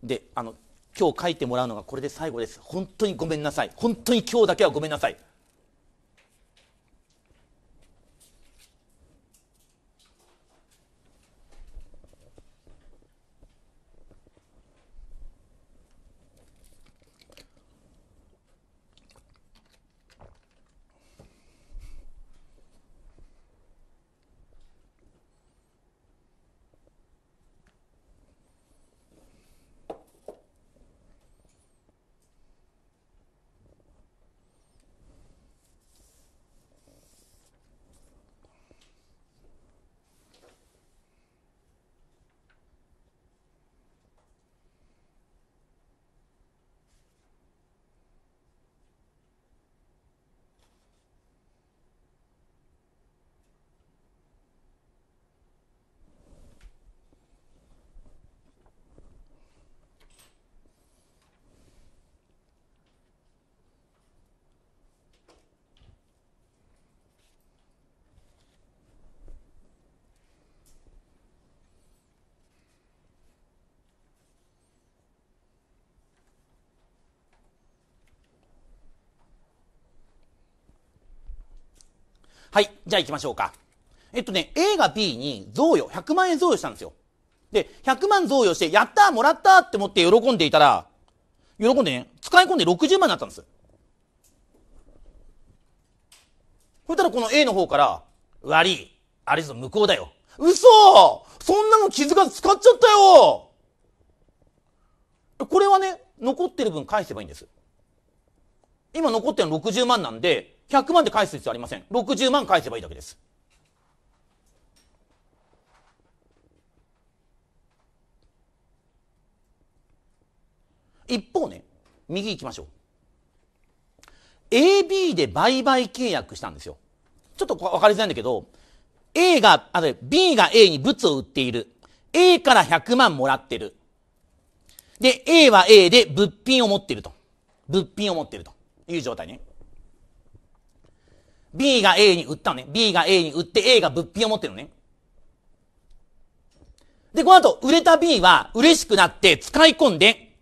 で、あの、今日書いてもらうのがこれで最後です。本当にごめんなさい。本当に今日だけはごめんなさい。はい、じゃあ行きましょうか。えっとね、A が B に贈与、100万円贈与したんですよ。で、100万贈与して、やったもらったって思って喜んでいたら、喜んでね、使い込んで60万になったんです。そしたらこの A の方から、悪い。あれぞ、無効だよ。嘘そんなの気づかず使っちゃったよこれはね、残ってる分返せばいいんです。今残ってるの60万なんで、100万で返す必要ありません。60万返せばいいだけです。一方ね、右行きましょう。AB で売買契約したんですよ。ちょっと分かりづらいんだけど、A が、あ B が A に物を売っている。A から100万もらってる。で、A は A で物品を持ってると。物品を持ってるという状態ね。B が A に売ったのね。B が A に売って A が物品を持ってるのね。で、この後、売れた B は嬉しくなって使い込んで、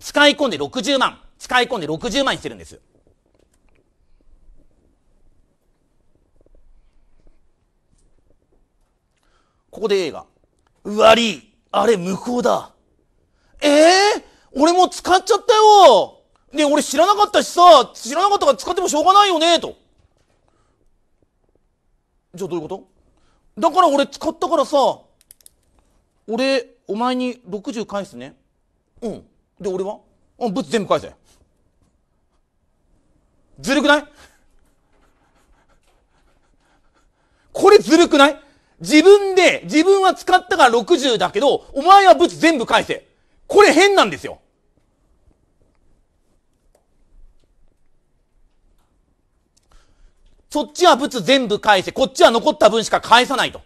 使い込んで60万、使い込んで60万にしてるんです。ここで A が、うわり、あれ無効だ。ええー、俺も使っちゃったよで、俺知らなかったしさ、知らなかったから使ってもしょうがないよね、と。じゃあどういうことだから俺使ったからさ、俺、お前に60返すね。うん。で、俺はうん、ブツ全部返せ。ずるくないこれずるくない自分で、自分は使ったから60だけど、お前はブツ全部返せ。これ変なんですよ。そっちは物全部返せ、こっちは残った分しか返さないと。っ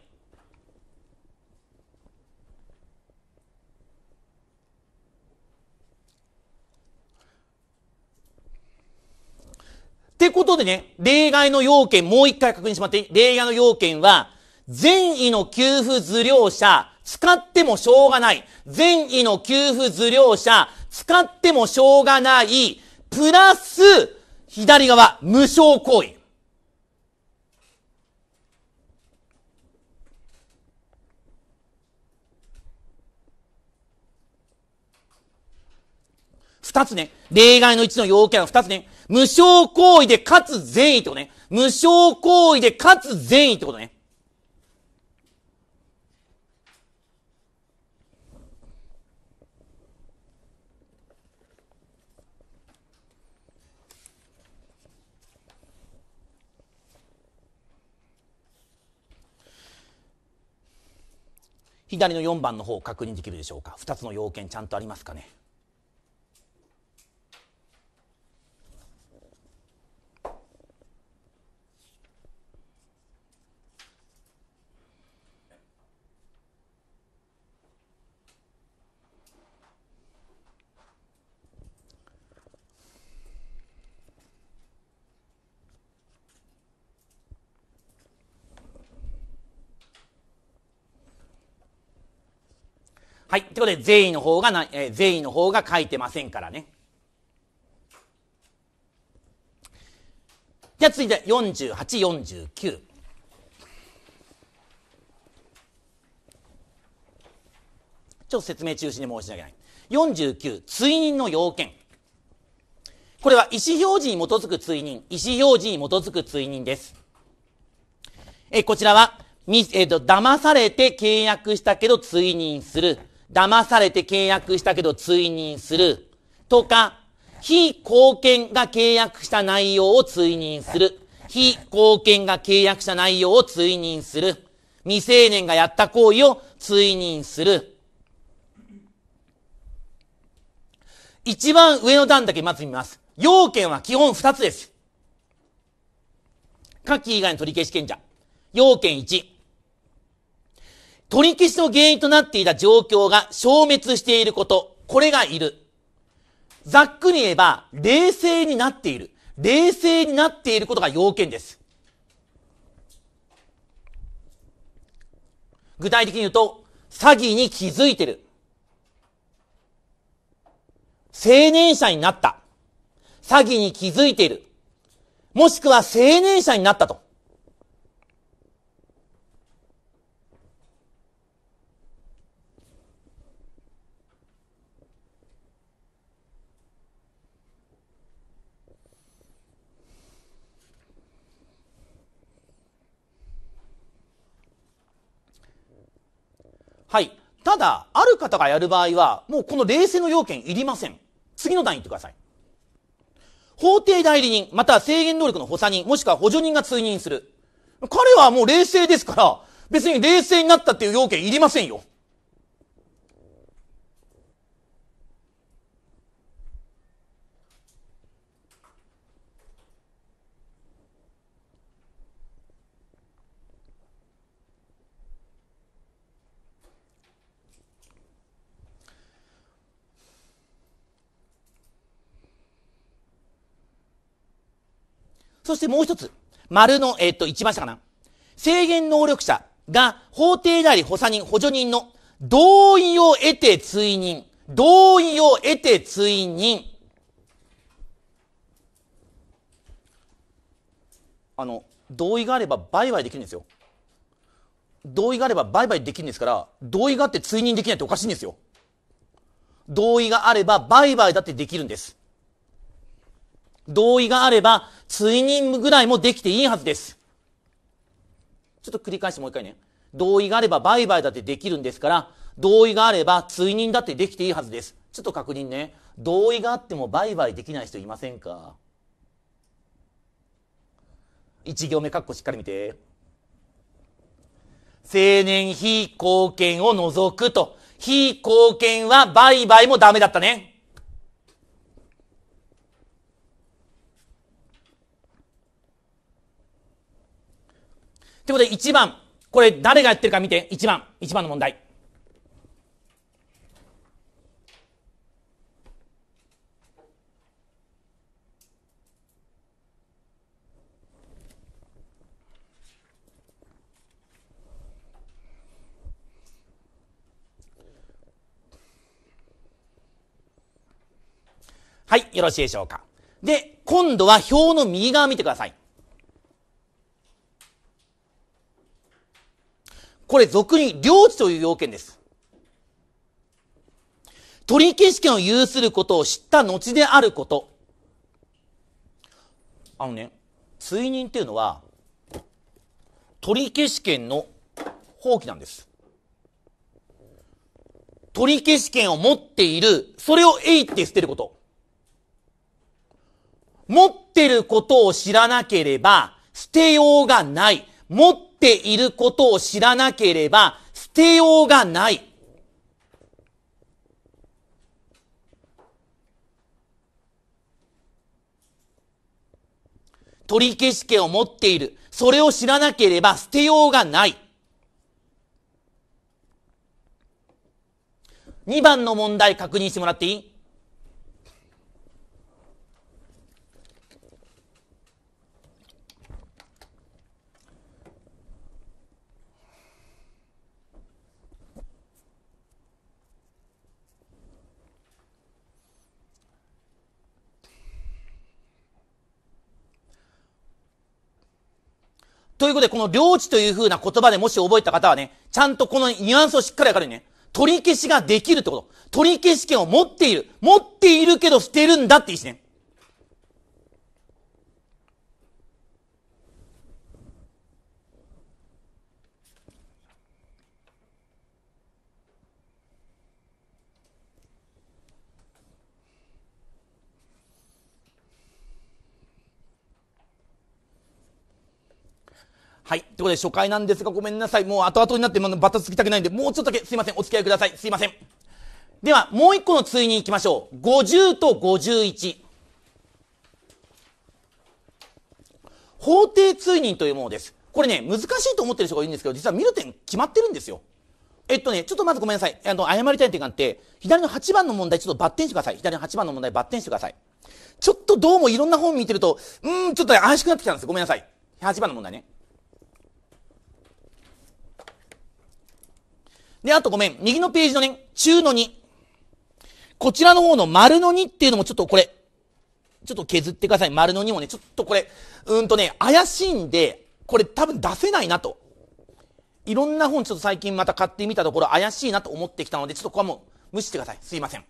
てことでね、例外の要件、もう一回確認しまって、例外の要件は、善意の給付受領者、使ってもしょうがない。善意の給付受領者、使ってもしょうがない。プラス、左側、無償行為。二つね、例外の1の要件は二つね、無償行為でかつ善意ってことね。無償行為でかつ善意ってことね。左の4番の方確認できるでしょうか2つの要件ちゃんとありますかねはい。ということで、善意の方がな、えー、善意の方が書いてませんからね。じゃあ続いて48、49。ちょっと説明中心に申し訳ない。49、追認の要件。これは意思表示に基づく追認、意思表示に基づく追認です。え、こちらは、み、えっ、ー、と、騙されて契約したけど追認する。騙されて契約したけど追認する。とか、非貢献が契約した内容を追認する。非貢献が契約した内容を追認する。未成年がやった行為を追認する。一番上の段だけまず見ます。要件は基本二つです。下記以外の取り消し権者。要件一。取り消しの原因となっていた状況が消滅していること、これがいる。ざっくり言えば、冷静になっている。冷静になっていることが要件です。具体的に言うと、詐欺に気づいてる。青年者になった。詐欺に気づいている。もしくは青年者になったと。はい。ただ、ある方がやる場合は、もうこの冷静の要件いりません。次の段行ってください。法定代理人、または制限能力の補佐人、もしくは補助人が通認する。彼はもう冷静ですから、別に冷静になったっていう要件いりませんよ。そしてもう一つ。丸の、えっと、一番下かな。制限能力者が法定なり補佐人、補助人の同意を得て追認。同意を得て追認。あの、同意があれば売買できるんですよ。同意があれば売買できるんですから、同意があって追認できないっておかしいんですよ。同意があれば売買だってできるんです。同意があれば、追認ぐらいもできていいはずです。ちょっと繰り返してもう一回ね。同意があれば売買だってできるんですから、同意があれば追認だってできていいはずです。ちょっと確認ね。同意があっても売買できない人いませんか一行目カッコしっかり見て。青年非貢献を除くと。非貢献は売買もダメだったね。ということで1番。これ誰がやってるか見て。1番。1番の問題。はい、よろしいでしょうか。で、今度は表の右側見てください。これ俗に領地という要件です。取消権を有することを知った後であること。あのね、追認っていうのは、取消権の放棄なんです。取消権を持っている、それをえいって捨てること。持ってることを知らなければ、捨てようがない。持っていることを知らなければ、捨てようがない。取り消し権を持っている。それを知らなければ捨てようがない。2番の問題確認してもらっていいということで、この領地という風な言葉でもし覚えた方はね、ちゃんとこのニュアンスをしっかりわかるよね。取り消しができるってこと。取り消し権を持っている。持っているけど捨てるんだって意思ね。はい。ということで、初回なんですが、ごめんなさい。もう後々になって、まだバタつきたくないんで、もうちょっとだけ、すいません。お付き合いください。すいません。では、もう一個の対に行きましょう。50と51。法定追認というものです。これね、難しいと思ってる人がいいんですけど、実は見る点決まってるんですよ。えっとね、ちょっとまずごめんなさい。あの、謝りたい点があって、左の8番の問題ちょっとバッテンしてください。左の8番の問題バッテンしてください。ちょっとどうもいろんな本見てると、うーん、ちょっと怪しくなってきたんです。ごめんなさい。8番の問題ね。で、あとごめん。右のページのね、中の2。こちらの方の丸の2っていうのもちょっとこれ、ちょっと削ってください。丸の2もね、ちょっとこれ、うんとね、怪しいんで、これ多分出せないなと。いろんな本ちょっと最近また買ってみたところ怪しいなと思ってきたので、ちょっとここはもう無視してください。すいません。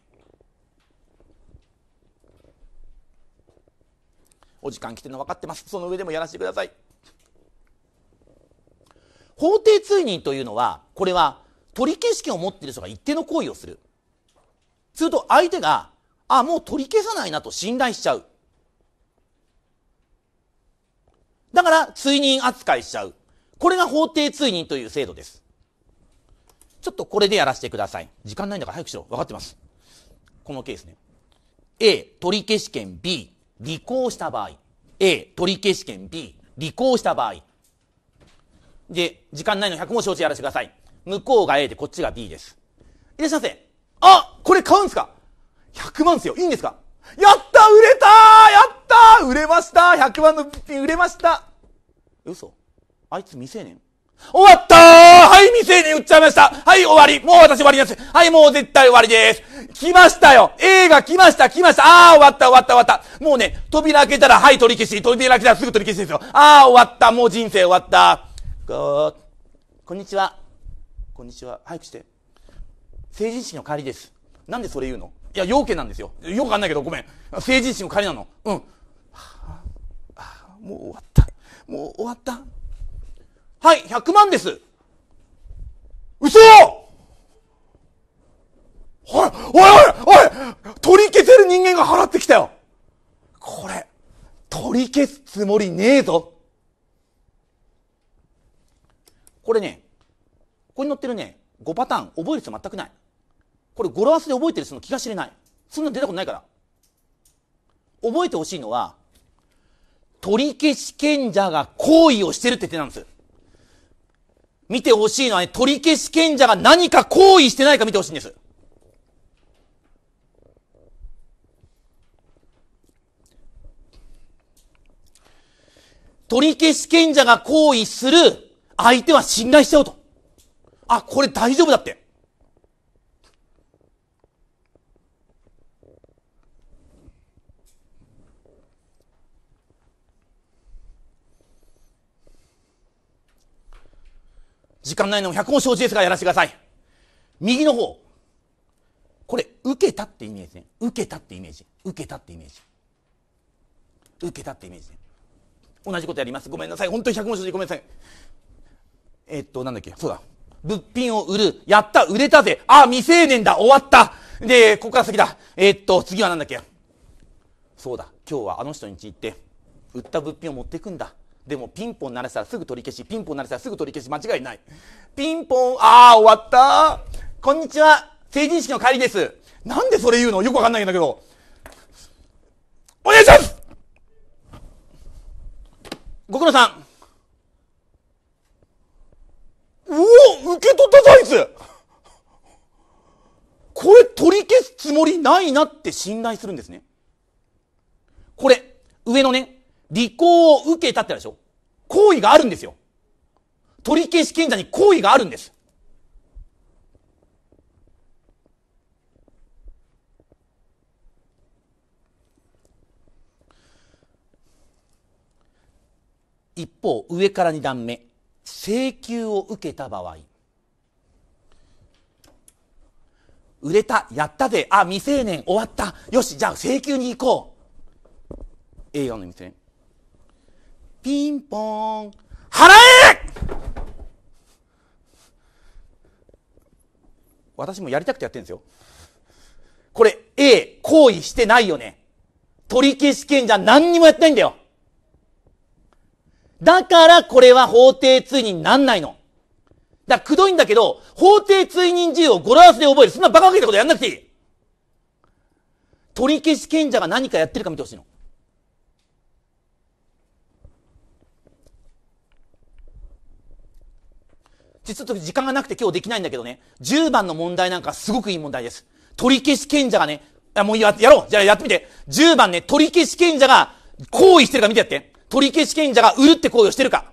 お時間来てるの分かってます。その上でもやらせてください。法定通認というのは、これは取り消し権を持っている人が一定の行為をする。すると相手が、あ、もう取り消さないなと信頼しちゃう。だから、追認扱いしちゃう。これが法定追認という制度です。ちょっとこれでやらせてください。時間ないんだから早くしろ。分かってます。このケースね。A、取り消し権 B、履行した場合。A、取り消し権 B、履行した場合。で、時間ないの100も承知やらせてください。向こうが A でこっちが B です。いらっしゃいませ。あこれ買うんですか ?100 万ですよ。いいんですかやった売れたやった売れました !100 万の物品売れました嘘あいつ未成年終わったーはい未成年売っちゃいましたはい終わりもう私終わりですはいもう絶対終わりです来ましたよ !A が来ました来ましたあー終わった終わった終わったもうね、扉開けたらはい取り消し扉開けたらすぐ取り消しですよあー終わったもう人生終わったこんにちはこんにちは。早くして。成人式の帰りです。なんでそれ言うのいや、要件なんですよ。よくあかんないけど、ごめん。成人式の帰りなの。うん。はあ、はあ、もう終わった。もう終わった。はい、100万です。嘘おいおいおいおい取り消せる人間が払ってきたよこれ、取り消すつもりねえぞこれね、ここに載ってるね、5パターン覚える必要全くない。これ語呂合わせで覚えてる人の気が知れない。そんな出たことないから。覚えてほしいのは、取り消し賢者が行為をしてるって手なんです。見てほしいのはね、取り消し賢者が何か行為してないか見てほしいんです。取り消し賢者が行為する相手は信頼しちゃうと。あ、これ大丈夫だって。時間ないのも百音承知ですからやらせてください。右の方。これ、受けたってイメージね。受けたってイメージ。受けたってイメージ。受けたってイメージね。同じことやります。ごめんなさい。本当に百文字でごめんなさい。えー、っと、なんだっけ。そうだ。物品を売る。やった、売れたぜ。あ、未成年だ、終わった。で、ここから先だ。えー、っと、次は何だっけそうだ、今日はあの人に行って、売った物品を持っていくんだ。でもピンポン鳴らしたらすぐ取り消し、ピンポン鳴らしたらすぐ取り消し、間違いない。ピンポン、あー、終わったこんにちは。成人式の帰りです。なんでそれ言うのよくわかんないんだけど。お願いしますご苦労さん。うお受け取ったサイズこれ取り消すつもりないなって信頼するんですね。これ、上のね、履行を受けたってあるでしょ行為があるんですよ。取り消し権者に行為があるんです。一方、上から二段目。請求を受けた場合売れたやったぜあ未成年終わったよしじゃあ請求に行こう映画の店ピンポーン払え私もやりたくてやってるんですよこれ A 行為してないよね取り消し権じゃ何にもやってないんだよだからこれは法定追認になんないの。だからくどいんだけど、法定追認自由を語呂合わせで覚える。そんな馬鹿げたことやんなくていい。取り消し権者が何かやってるか見てほしいの。実は時間がなくて今日できないんだけどね、10番の問題なんかすごくいい問題です。取り消し権者がね、あもうややろうじゃあやってみて。10番ね、取り消し権者が行為してるか見てやって。取消権者が売るって行為をしてるか。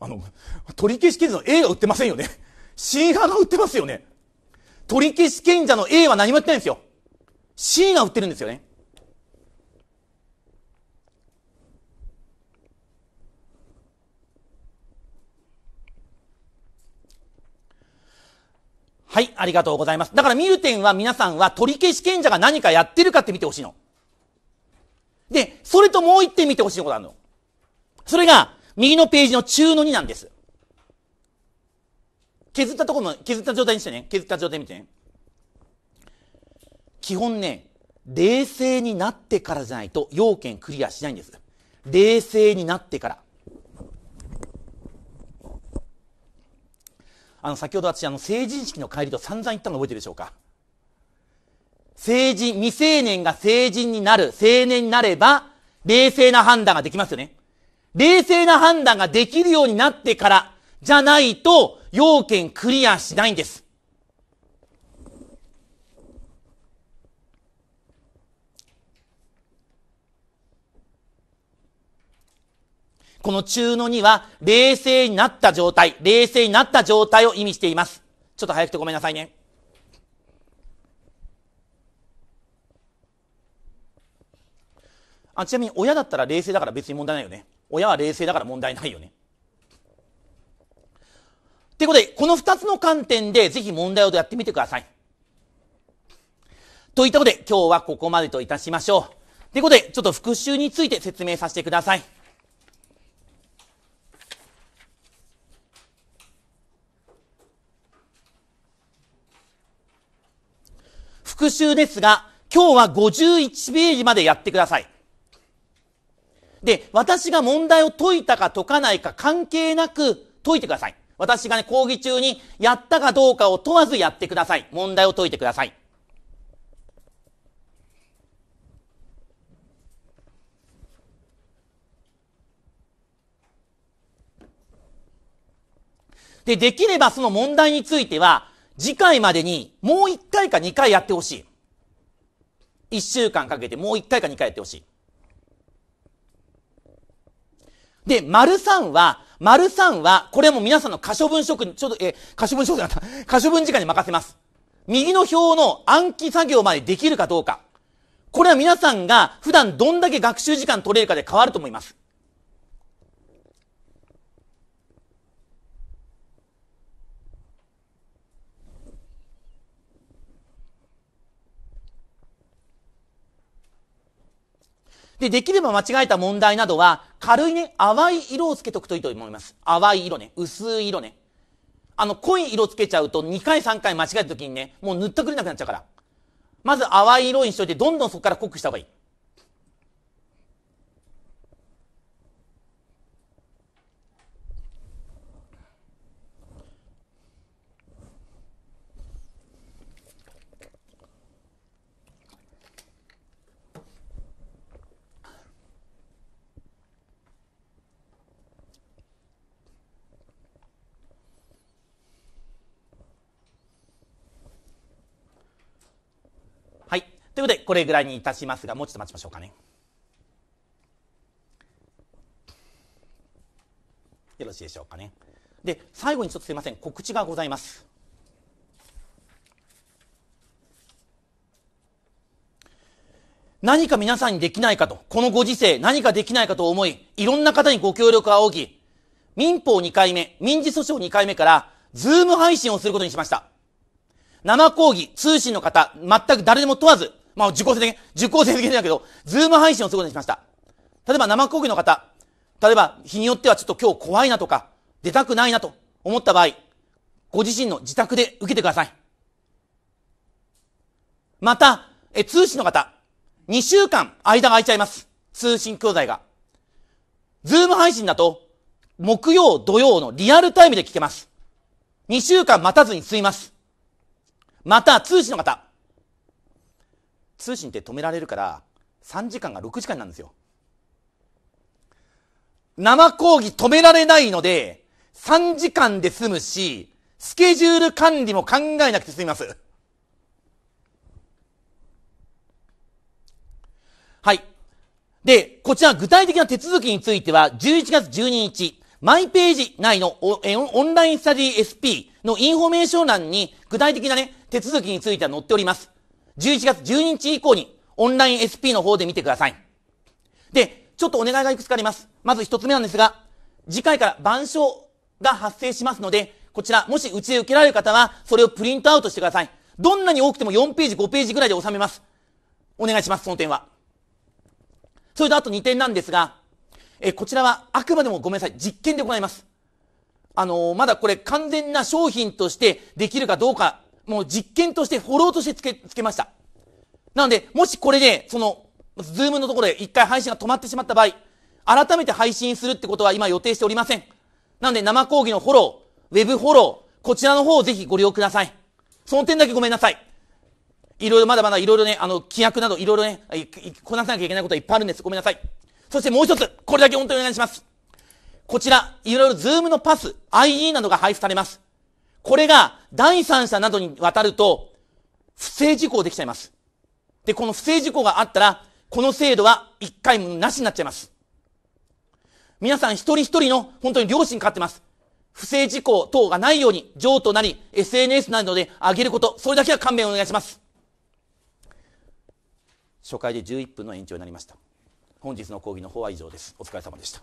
あの、取消権者の A が売ってませんよね。C 派が売ってますよね。取消権者の A は何も言ってないんですよ。C が売ってるんですよね。はい、ありがとうございます。だから見る点は皆さんは取り消し権者が何かやってるかって見てほしいの。で、それともう一点見てほしいことあるの。それが、右のページの中の2なんです。削ったところも、削った状態にしてね。削った状態見てね。基本ね、冷静になってからじゃないと要件クリアしないんです。冷静になってから。あの、先ほど私、あの、成人式の帰りと散々言ったの覚えてるでしょうか成人、未成年が成人になる、成年になれば、冷静な判断ができますよね。冷静な判断ができるようになってから、じゃないと、要件クリアしないんです。この中の2は、冷静になった状態、冷静になった状態を意味しています。ちょっと早くてごめんなさいね。あちなみに親だったら冷静だから別に問題ないよね。親は冷静だから問題ないよね。ということで、この2つの観点でぜひ問題をやってみてください。といったことで、今日はここまでといたしましょう。ということで、ちょっと復習について説明させてください。復習ですが、今日は51ページまでやってください。で、私が問題を解いたか解かないか関係なく解いてください。私がね、講義中にやったかどうかを問わずやってください。問題を解いてください。で、できればその問題については、次回までにもう一回か二回やってほしい。一週間かけてもう一回か二回やってほしい。で、丸3は、丸3は、これも皆さんの可処分職に、ちょっと、え、可処分職なった。可処分時間に任せます。右の表の暗記作業までできるかどうか。これは皆さんが普段どんだけ学習時間取れるかで変わると思います。で、できれば間違えた問題などは、軽いね、淡い色をつけとくといいと思います。淡い色ね、薄い色ね。あの、濃い色つけちゃうと、2回3回間違えた時にね、もう塗ったくれなくなっちゃうから。まず淡い色にしといて、どんどんそこから濃くした方がいい。ということで、これぐらいにいたしますが、もうちょっと待ちましょうかね。よろしいでしょうかね。で、最後にちょっとすいません、告知がございます。何か皆さんにできないかと、このご時世何かできないかと思い、いろんな方にご協力を仰ぎ、民法2回目、民事訴訟2回目から、ズーム配信をすることにしました。生講義、通信の方、全く誰でも問わず、まあ、受講生的、受講生的じけど、ズーム配信をすることにしました。例えば生講義の方、例えば日によってはちょっと今日怖いなとか、出たくないなと思った場合、ご自身の自宅で受けてください。また、え、通信の方、2週間間が空いちゃいます。通信教材が。ズーム配信だと、木曜、土曜のリアルタイムで聞けます。2週間待たずに済みます。また、通信の方、通信って止められるから3時間が6時間なんですよ。生講義止められないので、3時間で済むし、スケジュール管理も考えなくて済みます。はい。で、こちら具体的な手続きについては、11月12日、マイページ内のオンラインスタディ SP のインフォメーション欄に具体的なね、手続きについては載っております。11月12日以降に、オンライン SP の方で見てください。で、ちょっとお願いがいくつかあります。まず一つ目なんですが、次回から板書が発生しますので、こちら、もしうちで受けられる方は、それをプリントアウトしてください。どんなに多くても4ページ、5ページぐらいで収めます。お願いします、その点は。それとあと2点なんですが、え、こちらはあくまでもごめんなさい、実験で行います。あのー、まだこれ完全な商品としてできるかどうかもう実験として、フォローとしてつけ、つけました。なので、もしこれで、その、ズームのところで一回配信が止まってしまった場合、改めて配信するってことは今予定しておりません。なので、生講義のフォロー、ウェブフォロー、こちらの方をぜひご利用ください。その点だけごめんなさい。いろいろまだまだいろいろね、あの、規約などいろいろね、こなさなきゃいけないことはいっぱいあるんです。ごめんなさい。そしてもう一つ、これだけ本当にお願いします。こちら、いろいろズームのパス、ID などが配布されます。これが第三者などに渡ると、不正事項できちゃいます。で、この不正事項があったら、この制度は一回もなしになっちゃいます。皆さん一人一人の本当に良心かかってます。不正事項等がないように、譲となり、SNS などで上げること、それだけは勘弁お願いします。初回で11分の延長になりました。本日の講義の方は以上です。お疲れ様でした。